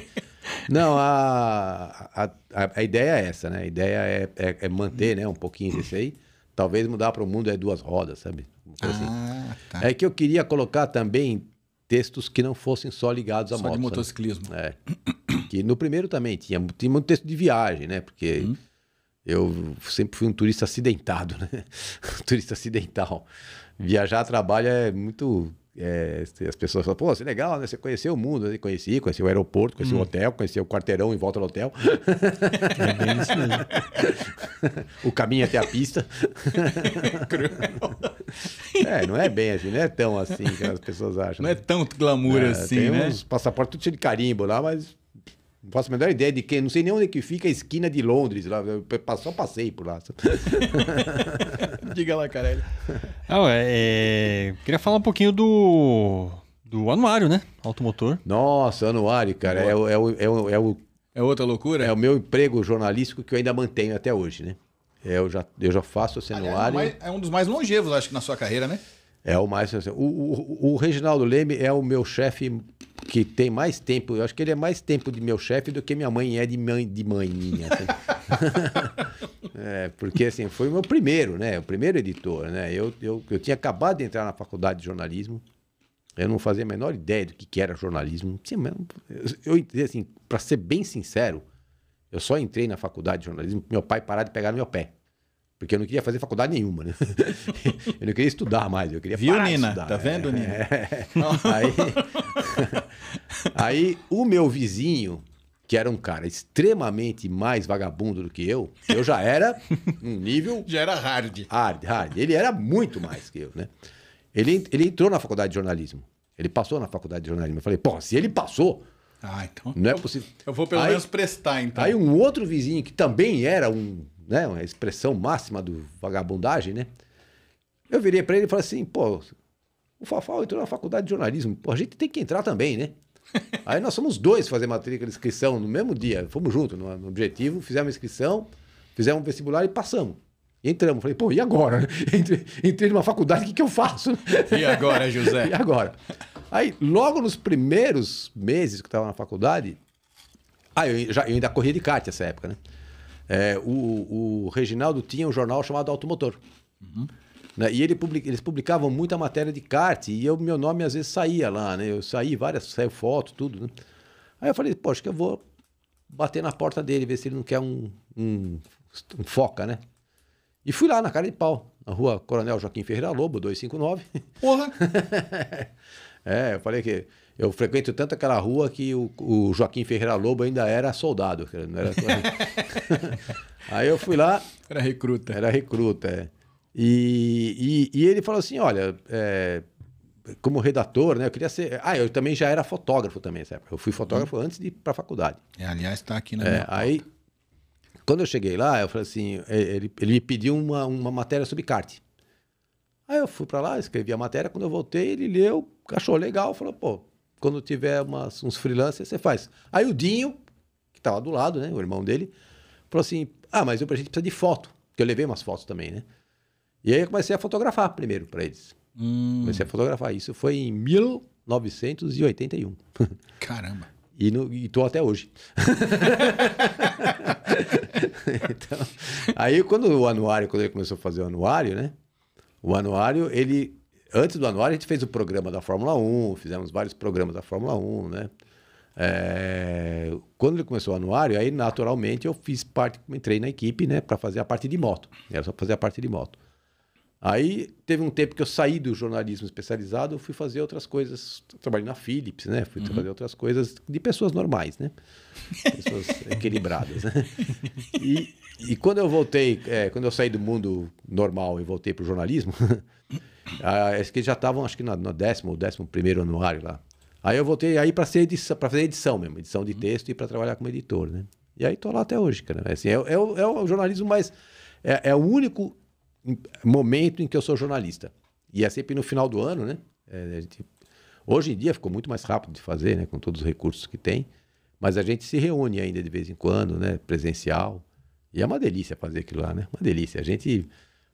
Não, a, a, a ideia é essa, né? A ideia é, é, é manter né, um pouquinho desse aí. Talvez mudar para o Mundo é Duas Rodas, sabe? Assim. ah, assim. tá. É que eu queria colocar também textos que não fossem só ligados só à moto. Só de né? motociclismo. Né? É. que no primeiro também tinha, tinha muito texto de viagem, né? Porque hum. eu sempre fui um turista acidentado, né? um turista acidental. Viajar a trabalho é muito é, as pessoas falam, pô, você é legal, né? Você conheceu o mundo. Eu conheci, conheci o aeroporto, conheci hum. o hotel, conheci o quarteirão em volta do hotel. É bem isso mesmo. o caminho até a pista. é, não é bem assim, não é tão assim que as pessoas acham. Não é tanto glamour é, assim, tem né? Tem uns passaportes tudo cheio de carimbo lá, mas não faço a melhor ideia de quem. Não sei nem onde é que fica a esquina de Londres. Lá. Eu só passei por lá. Diga lá, Carelli. Ah, é, queria falar um pouquinho do, do anuário, né? Automotor. Nossa, anuário, cara. É, é, é, é, o, é outra loucura? É o meu emprego jornalístico que eu ainda mantenho até hoje, né? É, eu já, eu já faço esse anuário. Aliás, é um dos mais longevos, acho que, na sua carreira, né? É o mais. Assim, o, o, o, Reginaldo Leme é o meu chefe que tem mais tempo. Eu acho que ele é mais tempo de meu chefe do que minha mãe é de mãe de mãe minha. Assim. é, porque assim, foi o meu primeiro, né? O primeiro editor, né? Eu, eu, eu tinha acabado de entrar na faculdade de jornalismo. Eu não fazia a menor ideia do que, que era jornalismo. Eu, eu assim, para ser bem sincero, eu só entrei na faculdade de jornalismo meu pai parar de pegar no meu pé. Porque eu não queria fazer faculdade nenhuma, né? eu não queria estudar mais, eu queria Viu, parar Nina? Tá vendo, é. Nina? É. Aí, aí, o meu vizinho, que era um cara extremamente mais vagabundo do que eu, eu já era um nível... Já era hard. Hard, hard. Ele era muito mais que eu, né? Ele, ele entrou na faculdade de jornalismo. Ele passou na faculdade de jornalismo. Eu falei, pô, se ele passou... Ah, então... Não é possível. Eu vou pelo aí, menos prestar, então. Aí um outro vizinho, que também era um né, expressão máxima do vagabundagem, né? Eu virei para ele e falei assim, pô, o Fafal entrou na faculdade de jornalismo, pô, a gente tem que entrar também, né? Aí nós somos dois fazer matrícula e inscrição no mesmo dia, fomos juntos no, no objetivo, fizemos a inscrição, fizemos um vestibular e passamos. Entramos, falei, pô, e agora? Entrei, entrei numa faculdade, o que, que eu faço? E agora, José? e agora? Aí, logo nos primeiros meses que eu estava na faculdade, ah, eu, já, eu ainda corria de kart nessa época, né? É, o, o, Reginaldo tinha um jornal chamado Automotor. Uhum. Né? E ele public, eles publicavam muita matéria de kart e o meu nome às vezes saía lá, né? Eu saí várias, saiu foto, tudo, né? Aí eu falei, poxa, que eu vou bater na porta dele, ver se ele não quer um, um, um foca, né? E fui lá na cara de pau, na rua Coronel Joaquim Ferreira Lobo, 259. Porra! é, eu falei que eu frequento tanto aquela rua que o, o Joaquim Ferreira Lobo ainda era soldado. Era... Aí eu fui lá. Era recruta. Era recruta, é. E, e, e ele falou assim: olha, é, como redator, né? Eu queria ser. Ah, eu também já era fotógrafo também, sabe? Eu fui fotógrafo hum. antes de ir para a faculdade. É, aliás, está aqui na é, minha Aí, porta. quando eu cheguei lá, eu falei assim: é, ele, ele me pediu uma, uma matéria sobre kart. Aí eu fui para lá, escrevi a matéria. Quando eu voltei, ele leu, achou legal, falou: pô, quando tiver umas, uns freelancers, você faz. Aí o Dinho, que estava tá do lado, né? O irmão dele, falou assim: Ah, mas eu, a gente precisa de foto. Que eu levei umas fotos também, né? E aí eu comecei a fotografar primeiro para eles. Hum. Comecei a fotografar. Isso foi em 1981. Caramba. E, no, e tô até hoje. então, aí quando o anuário, quando ele começou a fazer o anuário, né? O anuário, ele Antes do anuário, a gente fez o programa da Fórmula 1, fizemos vários programas da Fórmula 1, né? É, quando ele começou o anuário, aí naturalmente eu fiz parte, entrei na equipe, né, para fazer a parte de moto. Era só fazer a parte de moto. Aí teve um tempo que eu saí do jornalismo especializado, fui fazer outras coisas. Trabalhei na Philips, né? Fui uhum. fazer outras coisas de pessoas normais, né? Pessoas equilibradas, né? E, e quando eu voltei, é, quando eu saí do mundo normal e voltei para o jornalismo, Ah, que já estavam, acho que na, no décimo ou décimo primeiro anuário lá. Aí eu voltei aí para ser edição, para fazer edição mesmo, edição de uhum. texto e para trabalhar como editor, né? E aí tô lá até hoje, cara. É assim, é, é, é, o, jornalismo mais é, é, o único momento em que eu sou jornalista. E é sempre no final do ano, né? É, gente, hoje em dia ficou muito mais rápido de fazer, né? Com todos os recursos que tem. Mas a gente se reúne ainda de vez em quando, né? Presencial. E é uma delícia fazer aquilo lá, né? Uma delícia. A gente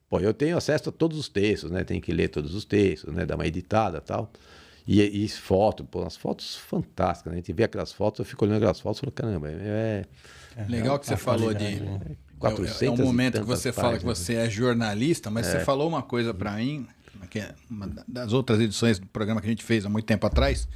Pô, eu tenho acesso a todos os textos, né? Tem que ler todos os textos, né? Dar uma editada tal. E, e foto, pô, umas fotos fantásticas. Né? A gente vê aquelas fotos, eu fico olhando aquelas fotos e falo, caramba, é. é, é Legal é, que você falou de. Né? 400 é, é um é momento que você páginas. fala que você é jornalista, mas é. você falou uma coisa para mim, que é uma das outras edições do programa que a gente fez há muito tempo atrás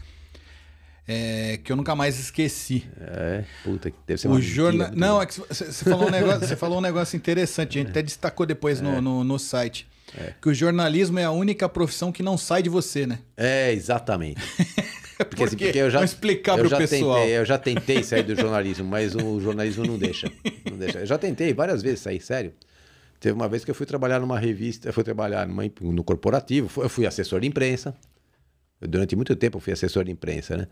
é, que eu nunca mais esqueci. É, puta, que deve ser o uma jorna... Não, é que você falou, um negócio, falou um negócio interessante, a gente é. até destacou depois no, é. no, no site. É. Que o jornalismo é a única profissão que não sai de você, né? É, exatamente. Porque, assim, porque, porque eu já, explicar eu já pessoal. Tentei, eu já tentei sair do jornalismo, mas o jornalismo não deixa, não deixa. Eu já tentei várias vezes sair, sério. Teve uma vez que eu fui trabalhar numa revista, eu fui trabalhar numa, no corporativo, eu fui assessor de imprensa. Eu, durante muito tempo eu fui assessor de imprensa, né?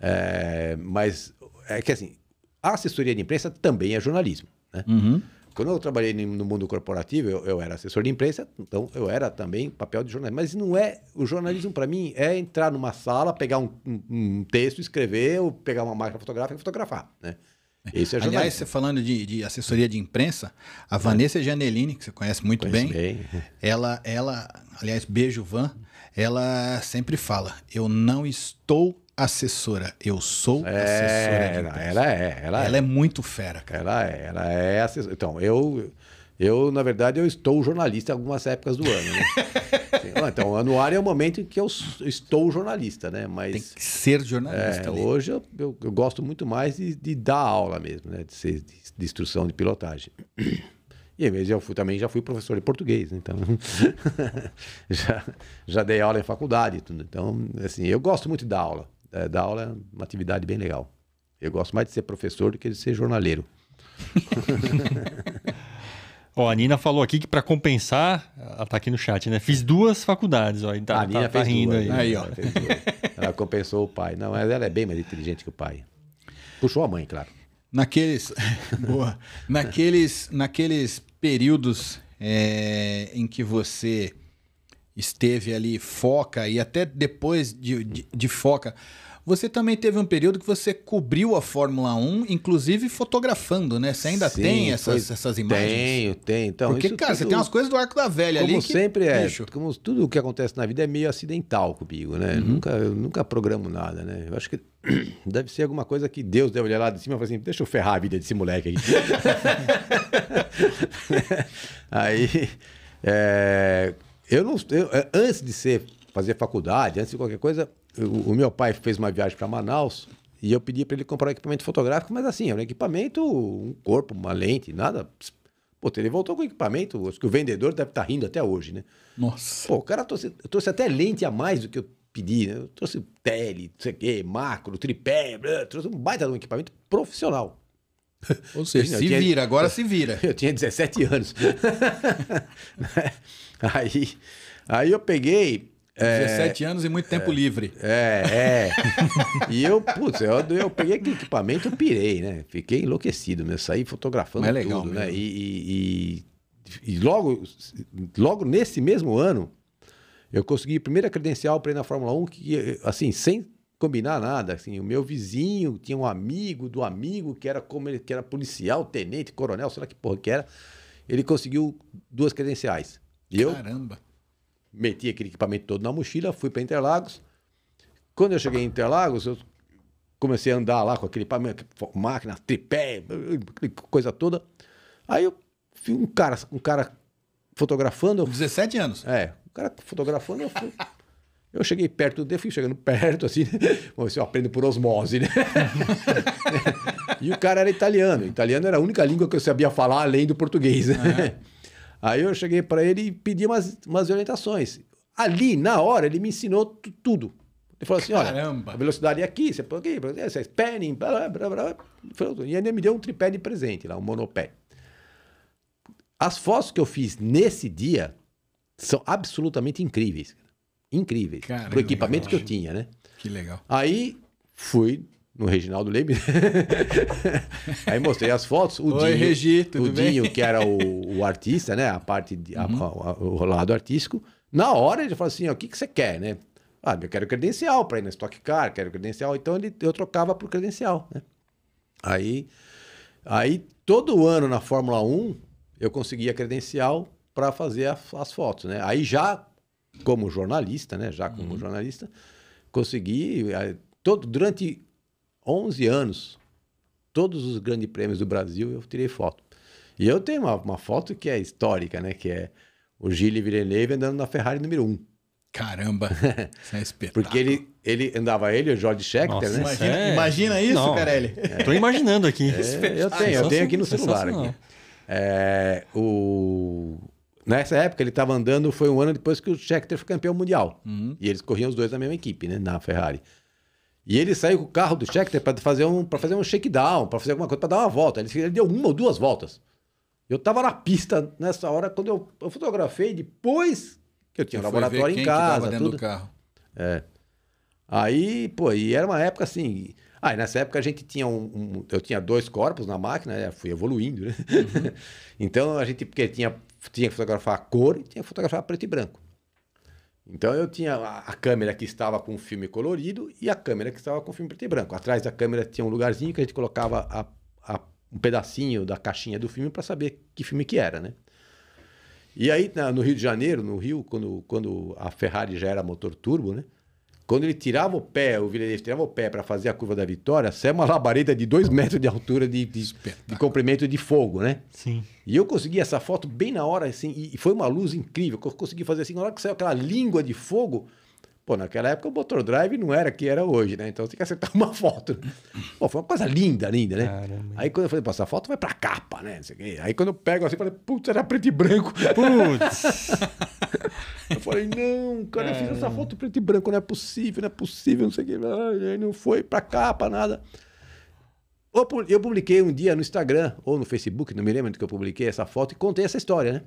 É, mas é que assim, a assessoria de imprensa também é jornalismo. Né? Uhum. Quando eu trabalhei no mundo corporativo, eu, eu, era assessor de imprensa, então eu era também papel de jornalismo. Mas não é. O jornalismo, para mim, é entrar numa sala, pegar um, um, um, texto, escrever, ou pegar uma máquina fotográfica e fotografar. Né? Esse é Aliás, você falando de, de, assessoria de imprensa, a é. Vanessa Janellini, que você conhece muito Conheço bem, bem, ela, ela, aliás, beijo Van, ela sempre fala: eu não estou assessora. Eu sou é, assessora de Ela é, ela, ela é. é. muito fera, cara. Ela é, ela é assessora. Então, eu, eu, na verdade, eu estou jornalista em algumas épocas do ano, né? então, anuário é o momento em que eu estou jornalista, né? Mas, Tem que ser jornalista. É, hoje eu, eu, eu, gosto muito mais de, de, dar aula mesmo, né? De, ser, de, de instrução de pilotagem. E vezes eu fui, também já fui professor de português, né? então já, já dei aula em faculdade, e tudo. Então, assim, eu gosto muito de dar aula é, dar aula é uma atividade bem legal. Eu gosto mais de ser professor do que de ser jornaleiro. ó, a Nina falou aqui que para compensar, ela tá aqui no chat, né? Fiz duas faculdades, ó. Tá, a Nina tá, tá, fez rindo duas, aí. Né? aí ó. Ela, fez duas. ela compensou o pai. Não, ela é bem mais inteligente que o pai. Puxou a mãe, claro. Naqueles, boa. Naqueles, naqueles períodos é, em que você esteve ali foca e até depois de, de, de, foca, você também teve um período que você cobriu a Fórmula 1, inclusive fotografando, né? Você ainda Sim, tem essas, foi... essas imagens? Tenho, tenho. Então, Porque, cara, tudo... você tem umas coisas do Arco da Velha como ali. Como sempre que... é. Bicho. Como tudo o que acontece na vida é meio acidental comigo, né? Uhum. Eu nunca, eu nunca programo nada, né? Eu acho que deve ser alguma coisa que Deus deve olhar lá de cima e falar assim, deixa eu ferrar a vida desse moleque aí. aí... É eu não. Eu, é, antes de ser fazer faculdade, antes de qualquer coisa, eu, o meu pai fez uma viagem para Manaus e eu pedi para ele comprar um equipamento fotográfico, mas assim, era é um equipamento, um corpo, uma lente, nada. Pô, ele voltou com o equipamento, acho que o vendedor deve estar tá rindo até hoje, né? Nossa. Pô, o cara trouxe, trouxe até lente a mais do que eu pedi, né? Eu trouxe tele, não sei o quê, macro, tripé, blá, trouxe um baita de um equipamento profissional. Ou seja, se tinha... vira, agora se vira. Eu tinha 17 anos. aí, aí eu peguei. 17 é... anos e muito é, tempo é... livre. É, é. e eu, putz, eu, eu peguei aquele equipamento, eu pirei, né? Fiquei enlouquecido mesmo, saí fotografando é legal, tudo, né? mesmo. né? E, e, e, e logo, logo nesse mesmo ano, eu consegui a primeira credencial para ir na Fórmula 1, que, assim, sem combinar nada. Assim, o meu vizinho tinha um amigo do amigo que era como ele que era policial, tenente, coronel, sei lá que porra que era. Ele conseguiu duas credenciais. E eu Caramba. meti aquele equipamento todo na mochila, fui para Interlagos. Quando eu cheguei em Interlagos, eu comecei a andar lá com aquele equipamento, máquina, tripé, coisa toda. Aí eu vi um cara, um cara fotografando. Eu... 17 anos. É, o um cara fotografando, eu fui. Eu cheguei perto do fui chegando perto, assim, bom, se eu aprendo por osmose, né? e o cara era italiano. italiano era a única língua que eu sabia falar além do português. Né? Aí eu cheguei para ele e pedi umas, umas orientações. Ali, na hora, ele me ensinou tudo. Ele falou assim: Caramba. olha, a velocidade é aqui, você põe aqui, você é spinning, blá, blá, blá, blá. E ele me deu um tripé de presente lá, um monopé. As fotos que eu fiz nesse dia são absolutamente incríveis incríveis. pro equipamento legal, que eu tinha, né? Que legal. Aí fui no Reginaldo Leme. Aí mostrei as fotos. O Oi, Dinho, Regi, tudo o bem? Dinho, que era o, o artista, né? A parte, de, uhum. a, a, o lado artístico. Na hora ele falou assim: ó, o que, que você quer, né? Ah, eu quero credencial para ir na Stock Car, quero credencial. Então ele, eu trocava por credencial, né? Aí, aí todo ano na Fórmula 1 eu conseguia credencial para fazer as fotos, né? Aí já como jornalista, né? Já como uhum. jornalista, consegui eh, todo durante 11 anos todos os grandes prêmios do Brasil eu tirei foto. E eu tenho uma, uma foto que é histórica, né? Que é o Gilles Villeneuve andando na Ferrari número 1. Caramba, isso é espetáculo. Porque ele, ele andava ele, o Jorge Scheckter, Nossa, né? Imagina, é. imagina isso, Não, Carelli. Estou é. imaginando aqui. É, eu tenho, eu tenho aqui no celular. Aqui. É, o, Nessa época ele estava andando, foi um ano depois que o Scheckter foi campeão mundial. Uhum. E eles corriam os dois na mesma equipe, né? Na Ferrari. E ele saiu com o carro do Scheckter para fazer um para fazer um shakedown, para fazer alguma coisa, para dar uma volta. Ele, ele, deu uma ou duas voltas. Eu estava na pista nessa hora quando eu, eu fotografei depois que eu tinha um laboratório em casa, tudo. Do carro. É. Aí, pô, e era uma época assim, ah, nessa época a gente tinha um, um, eu tinha dois corpos na máquina, né, fui evoluindo, né? Uhum. então a gente porque tinha tinha que fotografar a cor e tinha que fotografar preto e branco. Então eu tinha a, a câmera que estava com filme colorido e a câmera que estava com filme preto e branco. Atrás da câmera tinha um lugarzinho que a gente colocava a, a, um pedacinho da caixinha do filme para saber que filme que era, né? E aí na, no Rio de Janeiro, no Rio, quando, quando a Ferrari já era motor turbo, né? Quando ele tirava o pé, o Villeneuve tirava o pé para fazer a curva da vitória, isso é uma labareda de dois metros de altura de, de, de, comprimento de fogo, né? Sim. E eu consegui essa foto bem na hora, assim, e foi uma luz incrível. Eu consegui fazer assim, na hora que saiu aquela língua de fogo, Pô, naquela época o motor drive não era que era hoje, né? Então você tem que acertar uma foto. Pô, foi uma coisa linda, linda, né? Caramba. Aí quando eu falei, pô, essa foto vai pra capa, né? Aí quando eu pego assim, eu falei, putz, era preto e branco. Putz! eu falei, não, cara, eu fiz essa foto preto e branco, não é possível, não é possível, não sei o quê. Aí não foi pra capa, nada. Eu publiquei um dia no Instagram ou no Facebook, não me lembro do que eu publiquei essa foto e contei essa história, né?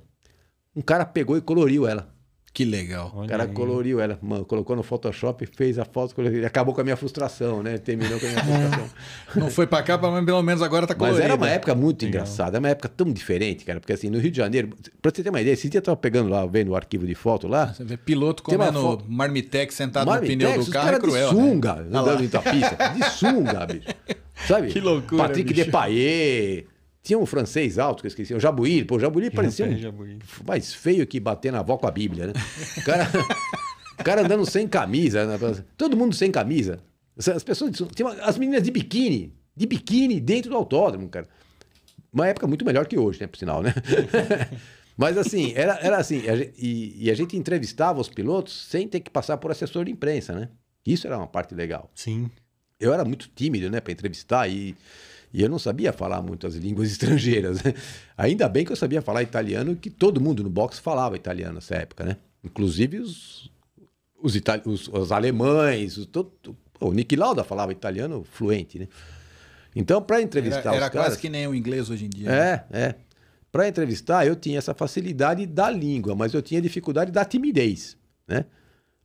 Um cara pegou e coloriu ela. Que legal. Olha o cara aí. coloriu ela, mano, colocou no Photoshop, fez a foto, colorida. acabou com a minha frustração, né? Terminou com a minha frustração. Não foi pra cá, mas pelo menos agora tá colorido. Mas era uma época muito legal. engraçada, uma época tão diferente, cara, porque assim, no Rio de Janeiro, pra você ter uma ideia, esse dia eu tava pegando lá, vendo o arquivo de foto lá. Você vê piloto comendo foto... marmitex sentado marmitex, no pneu do carro, é cruel. De né? sunga, né? andando ah em pista, de sunga, bicho. Sabe? Que loucura. Patrick bicho. Depailler, tinha um francês alto, que eu esqueci, o Jabuí. Pô, o Jabuí parecia um Jabuí. mais feio que bater na avó com a Bíblia, né? O cara, o cara andando sem camisa. Né? Todo mundo sem camisa. As pessoas... Uma, as meninas de biquíni. De biquíni dentro do autódromo, cara. Uma época muito melhor que hoje, né? Por sinal, né? Mas assim, era, era assim. A gente, e, e a gente entrevistava os pilotos sem ter que passar por assessor de imprensa, né? Isso era uma parte legal. Sim. Eu era muito tímido, né? Para entrevistar e... E eu não sabia falar muitas línguas estrangeiras. Né? Ainda bem que eu sabia falar italiano, que todo mundo no box falava italiano nessa época, né? Inclusive os, os, itali os, os alemães, os, todo, o Nick Lauda falava italiano fluente, né? Então, para entrevistar era, era os caras... Era quase que nem o inglês hoje em dia. Né? É, é. Para entrevistar, eu tinha essa facilidade da língua, mas eu tinha dificuldade da timidez, né?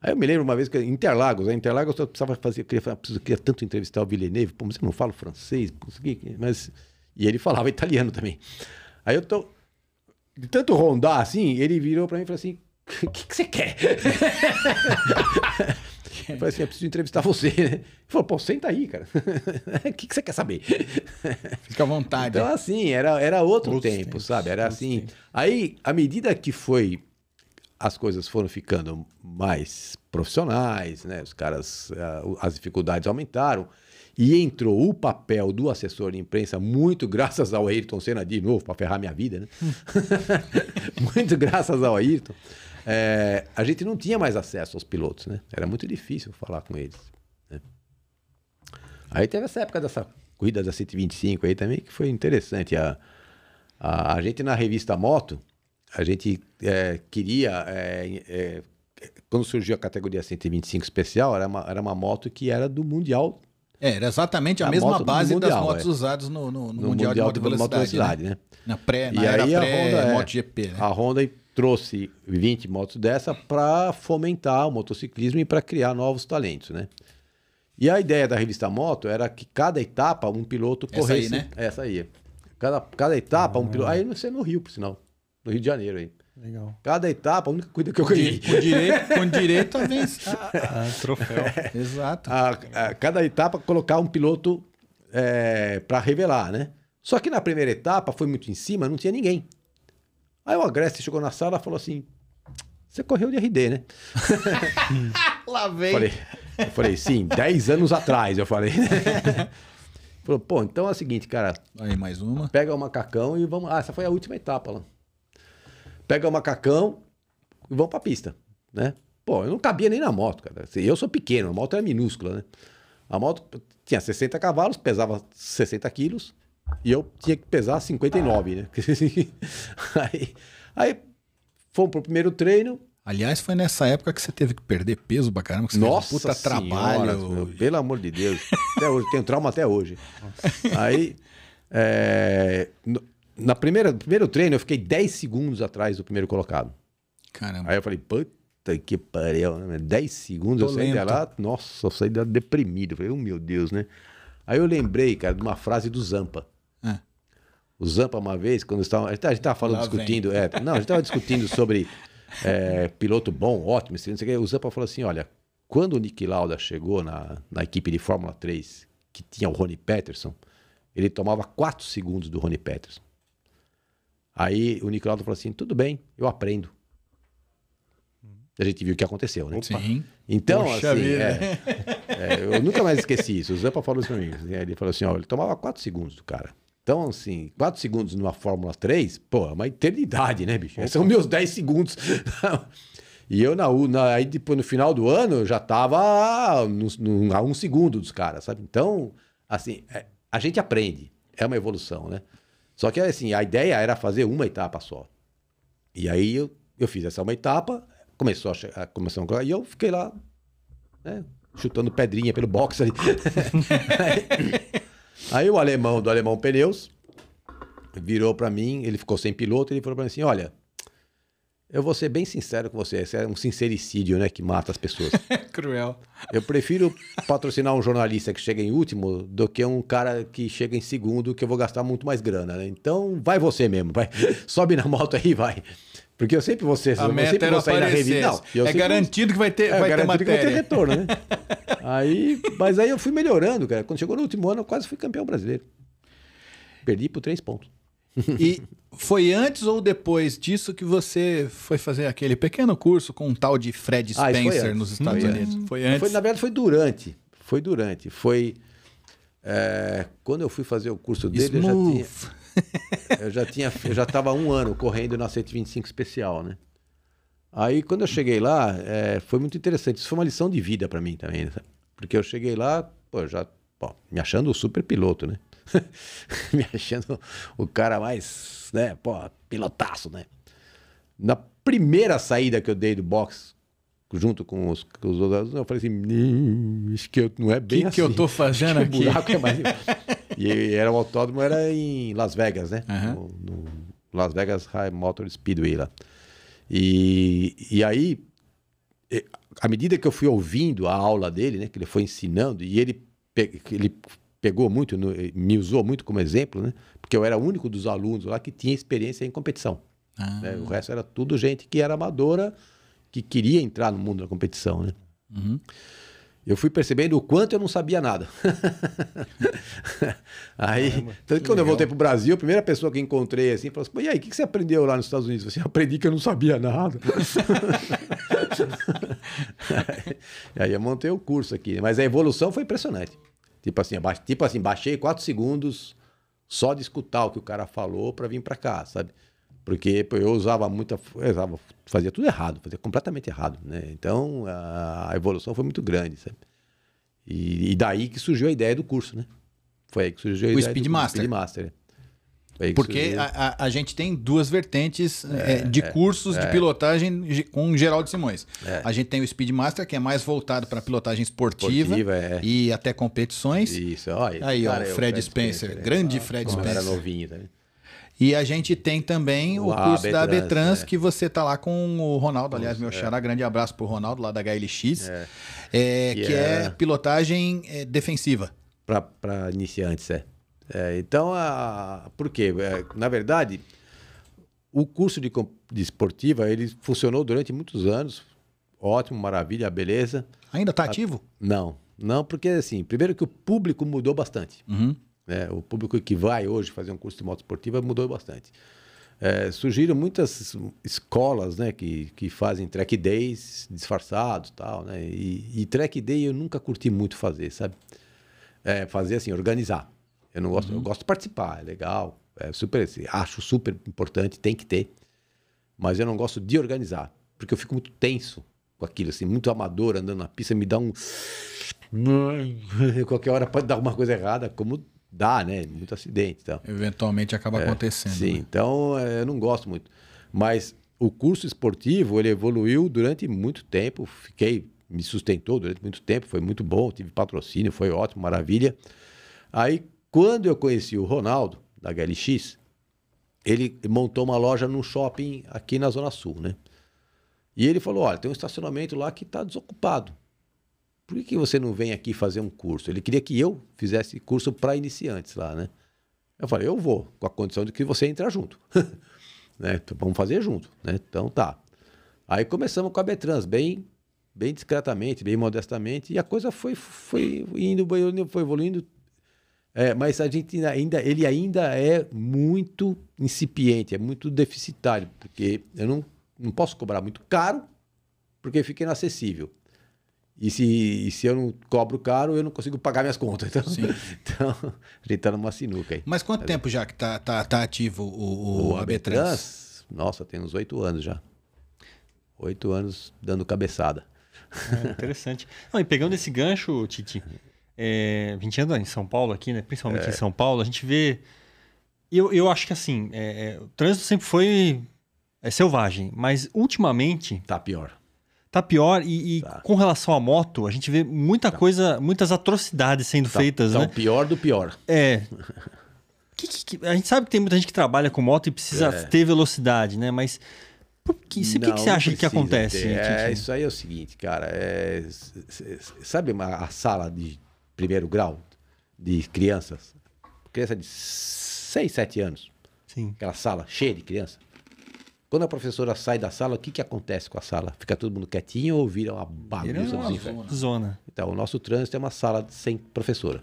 Aí eu me lembro uma vez que Interlagos, né? Interlagos eu precisava fazer, eu queria, eu queria tanto entrevistar o Villeneuve, pô, mas eu não falo francês, consegui, mas e ele falava italiano também. Aí eu tô de tanto rondar assim, ele virou para mim e falou assim: "O que, que você quer?" eu falei assim: "Eu preciso entrevistar você". Né? Ele falou: "Pô, senta aí, cara. O que, que você quer saber?" Fica à vontade. Então assim, era era outro Outros tempos, sabe? Era assim. Tempos. Aí, à medida que foi as coisas foram ficando mais profissionais, né? Os caras, eh, as dificuldades aumentaram. E entrou o papel do assessor de imprensa, muito graças ao Ayrton Senna, de novo, para ferrar minha vida, né? muito graças ao Ayrton. É, a gente não tinha mais acesso aos pilotos, né? Era muito difícil falar com eles. Né? Aí teve essa época dessa corrida da 125 aí também, que foi interessante. A, a, a gente na revista Moto, a gente é, queria. É, é quando surgiu a categoria 125 especial, era uma, era uma moto que era do Mundial. É, era exatamente a, a mesma base mundial, das motos é. usadas no, no, no, no Mundial, mundial de Moto Velocidade. velocidade né? né? Na, pré, na e aí a pré, Honda, é, Né? A Honda trouxe 20 motos dessa para fomentar o motociclismo e para criar novos talentos, né? E a ideia da revista Moto era que cada etapa um piloto corresse. Essa aí, né? Essa aí. Cada, cada etapa um ah. piloto. Aí você no Rio, por sinal no Rio de Janeiro aí. Legal. Cada etapa, a única coisa que eu ganhei. Com direito, com direito a vencer. Ah, ah, troféu. É, Exato. A, ah, a, ah, cada etapa, colocar um piloto é, para revelar, né? Só que na primeira etapa, foi muito em cima, não tinha ninguém. Aí o Agreste chegou na sala e falou assim: Você correu de RD, né? Lá vem. Falei, eu falei: Sim, 10 anos atrás, eu falei. Né? Falou, pô, então é o seguinte, cara. Aí, mais uma. Pega o macacão e vamos. Ah, essa foi a última etapa lá pega o macacão e vão pra pista, né? Pô, eu não cabia nem na moto, cara. Assim, eu sou pequeno, a moto era minúscula, né? A moto tinha 60 cavalos, pesava 60 quilos e eu tinha que pesar 59, né? aí, aí fomos pro primeiro treino. Aliás, foi nessa época que você teve que perder peso pra caramba, que você Nossa fez um puta senhora, trabalho. Meu, pelo amor de Deus. até hoje, tenho trauma até hoje. Nossa. Aí, é, na primeira, no primeiro treino, eu fiquei 10 segundos atrás do primeiro colocado. Caramba. Aí eu falei, puta que pariu, 10 né, segundos, Tô eu saí de lá, nossa, eu saí de lá deprimido. falei, oh, meu Deus, né? Aí eu lembrei, cara, de uma frase do Zampa. É. O Zampa, uma vez, quando estava. A gente estava falando, lá discutindo. É, não, a gente estava discutindo sobre é, piloto bom, ótimo, não sei o que. O Zampa falou assim: olha, quando o Nick Lauda chegou na, na equipe de Fórmula 3, que tinha o Rony Peterson, ele tomava 4 segundos do Rony Peterson. Aí o Nicolau falou assim: tudo bem, eu aprendo. A gente viu o que aconteceu, né? Sim. Então, Poxa assim, é, é, eu nunca mais esqueci isso. O Zampa falou isso pra mim. Ele falou assim: ó, ele tomava 4 segundos do cara. Então, assim, 4 segundos numa Fórmula 3, pô, é uma eternidade, né, bicho? Opa. São meus 10 segundos. e eu, na, na, aí depois, no final do ano, eu já tava a, a um segundo dos caras, sabe? Então, assim, é, a gente aprende. É uma evolução, né? Só que assim, a ideia era fazer uma etapa só. E aí eu, eu fiz essa uma etapa, começou a, a começou a, e eu fiquei lá, né, chutando pedrinha pelo box ali. aí, aí o alemão do Alemão Pneus virou para mim, ele ficou sem piloto, ele falou para mim assim: "Olha, eu vou ser bem sincero com você, esse é um sincericídio, né, que mata as pessoas. É cruel. Eu prefiro patrocinar um jornalista que chega em último do que um cara que chega em segundo, que eu vou gastar muito mais grana, né? Então, vai você mesmo, vai. Sobe na moto aí, vai. Porque eu sempre vou ser, a eu meta sempre vou sair na revista. Não, é garantido que vai ter, é, vai ter que vai ter retorno, né? aí, mas aí eu fui melhorando, cara. Quando chegou no último ano, eu quase fui campeão brasileiro. Perdi por três pontos. E foi antes ou depois disso que você foi fazer aquele pequeno curso com um tal de Fred ah, Spencer ah, nos Estados foi Unidos? Antes. Foi antes? Foi, na verdade, foi durante. Foi durante. Foi. É, quando eu fui fazer o curso dele, Smooth. eu já tinha. Eu já estava um ano correndo na 125 especial, né? Aí, quando eu cheguei lá, é, foi muito interessante. Isso foi uma lição de vida para mim também, né? Porque eu cheguei lá, pô, já. Bom, me achando o super piloto, né? me achando o cara mais, né, pô, pilotaço, né? Na primeira saída que eu dei do box junto com os, com os outros, eu falei assim, hum, que eu, não é bem que assim. que eu tô assim. fazendo aqui? É mais... e, era o autódromo era em Las Vegas, né? Uhum. No, no Las Vegas High Motor Speedway lá. E, e aí, à medida que eu fui ouvindo a aula dele, né, que ele foi ensinando, e ele, ele pegou muito, eh, me usou muito como exemplo, né? Porque eu era o único dos alunos lá que tinha experiência em competição. Ah. Né? O resto era tudo gente que era amadora, que queria entrar no mundo da competição, né? Uhum. Eu fui percebendo o quanto eu não sabia nada. aí, Caramba, tanto que, quando legal. eu voltei para o Brasil, a primeira pessoa que encontrei assim falou assim: e aí, o que você aprendeu lá nos Estados Unidos? Você assim, aprendi que eu não sabia nada. aí, aí eu montei o curso aqui. Né? Mas a evolução foi impressionante. Tipo assim, abaixo, tipo assim, baixei quatro segundos só de escutar o que o cara falou para vir para cá, sabe? Porque eu usava muita, eu usava, fazia tudo errado, fazia completamente errado, né? Então a evolução foi muito grande, sabe? E, e daí que surgiu a ideia do curso, né? Foi aí que surgiu a o ideia Speed do Master. Speed Master. É Porque a, a, a, gente tem duas vertentes é, é de é, cursos de é. pilotagem com o Geraldo Simões. A gente tem o Speedmaster, que é mais voltado para pilotagem esportiva, esportiva e até competições. Isso, olha. Aí, cara, ó, Fred, Fred Spencer, Spencer né? grande ah, Fred Spencer. Era novinho também. E a gente tem também o, o curso da Betrans, é. que você tá lá com o Ronaldo, aliás, Nossa, meu xará, é. grande abraço pro Ronaldo lá da HLX, é. que é pilotagem defensiva. Para iniciantes, é. É, então, a, por quê? É, na verdade, o curso de, de esportiva ele funcionou durante muitos anos. Ótimo, maravilha, beleza. Ainda está ativo? A, não, não, porque assim, primeiro que o público mudou bastante. Uhum. Né? O público que vai hoje fazer um curso de moto esportiva mudou bastante. É, surgiram muitas escolas né, que, que fazem track days disfarçados tal, né? E, e track day eu nunca curti muito fazer, sabe? É, fazer assim, organizar. Eu não gosto, uhum. eu gosto de participar, é legal, é super, assim, acho super importante, tem que ter. Mas eu não gosto de organizar, porque eu fico muito tenso com aquilo, assim, muito amador andando na pista, me dá um qualquer hora pode dar uma coisa errada, como dá, né? Muito acidente, então. Eventualmente acaba é, acontecendo. Sim, né? então é, eu não gosto muito. Mas o curso esportivo ele evoluiu durante muito tempo. Fiquei, me sustentou durante muito tempo. Foi muito bom. Tive patrocínio, foi ótimo, maravilha. Aí quando eu conheci o Ronaldo, da HLX, ele montou uma loja num shopping aqui na Zona Sul, né? E ele falou: olha, tem um estacionamento lá que está desocupado. Por que, você não vem aqui fazer um curso? Ele queria que eu fizesse curso para iniciantes lá, né? Eu falei: eu vou, com a condição de que você entrar junto. né? Então, vamos fazer junto, né? Então tá. Aí começamos com a Betrans, bem bem discretamente, bem modestamente, e a coisa foi, foi indo, foi evoluindo é, mas a gente ainda, ele ainda é muito incipiente, é muito deficitário, porque eu não, não posso cobrar muito caro, porque fica inacessível. E se, e se eu não cobro caro, eu não consigo pagar minhas contas. Então, então a gente está numa sinuca aí. Mas quanto tempo já que está tá, tá ativo o, o, o Abetrans? Nossa, tem uns oito anos já. Oito anos dando cabeçada. É, interessante. Não, e pegando esse gancho, Titi, é, 20 anos né, em São Paulo aqui, né? Principalmente é. em São Paulo, a gente vê. Eu, eu acho que assim, é, é o trânsito sempre foi é selvagem, mas ultimamente. Tá pior. Tá pior, e, e tá. com relação à moto, a gente vê muita tá. coisa, muitas atrocidades sendo tá, feitas, tá né? pior do pior. É. que, que, que, a gente sabe que tem muita gente que trabalha com moto e precisa é. ter velocidade, né? Mas por que, se não, que, você acha que acontece? É, isso aí é o seguinte, cara. É, sabe a sala de primeiro grau de crianças. Criança de 6, 7 anos. Sim. Aquela sala cheia de criança. Quando a professora sai da sala, o que, que acontece com a sala? Fica todo mundo quietinho ou vira uma bagunça? Uma zona. zona. Então, o nosso trânsito é uma sala sem professora,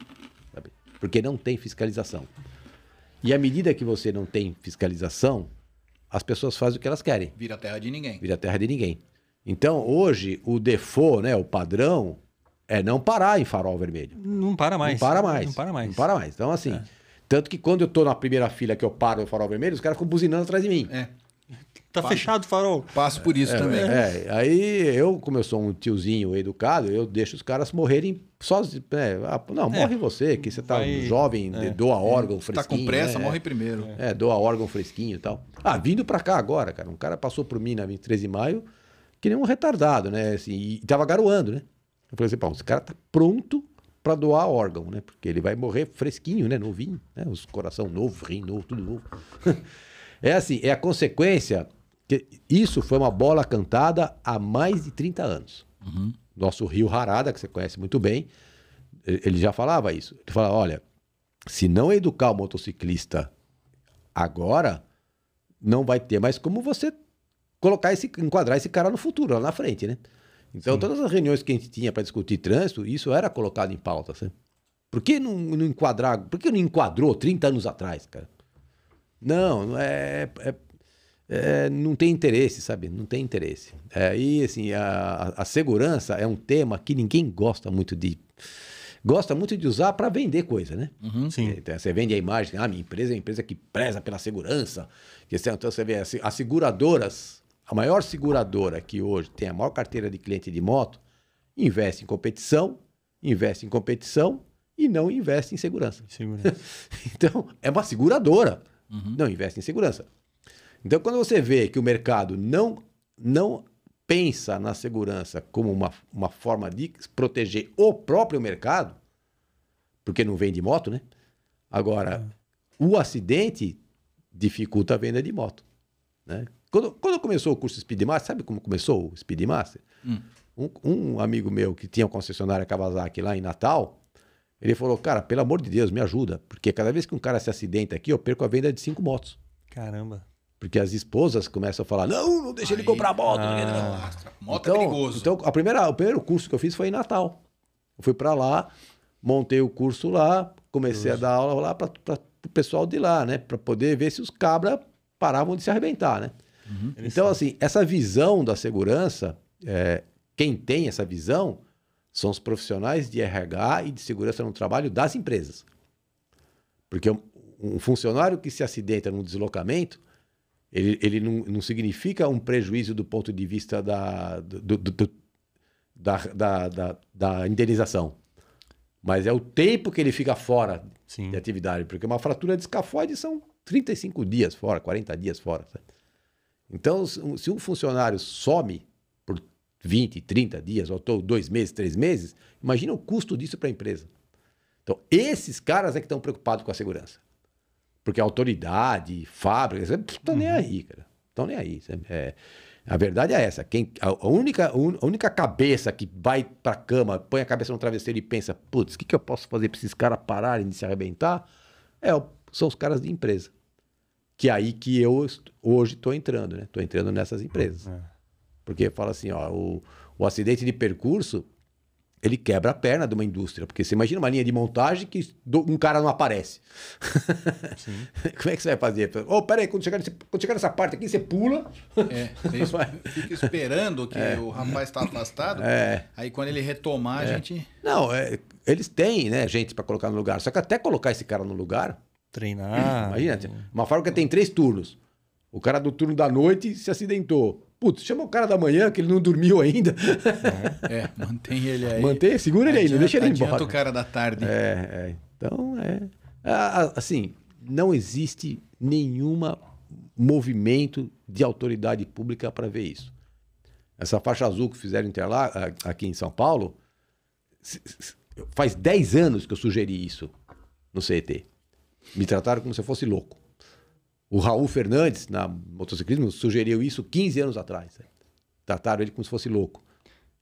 sabe? porque não tem fiscalização. E à medida que você não tem fiscalização, as pessoas fazem o que elas querem. Vira terra de ninguém. Vira terra de ninguém. Então, hoje, o default, né, o padrão, é não parar em farol vermelho. Não para mais. Não para mais. Não para mais. Não para mais. Então, assim. É. Tanto que quando eu tô na primeira fila que eu paro no farol vermelho, os caras ficam buzinando atrás de mim. É. Tá Passo. fechado o farol. Passo por isso é, também. É, aí eu, como eu sou um tiozinho educado, eu deixo os caras morrerem sozinhos. É, ah, não, é. morre você, que você tá Vai, jovem, é. doa órgão fresquinho. Tá com pressa, né? morre primeiro. É, é, doa órgão fresquinho e tal. Ah, vindo pra cá agora, cara. Um cara passou por mim na 23 de maio, que nem um retardado, né? Assim, e tava garoando, né? Eu falei assim, pá, esse cara tá pronto para doar órgão, né? Porque ele vai morrer fresquinho, né? Novinho, né? Os coração novo, rim novo, tudo novo. é assim, é a consequência que isso foi uma bola cantada há mais de 30 anos. Uhum. Nosso Rio Harada, que você conhece muito bem, ele já falava isso. Ele falava, olha, se não educar o motociclista agora, não vai ter mais como você colocar esse, enquadrar esse cara no futuro, lá na frente, né? Então, Sim. todas as reuniões que a gente tinha para discutir trânsito, isso era colocado em pauta. Sabe? Por que não, não enquadrar? Por que não enquadrou 30 anos atrás, cara? Não, é, é, é, é não tem interesse, sabe? Não tem interesse. É, e assim, a, a segurança é um tema que ninguém gosta muito de gosta muito de usar para vender coisa, né? Uhum, sim. É, então, você vende a imagem, ah, minha empresa é uma empresa que preza pela segurança. Então você vê assim, as seguradoras a maior seguradora que hoje tem a maior carteira de cliente de moto investe em competição, investe em competição e não investe em segurança. segurança. então, é uma seguradora. Uhum. Não investe em segurança. Então, quando você vê que o mercado não, não pensa na segurança como uma, uma forma de proteger o próprio mercado, porque não vende moto, né? Agora, uhum. o acidente dificulta a venda de moto, né? Quando, quando começou o curso Speedmaster, sabe como começou o Speedmaster? Hum. Um, um, amigo meu que tinha um concessionária Kawasaki lá em Natal, ele falou, cara, pelo amor de Deus, me ajuda. Porque cada vez que um cara se acidenta aqui, eu perco a venda de cinco motos. Caramba. Porque as esposas começam a falar, não, não deixa Aí, ele comprar moto. Ah, moto é então, é perigoso. Então, a primeira, o primeiro curso que eu fiz foi em Natal. Eu fui para lá, montei o curso lá, comecei Deus. a dar aula lá para o pessoal de lá, né? Para poder ver se os cabras paravam de se arrebentar, né? Uhum. Então, assim, essa visão da segurança, é, quem tem essa visão são os profissionais de RH e de segurança no trabalho das empresas. Porque um funcionário que se acidenta num deslocamento, ele, ele não, não significa um prejuízo do ponto de vista da, do, do, do, da, da, da, da indenização. Mas é o tempo que ele fica fora Sim. de atividade, porque uma fratura de escafoide são 35 dias fora, 40 dias fora. Então, se um funcionário some por 20, 30 dias, ou dois meses, três meses, imagina o custo disso para a empresa. Então, esses caras é que estão preocupados com a segurança. Porque a autoridade, fábrica, não estão uhum. nem aí, cara. Estão nem aí. É, a verdade é essa. Quem, a, a, única, a única cabeça que vai para a cama, põe a cabeça no travesseiro e pensa, putz, o que, que eu posso fazer para esses caras pararem de se arrebentar? É, são os caras de empresa. Que é aí que eu hoje estou entrando, né? Estou entrando nessas empresas. É. Porque fala assim, ó, o, o acidente de percurso, ele quebra a perna de uma indústria. Porque você imagina uma linha de montagem que um cara não aparece. Como é que você vai fazer? Ô, oh, peraí, quando chegar, nesse, quando chegar nessa parte aqui, você pula. É, você fica esperando que é. o rapaz está afastado. É. Aí quando ele retomar, é. a gente. Não, é, eles têm, né, gente para colocar no lugar. Só que até colocar esse cara no lugar, Treinar. Imagina, e... Tipo, uma fábrica tem três turnos. O cara do turno da noite se acidentou. Putz, chama o cara da manhã que ele não dormiu ainda. É, é mantém ele aí. Mantém, segura adianta, ele aí, não deixa ele embora. o cara da tarde. É, é. Então, é. Assim, não existe nenhuma movimento de autoridade pública para ver isso. Essa faixa azul que fizeram aqui em São Paulo, faz 10 anos que eu sugeri isso no CET. Me trataram como se eu fosse louco. O Raul Fernandes, na motociclismo, sugeriu isso 15 anos atrás. Né? Trataram ele como se fosse louco.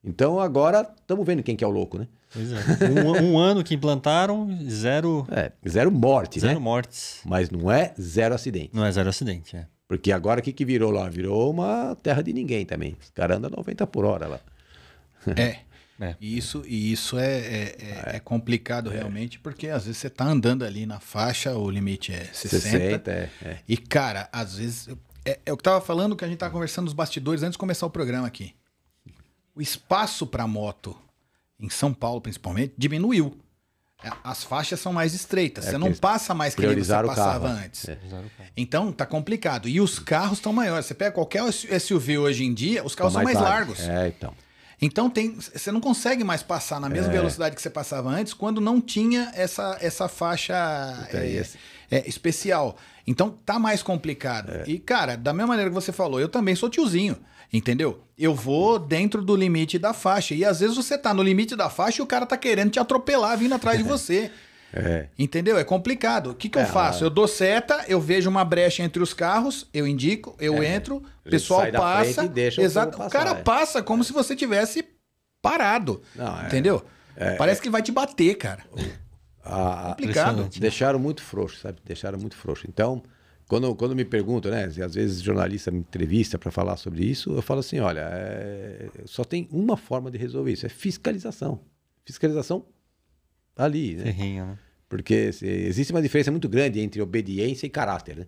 Então agora estamos vendo quem que é o louco, né? Pois é. Um, um ano que implantaram, zero. É, zero morte, zero né? Zero mortes. Mas não é zero acidente. Não é zero acidente, é. Porque agora o que, que virou lá? Virou uma terra de ninguém também. Os caras andam 90 por hora lá. É. É. E isso, e isso é, é, é, é complicado é. realmente, porque às vezes você está andando ali na faixa, o limite é 60. 60 é, é. e, cara, às vezes. É, é o que tava falando que a gente estava conversando nos bastidores antes de começar o programa aqui. O espaço para moto, em São Paulo principalmente, diminuiu. As faixas são mais estreitas. você não passa mais que você o passava carro. Né? antes. Então tá complicado. E os carros estão maiores. Você pega qualquer SUV hoje em dia, os carros são mais largos. largos. É, então. Então tem, você não consegue mais passar na mesma é. velocidade que você passava antes quando não tinha essa, essa faixa é, é, especial. Então tá mais complicado. É. E, cara, da mesma maneira que você falou, eu também sou tiozinho. Entendeu? Eu vou dentro do limite da faixa. E às vezes você tá no limite da faixa e o cara tá querendo te atropelar vindo atrás de você. É. Entendeu? É complicado. O que, que é, eu faço? É. Eu dou seta, eu vejo uma brecha entre os carros, eu indico, eu é. entro, o pessoal passa. deixa exato, o, passar, o cara é. passa como se você tivesse parado. Não, é. entendeu? Parece que vai te bater, cara. A, complicado. Assim, deixaram muito frouxo, sabe? Deixaram muito frouxo. Então, quando, quando me perguntam, né? Às vezes jornalista me entrevista para falar sobre isso, eu falo assim: olha, só tem uma forma de resolver isso, é fiscalização. Fiscalização Tá ali, né? Ferrinho, né? Porque existe uma diferença muito grande entre obediência e caráter, né?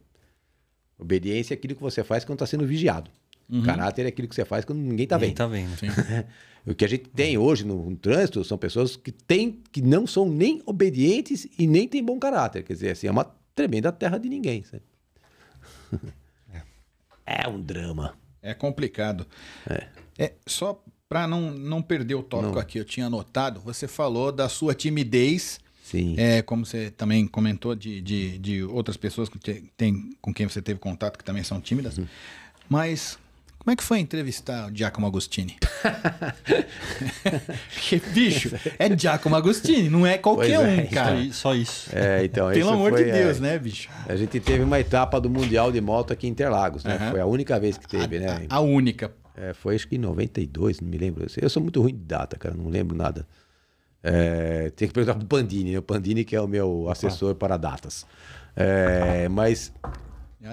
Obediência é aquilo que você faz quando está sendo vigiado. Uhum. Caráter é aquilo que você faz quando ninguém está vendo. Tá vendo. o que a gente tem hoje no, no, trânsito são pessoas que, tem, que não são nem obedientes e nem têm bom caráter. Quer dizer, assim, é uma tremenda terra de ninguém. Sabe? é. é um drama. É complicado. É. é só para não, não perder o tópico não. aqui, eu tinha anotado, você falou da sua timidez. Sim. É, como você também comentou de, de, de outras pessoas que tem, com quem você teve contato que também são tímidas. Uhum. Mas como é que foi entrevistar o Giacomo Agostini? Porque, bicho, é Giacomo Agostini, não é qualquer é, um, então. cara. Então, só isso. É, então, Pelo amor foi, de Deus, é, né, bicho? A gente teve uma etapa do Mundial de Moto aqui em Interlagos, né? Uhum. Foi a única vez que teve, a, né? A, a única. É, foi acho que em 92, não me lembro. Eu sou muito ruim de data, cara, não lembro nada. É, tem que perguntar pro Pandini, né? O Pandini que é o meu assessor para datas. É, mas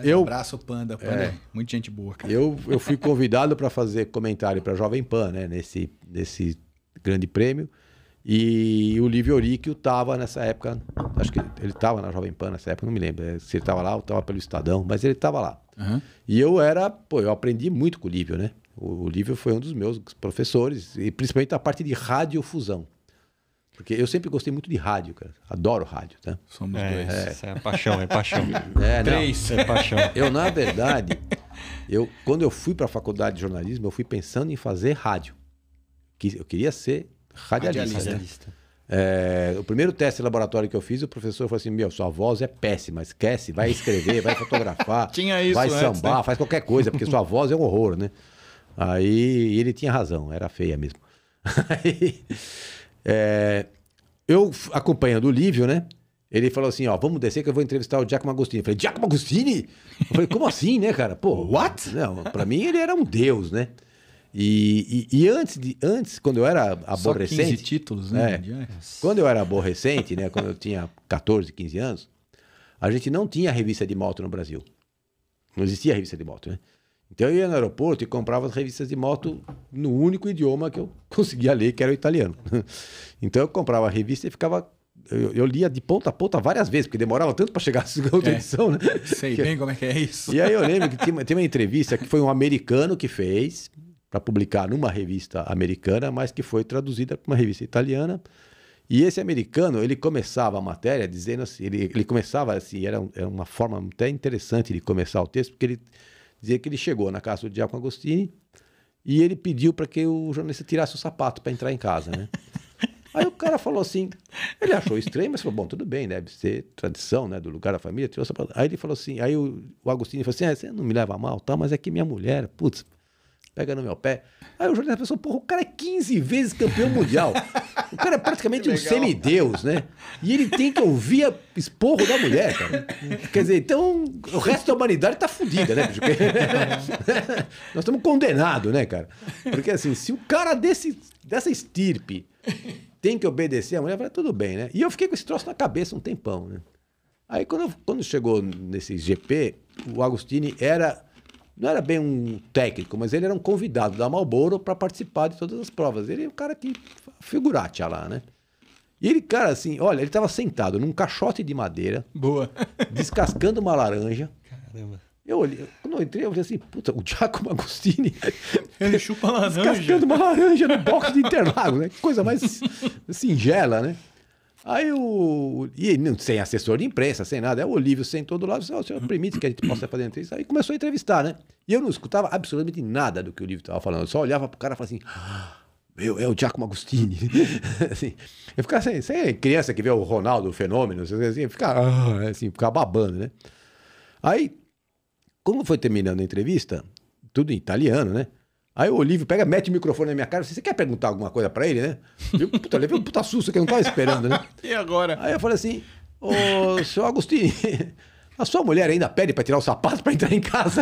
eu abraço Panda, Panda é, é muita gente boa, cara. Eu, eu fui convidado para fazer comentário para Jovem Pan, né, nesse nesse grande prêmio. E o Livio Oricchio estava nessa época, acho que ele estava na Jovem Pan nessa época, não me lembro é, se ele estava lá ou estava pelo Estadão, mas ele estava lá. Uhum. E eu era, pô, eu aprendi muito com o Livio, né? O Olívio foi um dos meus professores, e principalmente a parte de radiofusão. Porque eu sempre gostei muito de rádio, cara. Adoro rádio, tá? Somos é, dois. É. é paixão, é paixão. é, Três, não. é paixão. Eu, na verdade, eu, quando eu fui para a faculdade de jornalismo, eu fui pensando em fazer rádio. Eu queria ser radialista. Né? radialista. É, o primeiro teste de laboratório que eu fiz, o professor falou assim: Meu, sua voz é péssima, esquece, vai escrever, vai fotografar, Tinha isso vai sambar, né? faz qualquer coisa, porque sua voz é um horror, né? Aí ele tinha razão, era feia mesmo. Aí, é, eu acompanhando o Lívio, né? Ele falou assim, ó, vamos descer que eu vou entrevistar o Giacomo Agostini. Eu falei, Giacomo Agostini? Eu falei, como assim, né, cara? Pô, what? Não, pra mim ele era um deus, né? E, e, e antes, de, antes, quando eu era aborrecente... Só 15 títulos, né? É, quando eu era aborrecente, né? Quando eu tinha 14, 15 anos, a gente não tinha revista de moto no Brasil. Não existia revista de moto, né? Então eu ia no aeroporto e comprava as revistas de moto no único idioma que eu conseguia ler, que era o italiano. Então eu comprava a revista e ficava. Eu, eu lia de ponta a ponta várias vezes, porque demorava tanto para chegar à segunda é, edição, né? Sei que, bem como é que é isso. E aí eu lembro que tem, uma entrevista que foi um americano que fez para publicar numa revista americana, mas que foi traduzida para uma revista italiana. E esse americano, ele começava a matéria dizendo assim, ele, ele começava assim, era, era uma forma até interessante de começar o texto, porque ele Dizia que ele chegou na casa do Diácono Agostini e ele pediu para que o jornalista tirasse o sapato para entrar em casa, né? Aí o cara falou assim, ele achou estranho, mas falou, bom, tudo bem, deve ser tradição, né, do lugar da família. Tirou o sapato. Aí ele falou assim, aí o, o Agostinho falou assim, é, você não me leva mal, tá? mas é que minha mulher, putz, pega no meu pé. Aí o jornalista pensou, porra, o cara é 15 vezes campeão mundial. O cara é praticamente um semideus, né? E ele tem que ouvir a esporro da mulher, cara. Quer dizer, então o resto da humanidade tá fudida, né, bicho? Nós estamos condenados, né, cara? Porque assim, se o cara desse, dessa estirpe tem que obedecer a mulher, vai tudo bem, né? E eu fiquei com esse troço na cabeça um tempão, né? Aí quando, quando chegou nesse GP, o Agostini era não era bem um técnico, mas ele era um convidado da Malboro para participar de todas as provas. Ele é um cara que figurate lá, né? E ele, cara, assim, olha, ele estava sentado num caixote de madeira. Boa. descascando uma laranja. Caramba. Eu olhei, quando eu entrei, eu falei assim, puta, o Giacomo Agostini. Ele chupa laranja. Descascando uma laranja no box de Interlagos, né? Coisa mais singela, né? Aí o. E não, sem assessor de imprensa, sem nada. é o Olívio sentou do lado e disse: oh, senhor permite que a gente possa fazer entrevista? Aí começou a entrevistar, né? E eu não escutava absolutamente nada do que o Olívio estava falando. Eu só olhava pro cara e falava assim. Ah, meu, é o Giacomo Agostini. assim, eu ficava assim, sem criança que vê o Ronaldo, o fenômeno, assim, ficava, ah, assim, ficava babando, né? Aí, como foi terminando a entrevista, tudo em italiano, né? Aí o Olívio pega, mete o microfone na minha cara, você quer perguntar alguma coisa para ele, né? Eu, puta, levei um puta susto que eu não tava esperando, né? e agora? Aí eu falei assim, ô, senhor Agostinho, a sua mulher ainda pede para tirar o sapato para entrar em casa?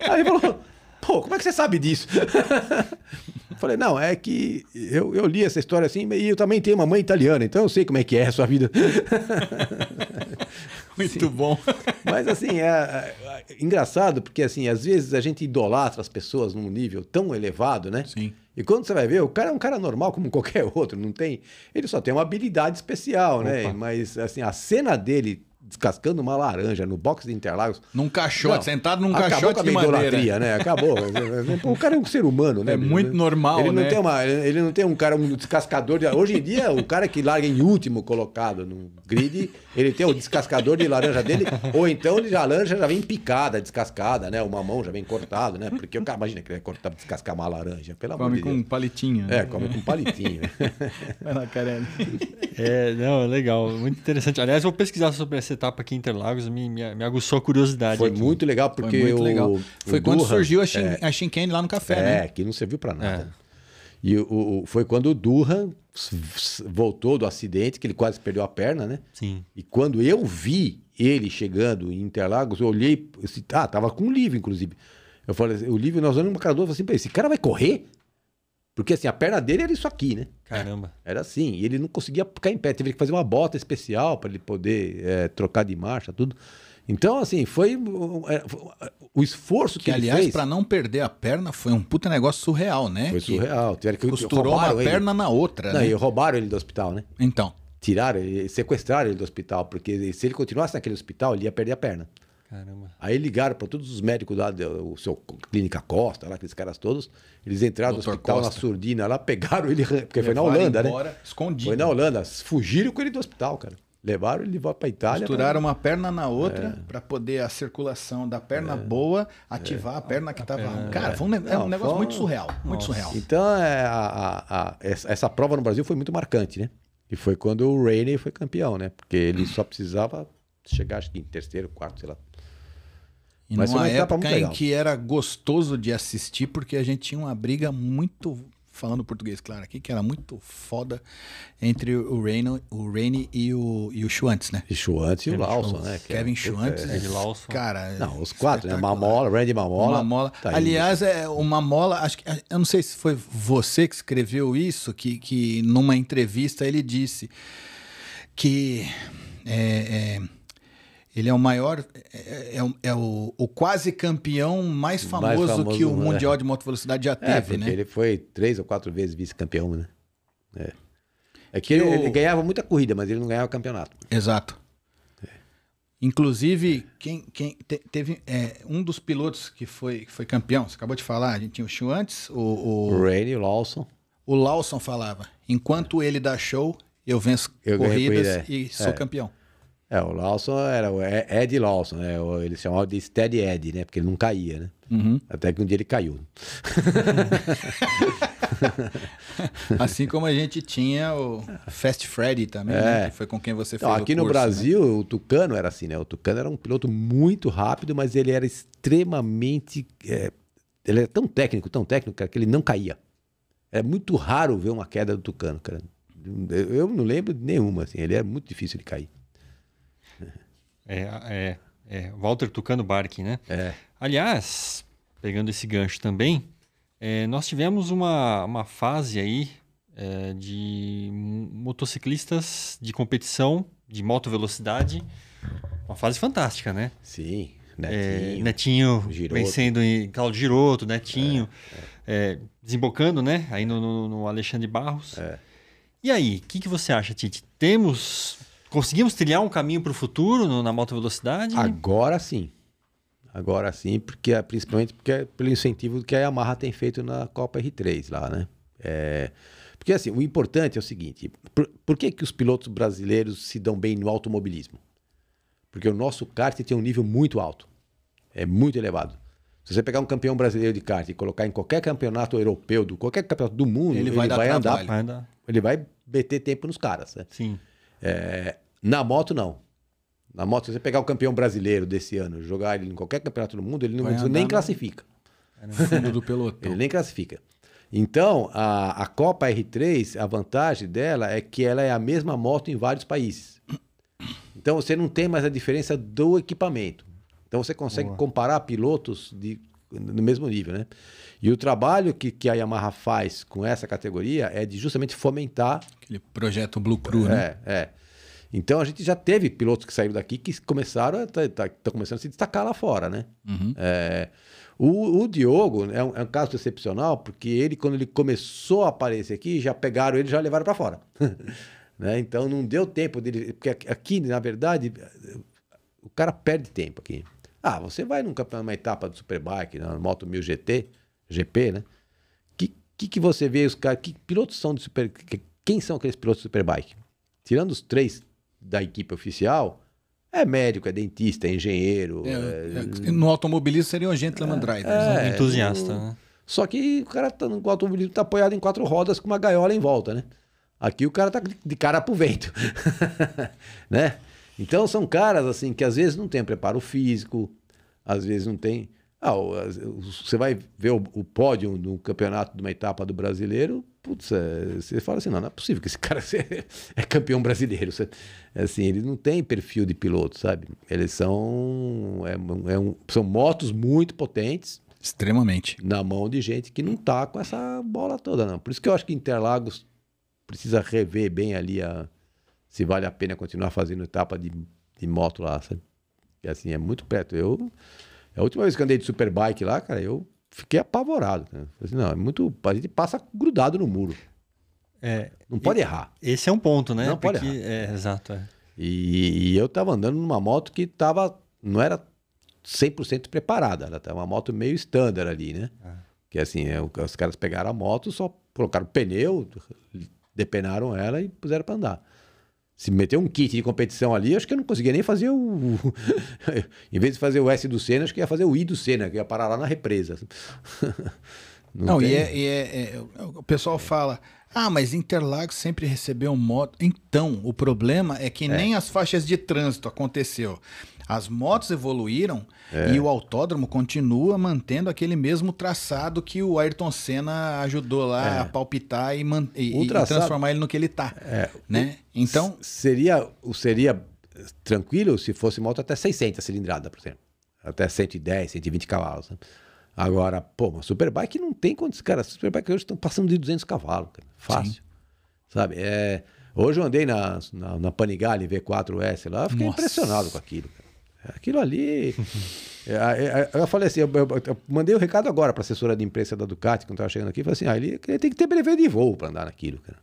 Aí ele falou, pô, como é que você sabe disso? eu falei, não, é que eu, eu li essa história assim, e eu também tenho uma mãe italiana, então eu sei como é que é a sua vida. Muito bom. Mas assim, é, é, é, engraçado, porque assim, às vezes a gente idolatra as pessoas num nível tão elevado, né? Sim. E quando você vai ver, o cara é um cara normal como qualquer outro, não tem. Ele só tem uma habilidade especial, né? Opa. né? Mas assim, a cena dele descascando uma laranja no box de Interlagos. Num caixote, não, sentado num acabou caixote de madeira. né? Acabou. o cara é um ser humano, né? É muito normal, ele né? não Tem uma, ele não tem um cara, um descascador. De... Hoje em dia, o cara que larga em último colocado no grid, ele tem o descascador de laranja dele, ou então ele já laranja já vem picada, descascada, né? O mamão já vem cortado, né? Porque o cara, imagina que ele vai cortar, descascar uma laranja, pelo come amor de Deus. Come com palitinho. Né? É, come com palitinho. Vai lá, Carelli. É, não, é legal, muito interessante. Aliás, vou pesquisar sobre essa etapa aqui em Interlagos me, me, me aguçou a curiosidade. Foi aqui. muito legal, porque. Foi muito o, legal. Foi o quando Durham, surgiu a, Shin, é, lá no café, é, né? É, que não serviu para nada. É. E o, o, foi quando o Durham voltou do acidente, que ele quase perdeu a perna, né? Sim. E quando eu vi ele chegando em Interlagos, eu olhei. Eu disse, ah, tava com o livro, inclusive. Eu falei, o livro, nós olhamos para cara e falei assim: esse cara vai correr? Porque assim, a perna dele era isso aqui, né? Caramba. Era assim. E ele não conseguia ficar em pé. Teve que fazer uma bota especial para ele poder é, trocar de marcha, tudo. Então, assim, foi é, é, o esforço que, que aliás, ele para não perder a perna, foi um puta negócio surreal, né? Foi surreal. Que que costurou uma ele. perna na outra. Não, né? e roubaram ele do hospital, né? Então. Tiraram, sequestraram ele do hospital, porque se ele continuasse naquele hospital, ele ia perder a perna. Caramba. Aí ligaram para todos os médicos lá, o seu Clínica Costa, lá, aqueles caras todos. Eles entraram Doutor no hospital Costa. na surdina lá, pegaram ele, porque foi na Holanda, né? embora, né? Escondido. Foi na Holanda, fugiram com ele do hospital, cara. Levaram ele para Itália. Misturaram pra... Né? uma perna na outra é. para poder a circulação da perna é. boa ativar é. a perna que estava. É. Cara, foi um, ne... É Não, um negócio foi... muito surreal. Nossa. Muito surreal. Então, é, a, a, essa, essa prova no Brasil foi muito marcante, né? E foi quando o Rainey foi campeão, né? Porque ele só precisava chegar, acho que em terceiro, quarto, sei lá, e Mas numa época em que era gostoso de assistir, porque a gente tinha uma briga muito falando português, claro, aqui, que era muito foda entre o Reino o Rainey e o, e o Schwantz, né? E Schwantz e o Lawson, né? É Kevin Schwantz. É, Lawson. Cara. Não, os quatro, né? Mamola, Randy Mamola. Mamola. Tá Aliás, é, o Mamola, acho que, eu não sei se foi você que escreveu isso, que, que numa entrevista ele disse que. É, é, ele é o maior, é, é, é, é o, o, quase campeão mais famoso, mais famoso que o Mundial é. de Moto Velocidade já teve, é, né? Ele foi três ou quatro vezes vice-campeão, né? É. é que eu... ele, ganhava muita corrida, mas ele não ganhava campeonato. Exato. Inclusive, quem, quem te, teve um dos pilotos que foi, que foi campeão, você acabou de falar, a gente tinha o Chu antes, o... o Rainy, o Lawson. O Lawson falava, enquanto ele dá show, eu venço eu corridas corrida, e sou campeão. É, o Lawson era o Ed Lawson, né? Ele chamava de Steady Ed, né? Porque ele não caía, né? Uhum. Até que um dia ele caiu. assim como a gente tinha o Fast Freddy também, né? é. né? que foi com quem você fez Aqui curso, no né? Brasil, né? o Tucano era assim, né? O Tucano era um piloto muito rápido, mas ele era extremamente... É, ele era tão técnico, tão técnico, cara, que ele não caía. É muito raro ver uma queda do Tucano, cara. Eu não lembro de nenhuma, assim. Ele era é muito difícil de cair. É, é, é Walter Tucano Barque, né? É. Aliás, pegando esse gancho também, é, nós tivemos uma, uma fase aí é, de motociclistas de competição de moto velocidade, uma fase fantástica, né? Sim. É, Netinho, é, Netinho Giroto. vencendo em Claudio Giroto, Netinho, é, é. desembocando, né? Aí no, no, no Alexandre Barros. E aí, o que, que você acha, Tite? Temos Conseguimos trilhar um caminho para o futuro no, na moto velocidade? Agora sim. Agora sim, porque é, principalmente porque é pelo incentivo que a Yamaha tem feito na Copa R3 lá, né? É, porque assim, o importante é o seguinte: por, por, que, que os pilotos brasileiros se dão bem no automobilismo? Porque o nosso kart tem um nível muito alto, é muito elevado. Se você pegar um campeão brasileiro de kart e colocar em qualquer campeonato europeu, do, qualquer campeonato do mundo, ele vai, ele vai andar, vai andar. Ele vai meter tempo nos caras. Né? Sim. É, na moto, não. Na moto, se você pegar o campeão brasileiro desse ano, jogar ele em qualquer campeonato do mundo, ele não, nem classifica. É no fundo do pelotão. ele nem classifica. Então, a, a Copa R3, a vantagem dela é que ela é a mesma moto em vários países. Então, você não tem mais a diferença do equipamento. Então, você consegue Boa. comparar pilotos de no mesmo nível, né? E o trabalho que, que a Yamaha faz com essa categoria é de justamente fomentar... Aquele projeto Blue Crew, é, né? É, é. Então a gente já teve pilotos que saíram daqui que começaram, tá, tá, começando a se destacar lá fora, né? Uhum. É, o, o, Diogo é um, é um, caso excepcional porque ele quando ele começou a aparecer aqui já pegaram ele já levaram para fora, né? Então não deu tempo dele porque aqui na verdade o cara perde tempo aqui. Ah, você vai num campeonato, numa etapa do Superbike, na Moto 1000 GT, GP, né? Que, que, que você vê os caras, que pilotos são de Super... Quem são aqueles pilotos de Superbike? Tirando os três da equipe oficial, é médico, é dentista, é engenheiro. É, é... é no automobilismo seriam gente é, Lamandrider, é, né? entusiasta. Né? Só que o cara tá, no automobilismo está apoiado em quatro rodas com uma gaiola em volta, né? Aqui o cara tá de cara pro vento, né? Então são caras assim que às vezes não tem preparo físico, às vezes não tem. Ah, você vai ver o, o pódio no campeonato de uma etapa do brasileiro, putz, é, você fala assim, não, não é possível que esse cara é, é campeão brasileiro. Você, assim, eles não têm perfil de piloto, sabe? Eles são, é, é um, são motos muito potentes. Extremamente. Na mão de gente que não tá com essa bola toda, não. Por isso que eu acho que Interlagos precisa rever bem ali a, se vale a pena continuar fazendo etapa de, de moto lá, sabe? E assim, é muito perto. Eu, é a última vez que andei de superbike lá, cara, eu fiquei apavorado. Assim, não, é muito. A gente passa grudado no muro. É, não pode e, errar. Esse é um ponto, né? Não Porque, pode errar. É, exato. É. E, e, eu tava andando numa moto que tava, não era 100% preparada. Ela tava uma moto meio standard ali, né? Ah. Que assim, é, os caras pegaram a moto, só colocaram o pneu, depenaram ela e puseram para andar. Se meter um kit de competição ali, acho que eu não conseguia nem fazer o. em vez de fazer o S do Senna, acho que ia fazer o I do Senna, que ia parar lá na represa. não, não e, é, e é, é, é, O pessoal fala. Ah, mas Interlagos sempre recebeu moto. Então, o problema é que é. nem as faixas de trânsito aconteceu. As motos evoluíram é. e o autódromo continua mantendo aquele mesmo traçado que o Ayrton Senna ajudou lá é. a palpitar e, e, traçado, e, transformar ele no que ele tá. É, né? Então- o, então seria seria tranquilo se fosse moto até 600 cilindrada, por exemplo, até 110, 120 cavalos. Né? Agora, pô, uma superbike não tem quantos caras. Superbike hoje estão passando de 200 cavalos, cara. Fácil. Sim. Sabe? É, Hoje eu andei na, na, na Panigale V4S lá, fiquei Nossa. impressionado com aquilo. Aquilo ali. É, é, eu falei assim: eu, eu, eu mandei o um recado agora para a assessora de imprensa da Ducati, quando estava chegando aqui, falei assim: ah, ele, tem que ter brevet de voo para andar naquilo, cara.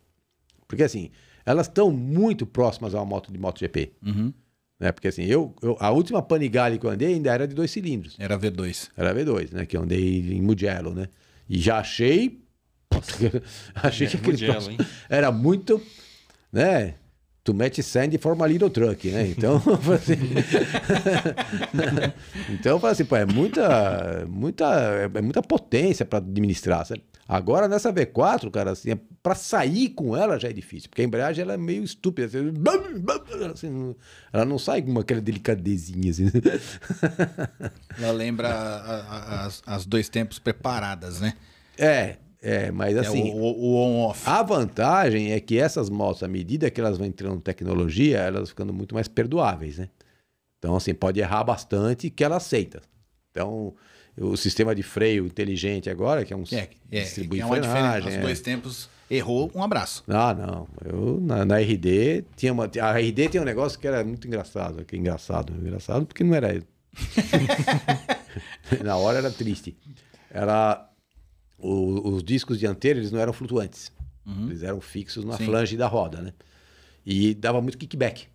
Porque assim, elas estão muito próximas a uma moto de MotoGP. Uhum. Né? Porque assim, eu, eu a última Panigale que eu andei ainda era de dois cilindros. Era V2. Era V2, né? Que eu andei em Mugello, né? E já achei. achei que é, aquele Mugello, próximo... era muito. Né? Too match sand for my little truck, né? Então, assim, então assim, pô, é muita, muita, é muita potência para administrar, sabe? Agora nessa V4, cara, assim, é, para sair com ela já é difícil, porque a embreagem ela é meio estúpida, assim, assim ela não sai com aquela delicadezinha. Assim. Ela lembra a, a, as, as dois tempos preparadas, né? É, é, mas é assim. É o, o on-off. A vantagem é que essas motos, à medida que elas vão entrando em tecnologia, elas ficando muito mais perdoáveis, né? Então, assim, pode errar bastante que ela aceita. Então, o sistema de freio inteligente agora, que é um é, é, é uma frenagem. Nos é. dois tempos errou, um abraço. Ah, não. Eu na, na, RD tinha uma a RD tinha um negócio que era muito engraçado, que é engraçado, engraçado porque não era na hora era triste. Era o, os discos dianteiros eles não eram flutuantes. Uhum. Eles eram fixos na Sim. flange da roda, né? E dava muito kickback.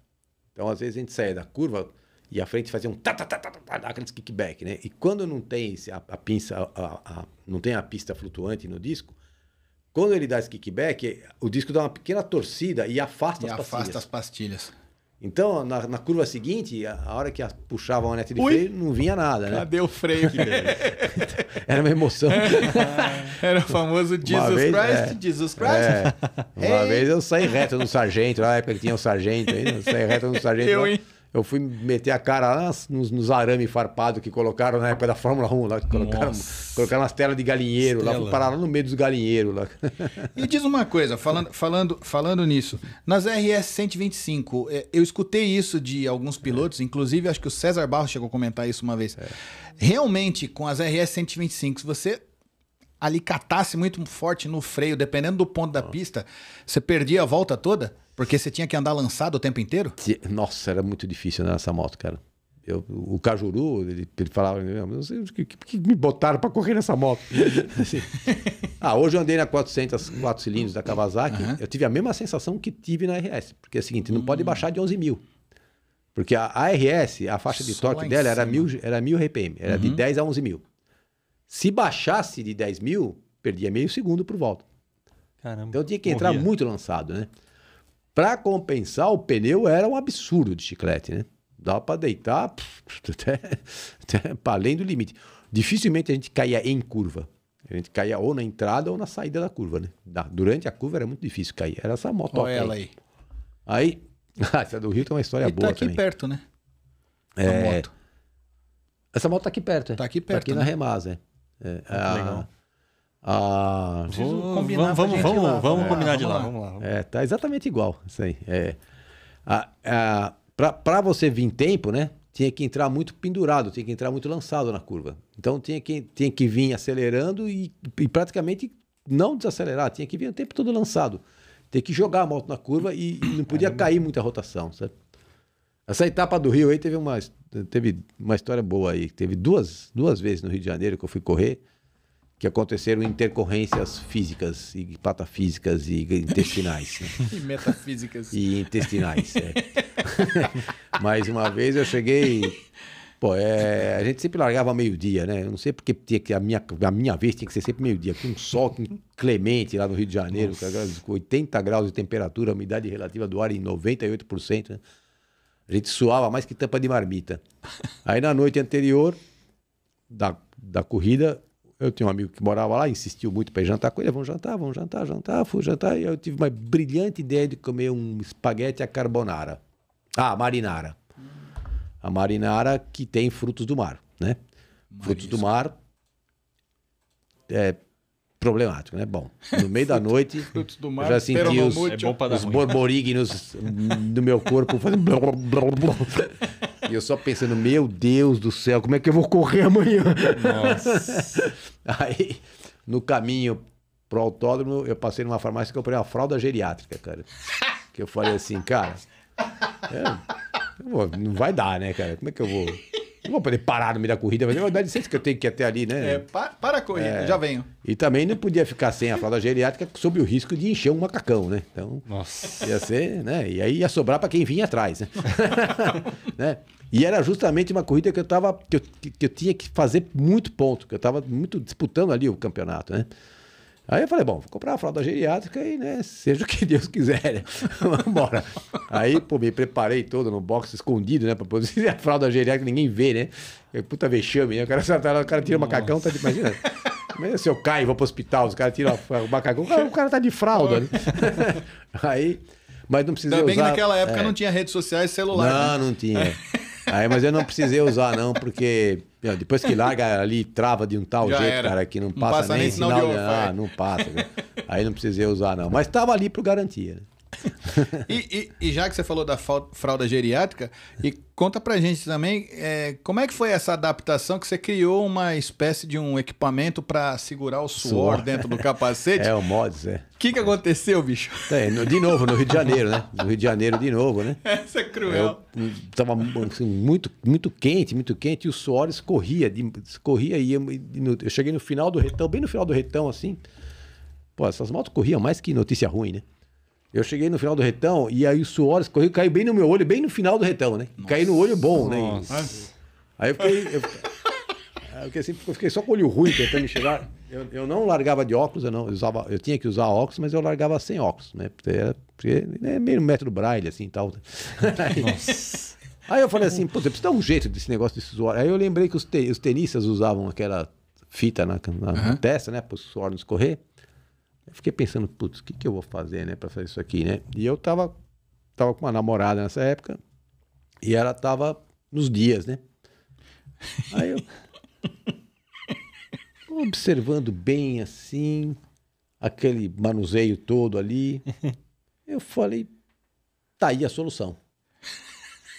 Então, às vezes, a gente saía da curva e a frente fazia um ta ta ta ta tá, tá, tá, tá aqueles kickback, né? E quando não tem a, a pinça, a, a, não tem a pista flutuante no disco, quando ele dá esse kickback, o disco dá uma pequena torcida e afasta e as afasta pastilhas. afasta as pastilhas. Então, na, na, curva seguinte, a, a hora que a, puxava a manete de Ui, freio, não vinha nada, né? Cadê o freio? era uma emoção. era o famoso Jesus vez, Christ, é, Jesus Christ. É, uma vez eu saí reto no sargento, na época que tinha o um sargento ainda, eu saí reto no sargento. Eu, hein? Eu fui meter a cara lá nos, nos arame farpado que colocaram na época da Fórmula 1, lá, colocaram, colocaram as telas de galinheiro, Estela. lá fui parar lá no meio dos galinheiros. Lá. E diz uma coisa, falando, falando, falando nisso, nas RS 125, é, eu escutei isso de alguns pilotos, é. inclusive acho que o César Barros chegou a comentar isso uma vez. É. Realmente, com as RS 125, se você alicatasse muito forte no freio, dependendo do ponto da pista, você perdia a volta toda? Porque você tinha que andar lançado o tempo inteiro? Nossa, era muito difícil andar nessa moto, cara. Eu, o Cajuru, ele, ele falava, não sei o que, me botaram para correr nessa moto. assim. ah, hoje eu andei na 400, 4 cilindros da Kawasaki, uhum. eu tive a mesma sensação que tive na RS. Porque é o seguinte, não pode hum. baixar de 11 mil. Porque a, a RS, a faixa de Só torque dela era mil, era mil RPM, era uhum. de 10 a 11 mil. Se baixasse de 10 mil, perdia meio segundo por volta. Caramba, então eu tinha que entrar muito lançado, né? Para compensar, o pneu era um absurdo de chiclete, né? Dava para deitar pff, até, até além do limite. Dificilmente a gente caía em curva. A gente caía ou na entrada ou na saída da curva, né? durante a curva era muito difícil cair. Era essa moto. Olha ela aí. Aí, essa do Rio tem uma história e tá boa tá aqui também. perto, né? É... Moto. Essa moto tá aqui perto, é. Tá aqui perto. Tá aqui né? na Remasa, é. é. a... legal. Ah, vou, combinar vamos, vamos, vamos, lá, vamos é, combinar de lá. lá. Vamos lá. É, tá exatamente igual isso aí. É. Ah, ah, para você vir em tempo, né? Tinha que entrar muito pendurado, tinha que entrar muito lançado na curva. Então tinha que, tinha que vir acelerando e, e praticamente não desacelerar, tinha que vir o tempo todo lançado. ter que jogar a moto na curva e, e não podia Caramba. cair muita rotação, certo? Essa etapa do Rio aí teve uma, teve uma história boa aí. Teve duas, duas vezes no Rio de Janeiro que eu fui correr que aconteceram intercorrências físicas e patafísicas e intestinais. Né? E metafísicas. E intestinais, é. uma vez eu cheguei. Pô, é, a gente sempre largava meio-dia, né? Eu não sei porque tinha que, a, minha, a minha vez tinha que ser sempre meio-dia. Com um sol inclemente lá no Rio de Janeiro, com 80 graus de temperatura, a umidade relativa do ar em 98%. Né? A gente suava mais que tampa de marmita. Aí na noite anterior da, da corrida, eu tinha um amigo que morava lá, insistiu muito para jantar com ele. Vamos jantar, vamos jantar, jantar, fui jantar. E eu tive uma brilhante ideia de comer um espaguete à carbonara. Ah, marinara. A marinara que tem frutos do mar, né? Marisco. Frutos do mar é problemático, né? Bom, no meio da noite, frutos do mar, eu já senti os, é os no meu corpo fazendo... E eu só pensando, meu Deus do céu, como é que eu vou correr amanhã? Nossa. Aí, no caminho pro autódromo, eu passei numa farmácia e comprei uma fralda geriátrica, cara. Que eu falei assim, cara. É, não vai dar, né, cara? Como é que eu vou. Não vou poder parar no meio da corrida, mas dá é licença que eu tenho que ir até ali, né? É, para, para a corrida, é, já venho. E também não podia ficar sem a fralda geriátrica sob o risco de encher um macacão, né? Então, Nossa. ia ser, né? E aí ia sobrar para quem vinha atrás, né? né? E era justamente uma corrida que eu tava, que eu, que eu tinha que fazer muito ponto, que eu estava muito disputando ali o campeonato, né? Aí eu falei, bom, vou comprar a fralda geriátrica e, né, seja o que Deus quiser, né? Vamos embora. Aí, pô, me preparei todo no box escondido, né? Pra poder a fralda geriátrica ninguém vê, né? Eu, puta vexame, né? O cara, tá o cara tira o macacão, tá imagina. Se eu caio e vou pro hospital, os caras tiram o macacão, o cara, tá de fralda, né? Aí, mas não precisa Também usar... que naquela época é. não tinha redes sociais celular. Não, né? não tinha. Aí, mas eu não precisei usar, não, porque meu, depois que larga ali, trava de um tal Já jeito, era. cara, que não, não passa, nem sinal de ah, não passa. Né? Aí não precisei usar, não. Mas estava ali por garantia. Né? e, e, e, já que você falou da fralda geriátrica, e conta pra gente também é, como é que foi essa adaptação que você criou uma espécie de um equipamento para segurar o suor, suor, dentro do capacete. é, o MODS, é. O que, que aconteceu, bicho? É, de novo, no Rio de Janeiro, né? No Rio de Janeiro de novo, né? Essa é cruel. Eu tava assim, muito, muito quente, muito quente, e o suor escorria, escorria e eu, eu cheguei no final do retão, bem no final do retão, assim. Pô, essas motos corriam mais que notícia ruim, né? Eu cheguei no final do retão e aí o suor escorreu caiu bem no meu olho, bem no final do retão, né? Nossa. Caiu no olho bom, né? Nossa. né? Aí eu fiquei. Eu, eu, fiquei, assim, eu fiquei só com o olho ruim tentando enxergar. Eu, eu não largava de óculos, eu, não, eu, usava, eu tinha que usar óculos, mas eu largava sem óculos, né? Porque, era, porque é meio método braille, assim e tal. Nossa. Aí eu falei assim, pô, você precisa dar um jeito desse negócio de suor. Aí eu lembrei que os, te, os tenistas usavam aquela fita na, na uhum. testa, né? Para o suor não escorrer. Eu fiquei pensando, putz, o que, que eu vou fazer, né, para fazer isso aqui, né? E eu tava, tava com uma namorada nessa época e ela tava nos dias, né? Aí eu. observando bem assim, aquele manuseio todo ali. Eu falei, tá aí a solução.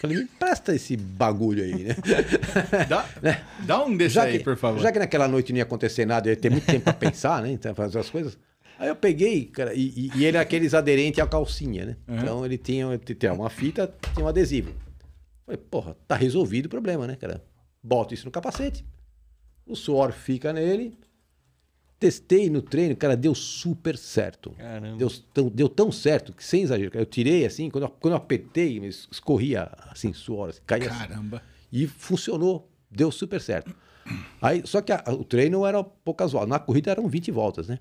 Falei, me presta esse bagulho aí, né? Dá, né? dá um desse já aí, que, por favor. Já que naquela noite não ia acontecer nada, ia ter muito tempo para pensar, né? Então, fazer as coisas. Aí eu peguei, cara, e, e ele é aqueles aderentes à calcinha, né? Uhum. Então ele tinha, tinha uma fita, tinha um adesivo. Falei, porra, tá resolvido o problema, né, cara? boto isso no capacete. O suor fica nele. Testei no treino, cara, deu super certo. Caramba. Deu tão, deu tão certo que, sem exagero, cara, eu tirei assim, quando eu, quando eu apertei, escorria assim, suor, assim, caía. Assim. Caramba. Assim, e funcionou, deu super certo. Aí, só que a, o treino era poucas pouco casual. Na corrida eram 20 voltas, né?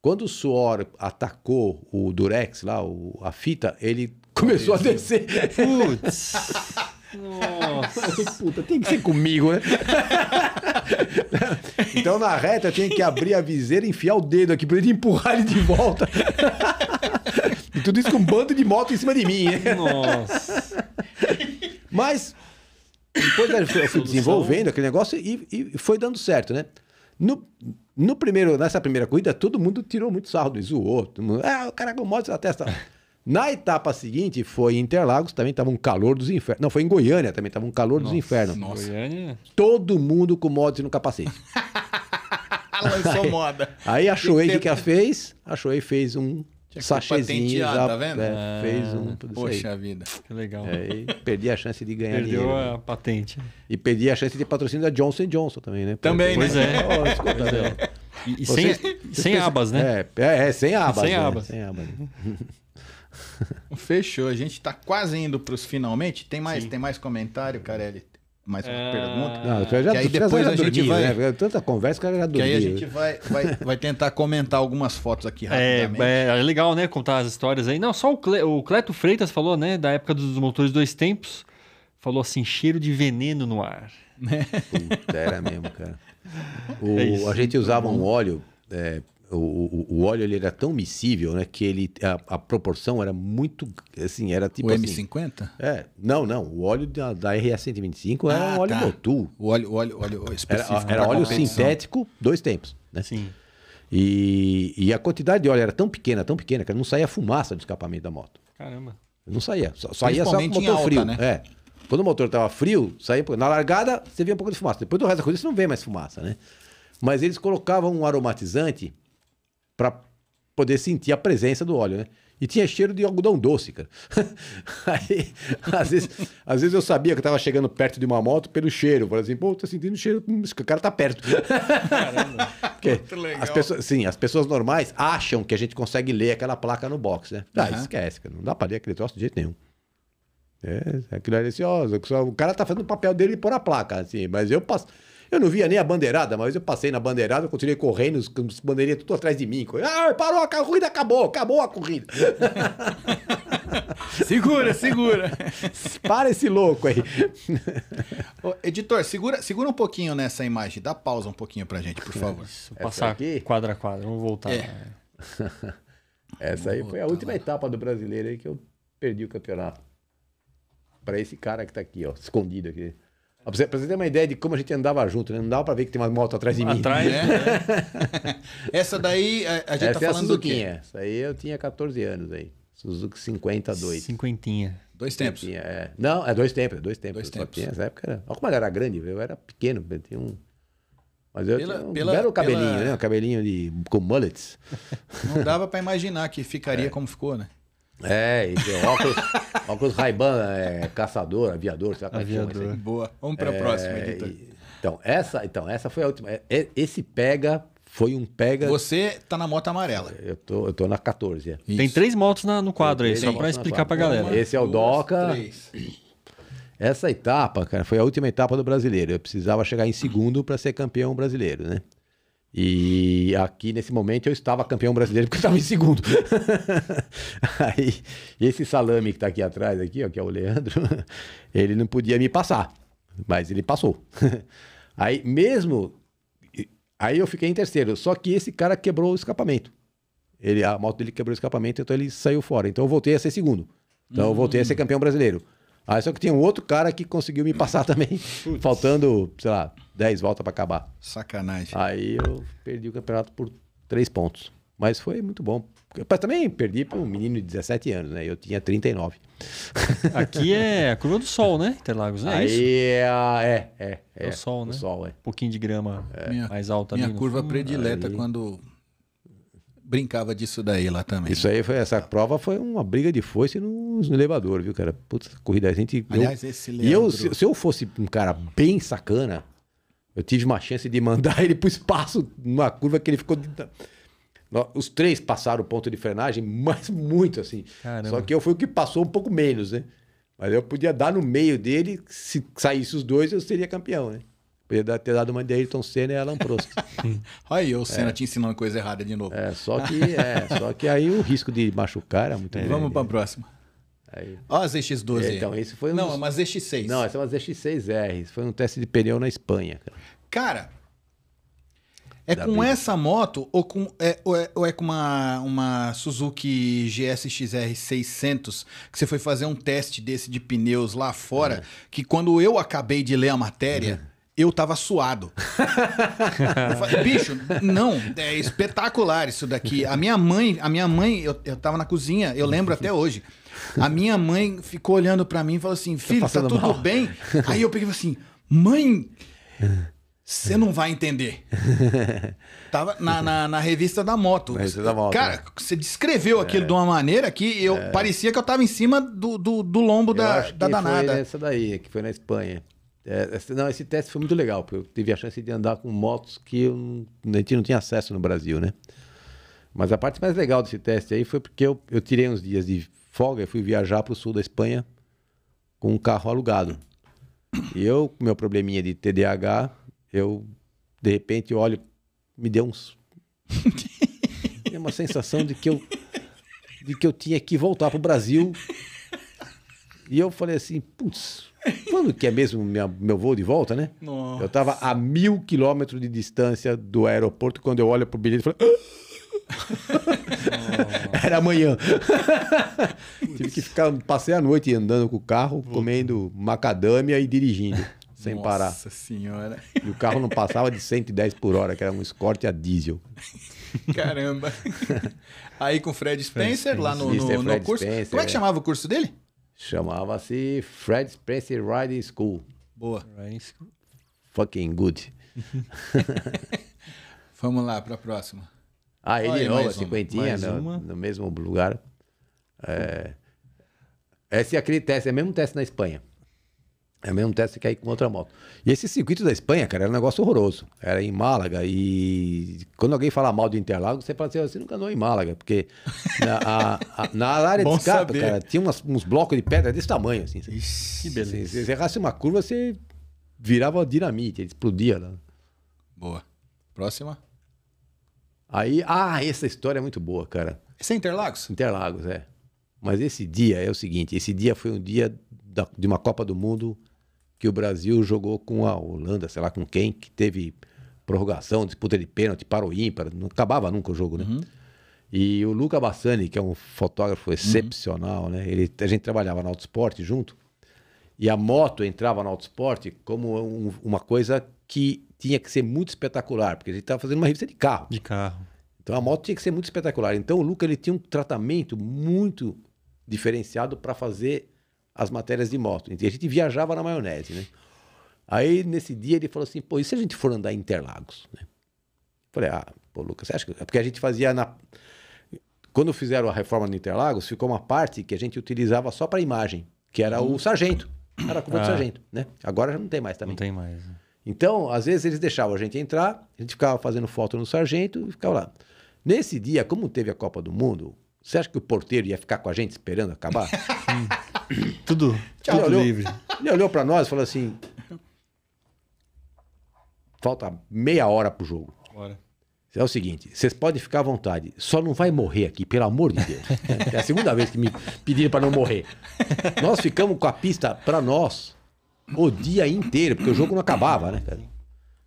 Quando o suor atacou o durex lá, o, a fita, ele começou a descer. Putz. Nossa, puta, tem que ser comigo, né? então na reta eu tinha que abrir a viseira e enfiar o dedo aqui pra ele empurrar ele de volta. e tudo isso com um bando de moto em cima de mim, hein? Nossa. Mas depois eu fui desenvolvendo aquele negócio e, e foi dando certo, né? No, no primeiro, nessa primeira corrida, todo mundo tirou muito sarro né? do outro, ah, o cara com moto na testa. Na etapa seguinte foi em Interlagos, também tava um calor dos infernos. Não, foi em Goiânia também, tava um calor nossa, dos infernos. Nossa. Goiânia. Todo mundo com mods no capacete. Lançou aí, moda. Aí a Shoei que, que ela fez? A Shoei fez um é sachezinho já tá vendo? É, ah, fez um é. tudo Poxa aí. vida. Que legal. É, perdi a chance de ganhar Perdeu dinheiro. Perdeu a né? patente. E perdi a chance de patrocínio da Johnson Johnson também, né? Também, Porque, né? Pois é. Oh, escuta, pois é. E, e sem, sem pensa... abas, né? É, é, é sem abas. Sem né? abas. Sem abas. Né? Fechou. A gente está quase indo para os finalmente. Tem mais, Sim. tem mais comentário, Carelli? mais uma é... pergunta. Não, tu já, aí depois já a gente vai. Né? Tanta conversa, que cara já dormiu. Que aí a gente vai, vai, vai tentar comentar algumas fotos aqui é, rapidamente. É, é legal, né? Contar as histórias aí. Não, só o, Cle... o Cleto Freitas falou, né? Da época dos motores dois tempos. Falou assim: cheiro de veneno no ar. Puta, era mesmo, cara. O, é isso, a gente usava tá um óleo é, o, o óleo ele era tão miscível, né? Que ele a, a proporção era muito assim, era tipo o assim, M50? É, não, não. O óleo da, da RS125 era ah, óleo tá. Motul. O óleo, óleo, óleo específico. Era, era óleo sintético, dois tempos, né? Sim. E, e a quantidade de óleo era tão pequena, tão pequena que não saía fumaça do escapamento da moto. Caramba. Não saía, só, saía só com o motor alta, frio, né? É. Quando o motor estava frio, saía na largada, você via um pouco de fumaça. Depois do resto da coisa, você não vê mais fumaça, né? Mas eles colocavam um aromatizante para poder sentir a presença do óleo, né? E tinha cheiro de algodão doce, cara. Aí, às vezes, às vezes eu sabia que eu tava chegando perto de uma moto pelo cheiro. Eu falei assim, pô, tô sentindo cheiro, hum, o cara tá perto. Caramba, Porque As pessoas, sim, as pessoas normais acham que a gente consegue ler aquela placa no box, né? Ah, esquece, cara. Não dá pra ler aquele troço de jeito nenhum. É, é aquilo é delicioso. O cara tá fazendo o papel dele e pôr a placa, assim. Mas eu passo... Eu não via nem a bandeirada, mas eu passei na bandeirada, eu continuei correndo, os, bandeirinhas tudo atrás de mim. Ah, parou, a corrida acabou, acabou a corrida. segura, segura. Para esse louco aí. Ô, editor, segura, segura um pouquinho nessa imagem, dá pausa um pouquinho pra gente, por é, favor. Vou passar aqui? quadra a quadra, vamos voltar. É. Essa aí foi a última lá. etapa do brasileiro aí que eu perdi o campeonato. Para esse cara que tá aqui, ó, escondido aqui. Pra você ter uma ideia de como a gente andava junto, né? Não dava pra ver que tem uma moto atrás de mim. Atrás, né? Essa daí, a, é, a gente tá Essa tá é falando a do quê? Essa aí eu tinha 14 anos aí. Suzuki 52. Cinquentinha. Dois tempos. Cinquentinha, é. Não, é dois tempos, é dois tempos. Dois tempos. nessa época era... Olha como ela era grande, eu era pequeno, eu tinha um... Mas eu pela, tinha um pela, belo cabelinho, pela... né? Um cabelinho de, com mullets. Não dava pra imaginar que ficaria é. como ficou, né? É, óculos, óculos Ray-Ban, é, caçador, aviador, sei lá, é aviador. Boa. Vamos para a é, próxima, editor. Então essa, então, essa foi a última. É, é, esse pega foi um pega. Você tá na moto amarela. Eu tô, eu tô na 14. Tem três motos na, no quadro aí, só para explicar para galera. Esse é o Duas, Doca. Três. Essa etapa, cara, foi a última etapa do brasileiro. Eu precisava chegar em segundo para ser campeão brasileiro, né? E aqui nesse momento eu estava campeão brasileiro porque eu estava em segundo. Aí, esse salame que está aqui atrás, aqui, ó, que é o Leandro, ele não podia me passar, mas ele passou. Aí mesmo. Aí eu fiquei em terceiro. Só que esse cara quebrou o escapamento. Ele, a moto dele quebrou o escapamento, então ele saiu fora. Então eu voltei a ser segundo. Então eu voltei a ser hum. campeão brasileiro. Aí só que tem um outro cara que conseguiu me passar também, faltando, sei lá, 10 voltas para acabar. Sacanagem. Aí eu perdi o campeonato por 3 pontos. Mas foi muito bom. Mas também perdi para um menino de 17 anos, né? Eu tinha 39. Aqui é a Curva do Sol, né? Interlagos, é Aí é, é, é, é, é. o sol, né? O sol, é. Um pouquinho de grama é. mais alta. Minha ali né? curva fundo. Hum, predileta aí... quando brincava disso daí lá também. Isso aí foi, essa prova foi uma briga de foice no, no elevador, viu, cara? Puta, corrida a gente. Aliás, esse Leandro... E eu, se, se, eu fosse um cara bem sacana, eu tive uma chance de mandar ele para o espaço numa curva que ele ficou. Os três passaram o ponto de frenagem, mas muito assim. Caramba. Só que eu fui o que passou um pouco menos, né? Mas eu podia dar no meio dele, se saísse os dois, eu seria campeão, né? Podia ter dado uma de Ayrton Senna e Alan Prost. Olha aí, o Senna é. te ensinando coisa errada de novo. É, só que, é, só que aí o risco de machucar era muito grande. Vamos para a né? próxima. Aí... Ó, as EX12. então, esse foi um Não, dos... É uma ZX 6 Não, essa é uma ZX 6 r Foi um teste de pneu na Espanha, cara. Cara, é da com essa moto ou, com, é, ou é, ou é, com uma, uma Suzuki GSX-R 600 que você foi fazer um teste desse de pneus lá fora, é. que quando eu acabei de ler a matéria... É. Eu tava suado. eu falei, Bicho, não, é espetacular isso daqui. A minha mãe, a minha mãe, eu, eu tava na cozinha, eu lembro até hoje. A minha mãe ficou olhando para mim e falou assim: filho, tá, tudo mal. bem? Aí eu peguei assim: mãe, você não vai entender. Tava na, na, na revista da moto. revista da moto Cara, né? você descreveu aquilo é. de uma maneira que eu é. parecia que eu tava em cima do, do, do lombo eu da, da danada. Foi essa daí, que foi na Espanha. É, não, esse teste foi muito legal, porque eu tive a chance de andar com motos que eu, a gente não tinha acesso no Brasil, né? Mas a parte mais legal desse teste aí foi porque eu, eu tirei uns dias de folga, eu fui viajar para o sul da Espanha com um carro alugado. E eu, com meu probleminha de TDAH, eu de repente olho, me deu uns. deu uma sensação de que eu, de que eu tinha que voltar para o Brasil. E eu falei assim, putz, quando que é mesmo minha, meu voo de volta, né? Nossa. Eu estava a mil quilômetros de distância do aeroporto, quando eu olho pro bilhete e falo. Ah! Oh. Era amanhã. Tive que ficar. Passei a noite andando com o carro, comendo macadâmia e dirigindo. Sem Nossa parar. Nossa senhora. E o carro não passava de 110 por hora, que era um escorte a diesel. Caramba. Aí com o Fred Spencer, Fred lá no, no, no curso. Spencer, Como é que é. chamava o curso dele? Chamava-se Fred Spencer Riding School. Boa. Riding School. Fucking good. Vamos lá para a próxima. Ah, ele de novo, cinquentinha no, no, mesmo lugar. É, esse é aquele teste, é o mesmo teste na Espanha. É o mesmo teste que aí com outra moto. E esse circuito da Espanha, cara, era um negócio horroroso. Era em Málaga e quando alguém fala mal do Interlagos, você fala assim, você nunca andou em Málaga, porque na, a, a, na área de escape, cara, tinha umas, uns blocos de pedra desse tamanho, assim. Ixi, que beleza. Se você errasse uma curva, você virava dinamite, explodia. Né? Boa. Próxima. Aí, ah, essa história é muito boa, cara. Isso é Interlagos? Interlagos, é. Mas esse dia é o seguinte: esse dia foi um dia da, de uma Copa do Mundo que o Brasil jogou com a Holanda, sei lá com quem, que teve prorrogação, disputa de pênalti, para ímpar, não acabava nunca o jogo, né? Uhum. E o Luca Bassani, que é um fotógrafo uhum. excepcional, uhum. né? Ele, a gente trabalhava na Autosport junto, e a moto entrava na Autosport como um, uma coisa que tinha que ser muito espetacular, porque a gente estava fazendo uma revista de carro. De carro. Então a moto tinha que ser muito espetacular. Então o Luca ele tinha um tratamento muito diferenciado para fazer as matérias de moto. E a gente viajava na maionese, né? Aí nesse dia ele falou assim: pô, e se a gente for andar em Interlagos? Né? Falei: ah, pô, Lucas, você acha que. É porque a gente fazia na. Quando fizeram a reforma no Interlagos, ficou uma parte que a gente utilizava só para imagem, que era o uhum. sargento. Era a curva ah. do sargento, né? Agora já não tem mais também. Não tem mais. Né? Então, às vezes eles deixavam a gente entrar, a gente ficava fazendo foto no sargento e ficava lá. Nesse dia, como teve a Copa do Mundo, você acha que o porteiro ia ficar com a gente esperando acabar? tudo tudo olhou, livre. Ele olhou para nós e falou assim: falta meia hora pro jogo. Bora. É o seguinte, vocês podem ficar à vontade, só não vai morrer aqui, pelo amor de Deus. É a segunda vez que me pediram para não morrer. Nós ficamos com a pista para nós o dia inteiro, porque o jogo não acabava, né, cara?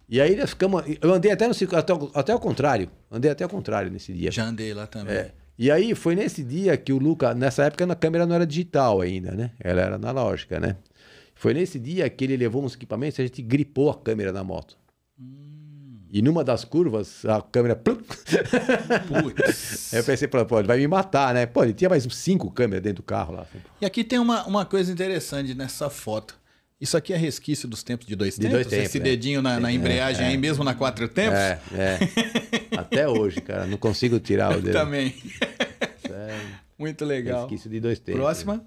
E aí nós ficamos. Eu andei até, no, até, até contrário. Andei até o contrário nesse dia. Já andei lá também. É. E aí foi nesse dia que o Luca. Nessa época a câmera não era digital ainda, né? Ela era analógica, né? Foi nesse dia que ele levou uns equipamentos e a gente gripou a câmera na moto. Hum. E numa das curvas, a câmera. Putz. eu pensei, pô, ele vai me matar, né? Pô, ele tinha mais cinco câmeras dentro do carro lá. E aqui tem uma, uma coisa interessante nessa foto. Isso aqui é resquício dos tempos de dois de tempos? Dois tempos Esse é. dedinho na, na é, embreagem é, aí, mesmo na quatro tempos? É, é. Até hoje, cara, não consigo tirar o dedo. Também. É Muito legal. Resquício de dois tempos. Próxima.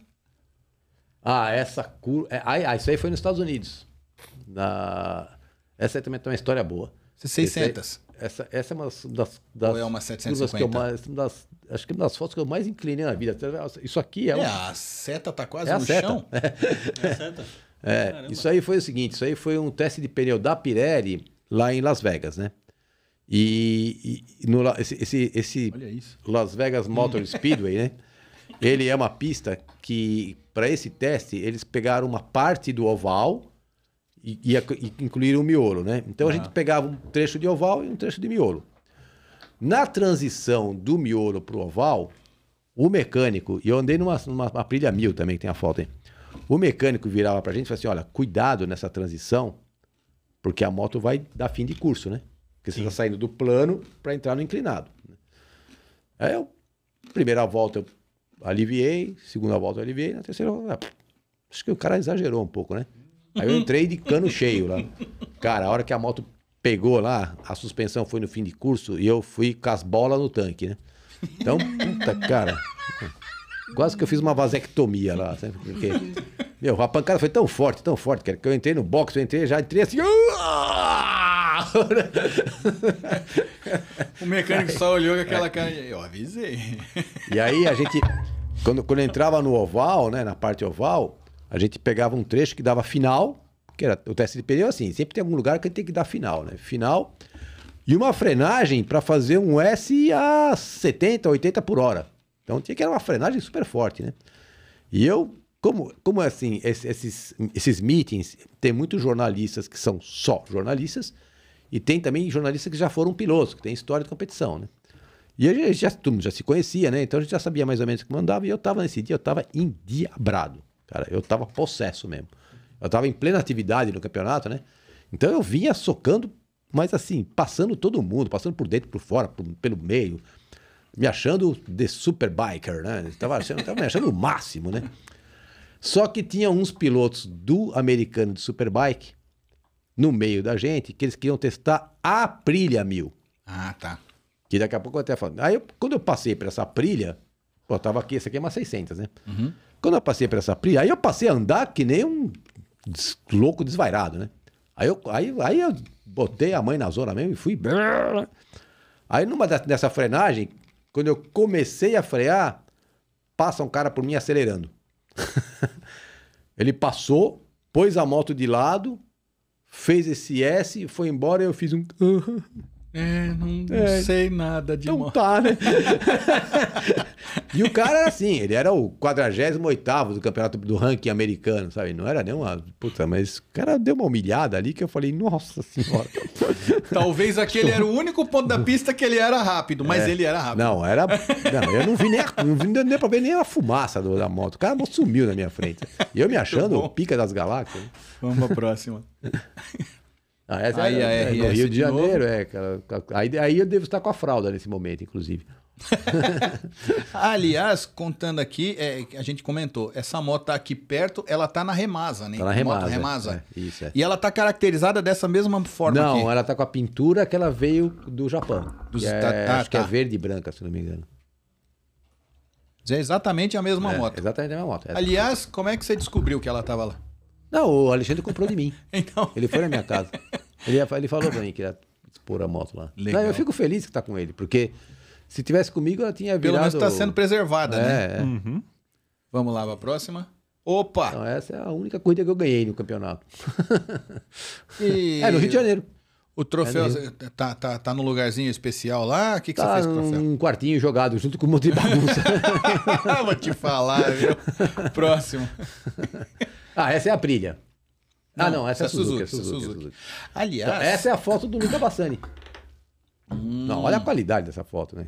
Ah, essa curva. Ah, isso aí foi nos Estados Unidos. Na... Essa também tem uma história boa. 600. essa, essa é uma das. das Ou é uma 750? Que eu mais, das, acho que é uma das fotos que eu mais inclinei na vida. Isso aqui é. é a seta tá quase é no chão. É a seta. É, isso aí foi o seguinte, isso aí foi um teste de pneu da Pirelli lá em Las Vegas, né? E, e no, esse, esse, esse Las Vegas Motor hum. Speedway, né? Ele é uma pista que, para esse teste, eles pegaram uma parte do oval e, e, e incluíram o miolo, né? Então ah. a gente ah. pegava um trecho de oval e um trecho de miolo. Na transição do miolo para o oval, o mecânico, e eu andei numa, numa, numa trilha mil também, que tem a foto, aí. O mecânico virava pra gente e falava assim: olha, cuidado nessa transição, porque a moto vai dar fim de curso, né? Porque você Sim. tá saindo do plano para entrar no inclinado. Aí eu, primeira volta eu aliviei, segunda volta eu aliviei, na terceira volta. Ah, acho que o cara exagerou um pouco, né? Aí eu entrei de cano cheio lá. Cara, a hora que a moto pegou lá, a suspensão foi no fim de curso e eu fui com as bolas no tanque, né? Então, puta, cara. Quase que eu fiz uma vasectomia lá, sabe? Porque, meu, a pancada foi tão forte, tão forte, que eu entrei no box, eu entrei, já entrei assim. o mecânico só olhou com aquela cara e eu avisei. E aí a gente, quando, quando entrava no oval, né, na parte oval, a gente pegava um trecho que dava final, que era o teste de pneu assim, sempre tem algum lugar que a gente tem que dar final, né? Final e uma frenagem para fazer um S a 70, 80 por hora. Então tinha que era uma frenagem super forte, né? E eu, como, como assim, esses, esses meetings, tem muitos jornalistas que são só jornalistas, e tem também jornalistas que já foram pilotos, que tem história de competição, né? E a gente já, todo já se conhecia, né? Então a gente já sabia mais ou menos o que mandava, e eu tava nesse dia, eu tava endiabrado, cara. Eu tava possesso mesmo. Eu tava em plena atividade no campeonato, né? Então eu vinha socando, mas assim, passando todo mundo, passando por dentro, por fora, por, pelo meio, me achando de super biker, né? Estava me achando o máximo, né? Só que tinha uns pilotos do americano de superbike no meio da gente que eles queriam testar a Aprilia 1000. Ah, tá. Que daqui a pouco eu até falo. Aí, eu, quando eu passei por essa Aprilia, pô, tava aqui, essa aqui é uma 600, né? Uhum. Quando eu passei por essa Aprilia, aí eu passei a andar que nem um des louco desvairado, né? Aí eu, aí, aí eu botei a mãe na zona mesmo e fui. Aí numa dessa frenagem, quando eu comecei a frear, passa um cara por mim acelerando. ele passou, pôs a moto de lado, fez esse S, foi embora e eu fiz um. É, não, não é, sei nada de então moto. tá, né? e o cara era assim, ele era o 48 do campeonato do ranking americano, sabe? Não era nenhuma. Puta, mas o cara deu uma humilhada ali que eu falei, nossa senhora. Talvez aquele era o único ponto da pista que ele era rápido, mas é. ele era rápido. Não, era. Não, eu não vi nem, a, não vi nem pra ver nem a fumaça do, da moto. O cara sumiu na minha frente. E eu me achando pica das galáxias. Vamos pra próxima. Ah, essa é, aí, era, é, é, no Rio de, de Janeiro, é. aí, aí eu devo estar com a fralda nesse momento, inclusive. Aliás, contando aqui, é, a gente comentou, essa moto tá aqui perto, ela tá na remasa, né? Tá na remasa. Moto remasa. É, isso, é. E ela tá caracterizada dessa mesma forma Não, aqui. ela tá com a pintura que ela veio do Japão. Dos, é, tá, tá, acho tá. que é tá. verde e branca, se não me engano. É exatamente a mesma moto. Exatamente a mesma moto. Aliás, como é que você descobriu que ela tava lá? Não, o Alexandre comprou de mim. então... Ele foi na minha casa. Ele, ele falou pra mim que ia expor a moto lá. Legal. Não, eu fico feliz que tá com ele, porque se tivesse comigo, ela tinha virado... Pelo menos tá sendo preservada, né? é, né? É. Uhum. Vamos lá pra próxima. Opa! Então, essa é a única corrida que eu ganhei no campeonato. E... É, no Rio de Janeiro. O troféu é tá, tá, tá num lugarzinho especial lá? O que, que tá você fez com o troféu? Um quartinho jogado junto com um monte de bagunça. Vou te falar, viu? Próximo. Ah, essa é a Prilha. ah, não, essa é a Suzuki. Aliás. Então, essa é a foto do Luca Bassani. Hum. Não, olha a qualidade dessa foto, né?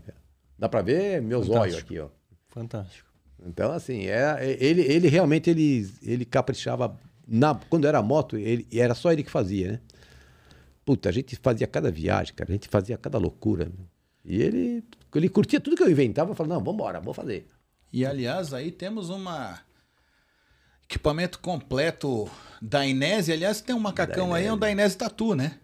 Dá pra ver meus olhos aqui, ó. Fantástico. Então, assim, é, é, ele, ele realmente ele, ele caprichava. Na, quando era moto, ele, era só ele que fazia, né? Puta, a gente fazia cada viagem, cara. A gente fazia cada loucura. Né? E ele, ele curtia tudo que eu inventava. Falava, não, vamos vou fazer. E, aliás, aí temos uma Equipamento completo da Inés, Aliás, tem um macacão aí, é um da Inés Tatu, né?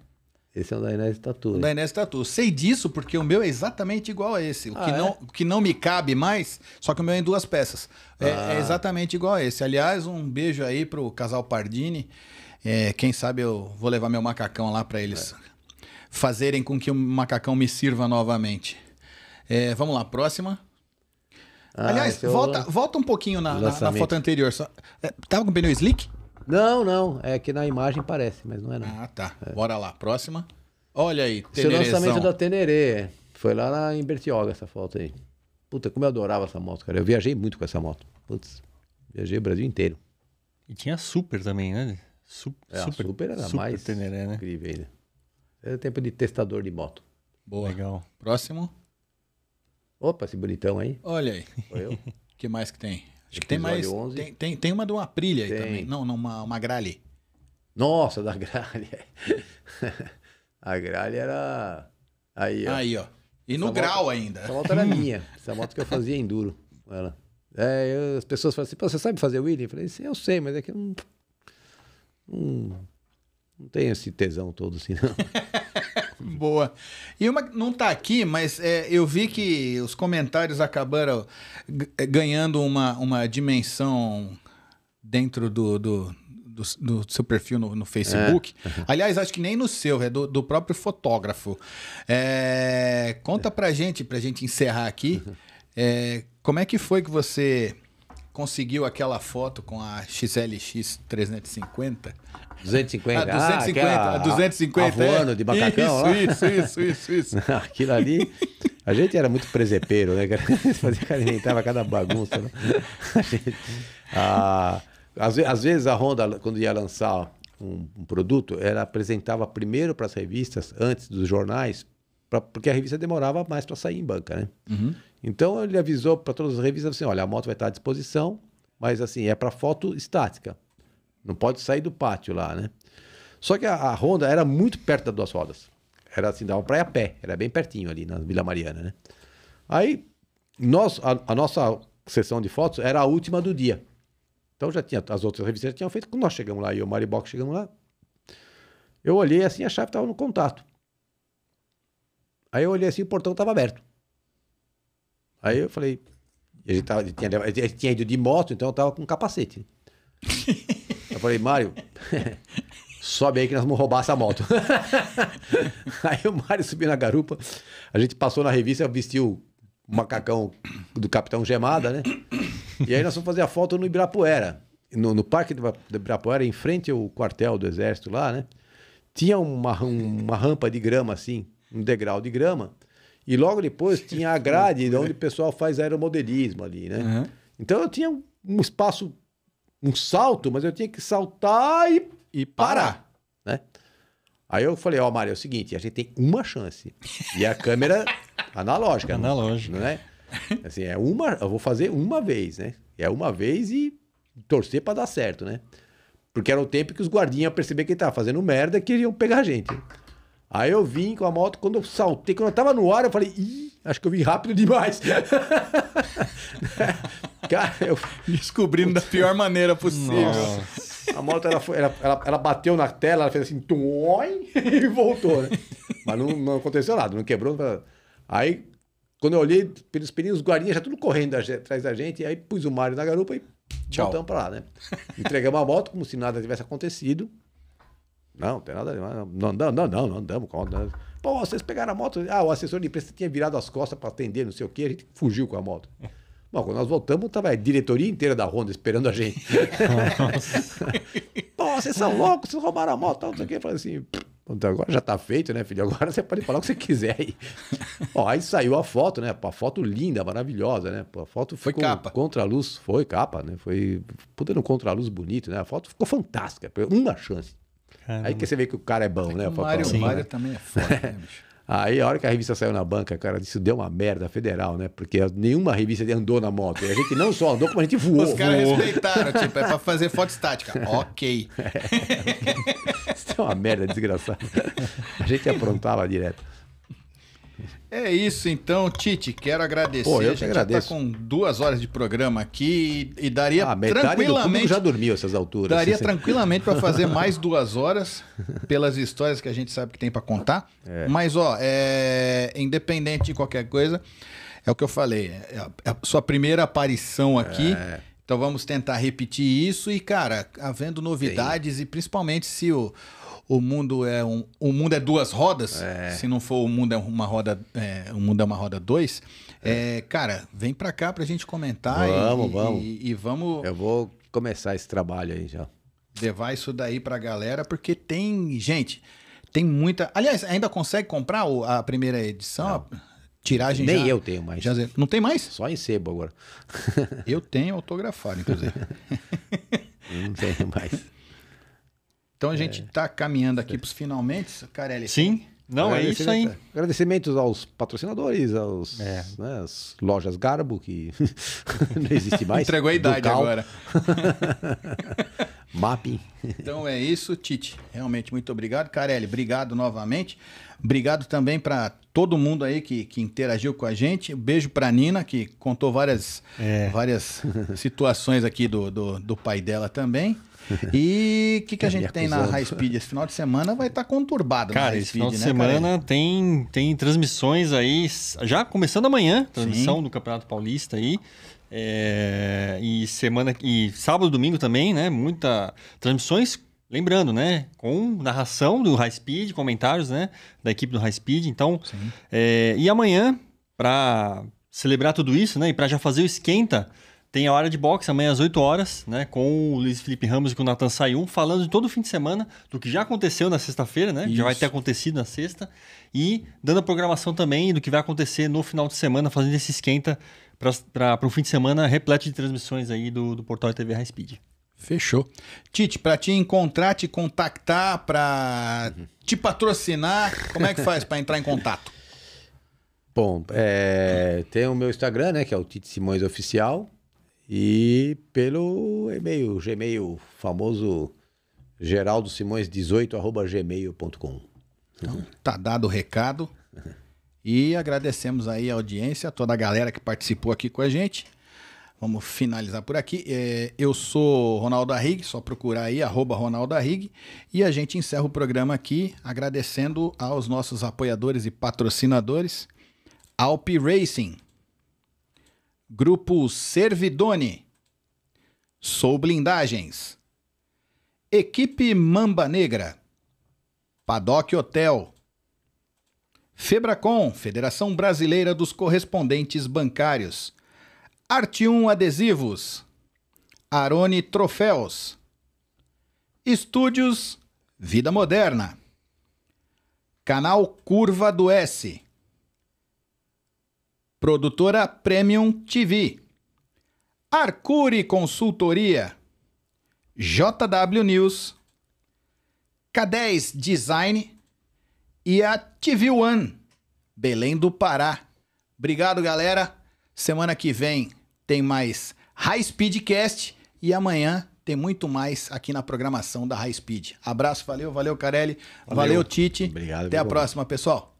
Esse é o da Inés Tatu. O né? da Inés Tatu. Sei disso porque o meu é exatamente igual a esse. O, ah, que, é? não, que não me cabe mais, só que o meu é em duas peças. É, é ah. é exatamente igual a esse. Aliás, um beijo aí pro casal Pardini. É, quem sabe eu vou levar meu macacão lá para eles é. fazerem com que o macacão me sirva novamente. É, vamos lá, próxima. Ah, Aliás, então volta, é o... volta um pouquinho na, na, na foto anterior. Só... É, tava com pneu slick? Não, não. É que na imagem parece, mas não é não. Ah, tá. É. Bora lá. Próxima. Olha aí, é Tenerezão. lançamento da Teneré. Foi lá na, em Bertioga essa foto aí. Puta, como eu adorava essa moto, cara. Eu viajei muito com essa moto. Putz, viajei o Brasil inteiro. E tinha Super também, né? Su é, super, super era super mais Teneré, né? incrível ainda. Era é tempo de testador de moto. Boa. Legal. Próximo. Opa, esse bonitão aí. Olha aí. O que mais que tem? Acho que tem mais. Tem, tem, tem uma de uma prilha aí também. Não, não, uma, uma gralha. Nossa, da gralha. a gralha era. Aí, ó. Aí, ó. E no grau ainda. Essa moto era minha. Essa moto que eu fazia enduro. Ela. É, eu, as pessoas falam assim, você sabe fazer Willy? Eu falei, sim, eu sei, mas é que eu não, não, não tenho esse tesão todo assim, não. Uhum. Boa. E uma não está aqui, mas é, eu vi que os comentários acabaram é, ganhando uma, uma dimensão dentro do, do, do, do seu perfil no, no Facebook. É. Uhum. Aliás, acho que nem no seu, é do, do próprio fotógrafo. É, conta é. para gente, para gente encerrar aqui, uhum. é, como é que foi que você conseguiu aquela foto com a XLX 350. 250. A 250, ah, a 250. A voando é. de macacão isso, isso, isso, isso, isso. Aquilo ali... A gente era muito presepeiro, né? Fazia cara inventava cada bagunça. Né? A gente, a, às, às, vezes a Honda, quando ia lançar um, um produto, ela apresentava primeiro para as revistas, antes dos jornais, pra, porque a revista demorava mais para sair em banca, né? Uhum. Então ele avisou para todas as revistas assim: olha, a moto vai estar à disposição, mas assim, é para foto estática. Não pode sair do pátio lá, né? Só que a, a Honda era muito perto das duas rodas. Era assim, dava para ir a pé, era bem pertinho ali na Vila Mariana, né? Aí nós, a, a nossa sessão de fotos era a última do dia. Então já tinha, as outras revistas já tinham feito. Quando nós chegamos lá, e o Maribox chegamos lá, eu olhei assim, a chave estava no contato. Aí eu olhei assim, o portão estava aberto. Aí eu falei, ele, tava, ele, tinha, ele tinha ido de moto, então eu tava com um capacete. eu falei, Mário, sobe aí que nós vamos roubar essa moto. aí o Mário subiu na garupa, a gente passou na revista, vestiu o macacão do Capitão Gemada, né? E aí nós fomos fazer a foto no Ibirapuera. No, no parque do Ibirapuera, em frente ao quartel do exército lá, né? Tinha uma, uma rampa de grama assim, um degrau de grama. E logo depois tinha a grade de onde o pessoal faz aeromodelismo ali, né? Uhum. Então eu tinha um espaço, um salto, mas eu tinha que saltar e, e parar, né? Aí eu falei, ó, oh, Mário, é o seguinte, a gente tem uma chance. E a câmera analógica. Analógica. Né? Assim, é uma, eu vou fazer uma vez, né? É uma vez e torcer para dar certo, né? Porque era o tempo que os guardinhas perceber que ele tava fazendo merda e queriam pegar a gente. Aí eu vim com a moto, quando eu saltei, quando eu tava no ar, eu falei, ih, acho que eu vim rápido demais. Cara, eu. Descobrindo da pior maneira possível. Nossa. A moto, ela, foi, ela, ela, ela, bateu na tela, ela fez assim, e voltou, né? Mas não, não aconteceu nada, não quebrou. Não... Aí, quando eu olhei pelos pelinhos, os guarinhas, já tudo correndo atrás da gente, e aí pus o Mário na garupa e Tchau. voltamos pra lá, né? Entregamos a moto como se nada tivesse acontecido. Não, não tem nada demais. Não andamos, não, não, não andamos. Né? Pô, vocês pegaram a moto. Ah, o assessor de imprensa tinha virado as costas para atender, não sei o quê, a gente fugiu com a moto. Bom, quando nós voltamos, estava a diretoria inteira da Honda esperando a gente. Pô, vocês são loucos, vocês roubaram a moto, não sei o quê. Eu falei assim, então agora já está feito, né, filho? Agora você pode falar o que você quiser aí. Ó, aí saiu a foto, né? a foto linda, maravilhosa, né? a foto foi capa. Contra-luz, foi capa, né? Foi puta no contra-luz bonito, né? A foto ficou fantástica, uma chance. Caramba. Aí que você vê que o cara é bom, é né? O Mário, Mário também é foda, né, bicho? Aí a hora que a revista saiu na banca, cara, isso deu uma merda federal, né? Porque nenhuma revista andou na moto. a gente não só andou, como a gente voou. Os caras respeitaram, tipo, é pra fazer foto estática. Ok. É. Isso é uma merda desgraçada. A gente aprontava direto. É isso então, Tite. Quero agradecer. Pô, eu que tá agradeço. Tá com duas horas de programa aqui e, daria ah, tranquilamente. já dormiu essas alturas. Daria assim, tranquilamente para fazer mais duas horas pelas histórias que a gente sabe que tem para contar. É. Mas ó, é... independente de qualquer coisa, é o que eu falei. É, é, é a sua primeira aparição aqui. É. Então vamos tentar repetir isso e cara, havendo novidades Sim. e principalmente se o o mundo é um, o mundo é duas rodas. É. Se não for o mundo é uma roda, é, o mundo é uma roda dois. É. é cara, vem para cá para a gente comentar. Vamos, e, vamos. E, e, vamos. Eu vou começar esse trabalho aí já. Levar isso daí para a galera porque tem gente, tem muita. Aliás, ainda consegue comprar a primeira edição? Tiragem A tiragem Nem já, eu tenho mais. Já, não tem mais? Só em sebo agora. eu tenho autografado, inclusive. não tenho mais. Então a gente está é. Tá caminhando aqui para os finalmente, Carelli. Sim. Não, é isso aí. Agradecimentos aos patrocinadores, aos é. né, as lojas Garbo, que não existe mais. Entregou a idade Ducal. agora. Mapping. Então é isso, Tite. Realmente, muito obrigado. Carelli, obrigado novamente. Obrigado também para todo mundo aí que, que interagiu com a gente. beijo para Nina, que contou várias, é. várias situações aqui do, do, do pai dela também. E o que, que a tá gente tem na High Speed? Esse final de semana vai estar tá conturbado Cara, esse final de né, semana tem, tem transmissões aí, já começando amanhã, transmissão Sim. do Campeonato Paulista aí. É, e semana e sábado domingo também, né? Muita transmissões Lembrando, né? Com narração do High Speed, comentários, né? Da equipe do High Speed. Então, é, e amanhã, para celebrar tudo isso, né? E para já fazer o esquenta tem a hora de boxe amanhã às 8 horas, né? Com o Luiz Felipe Ramos e com o Nathan Sayum, falando de todo o fim de semana, do que já aconteceu na sexta-feira, né? Isso. Que já vai ter acontecido na sexta. E dando a programação também do que vai acontecer no final de semana, fazendo esse esquenta para o um fim de semana repleto de transmissões aí do, do portal TV High Speed. Fechou. Tite, para te encontrar, te contactar, para uhum. te patrocinar, como é que faz para entrar em contato? Bom, é, tem o meu Instagram, né? Que é o Tite Simões Oficial e pelo e-mail, Gmail, famoso geraldo simões 18 arroba gmail.com. Então, tá dado o recado. E agradecemos aí a audiência, toda a galera que participou aqui com a gente. Vamos finalizar por aqui. É, eu sou Ronaldo Arrig, só procurar aí, arroba Ronaldo Arrig. E a gente encerra o programa aqui agradecendo aos nossos apoiadores e patrocinadores. Alp Racing, Grupo Servidone. Sou Blindagens. Equipe Mamba Negra. Paddock Hotel. Febracom, Federação Brasileira dos Correspondentes Bancários. Arte 1 Adesivos. Arone Troféus. Estúdios Vida Moderna. Canal Curva do S. Produtora Premium TV. Arcuri Consultoria. JW News. K10 Design. E a TV One. Belém do Pará. Obrigado, galera. Semana que vem tem mais High Speedcast e amanhã tem muito mais aqui na programação da High Speed. Abraço, valeu, valeu, Carelli. Valeu, valeu Tite. Obrigado. Até a bom. próxima, pessoal.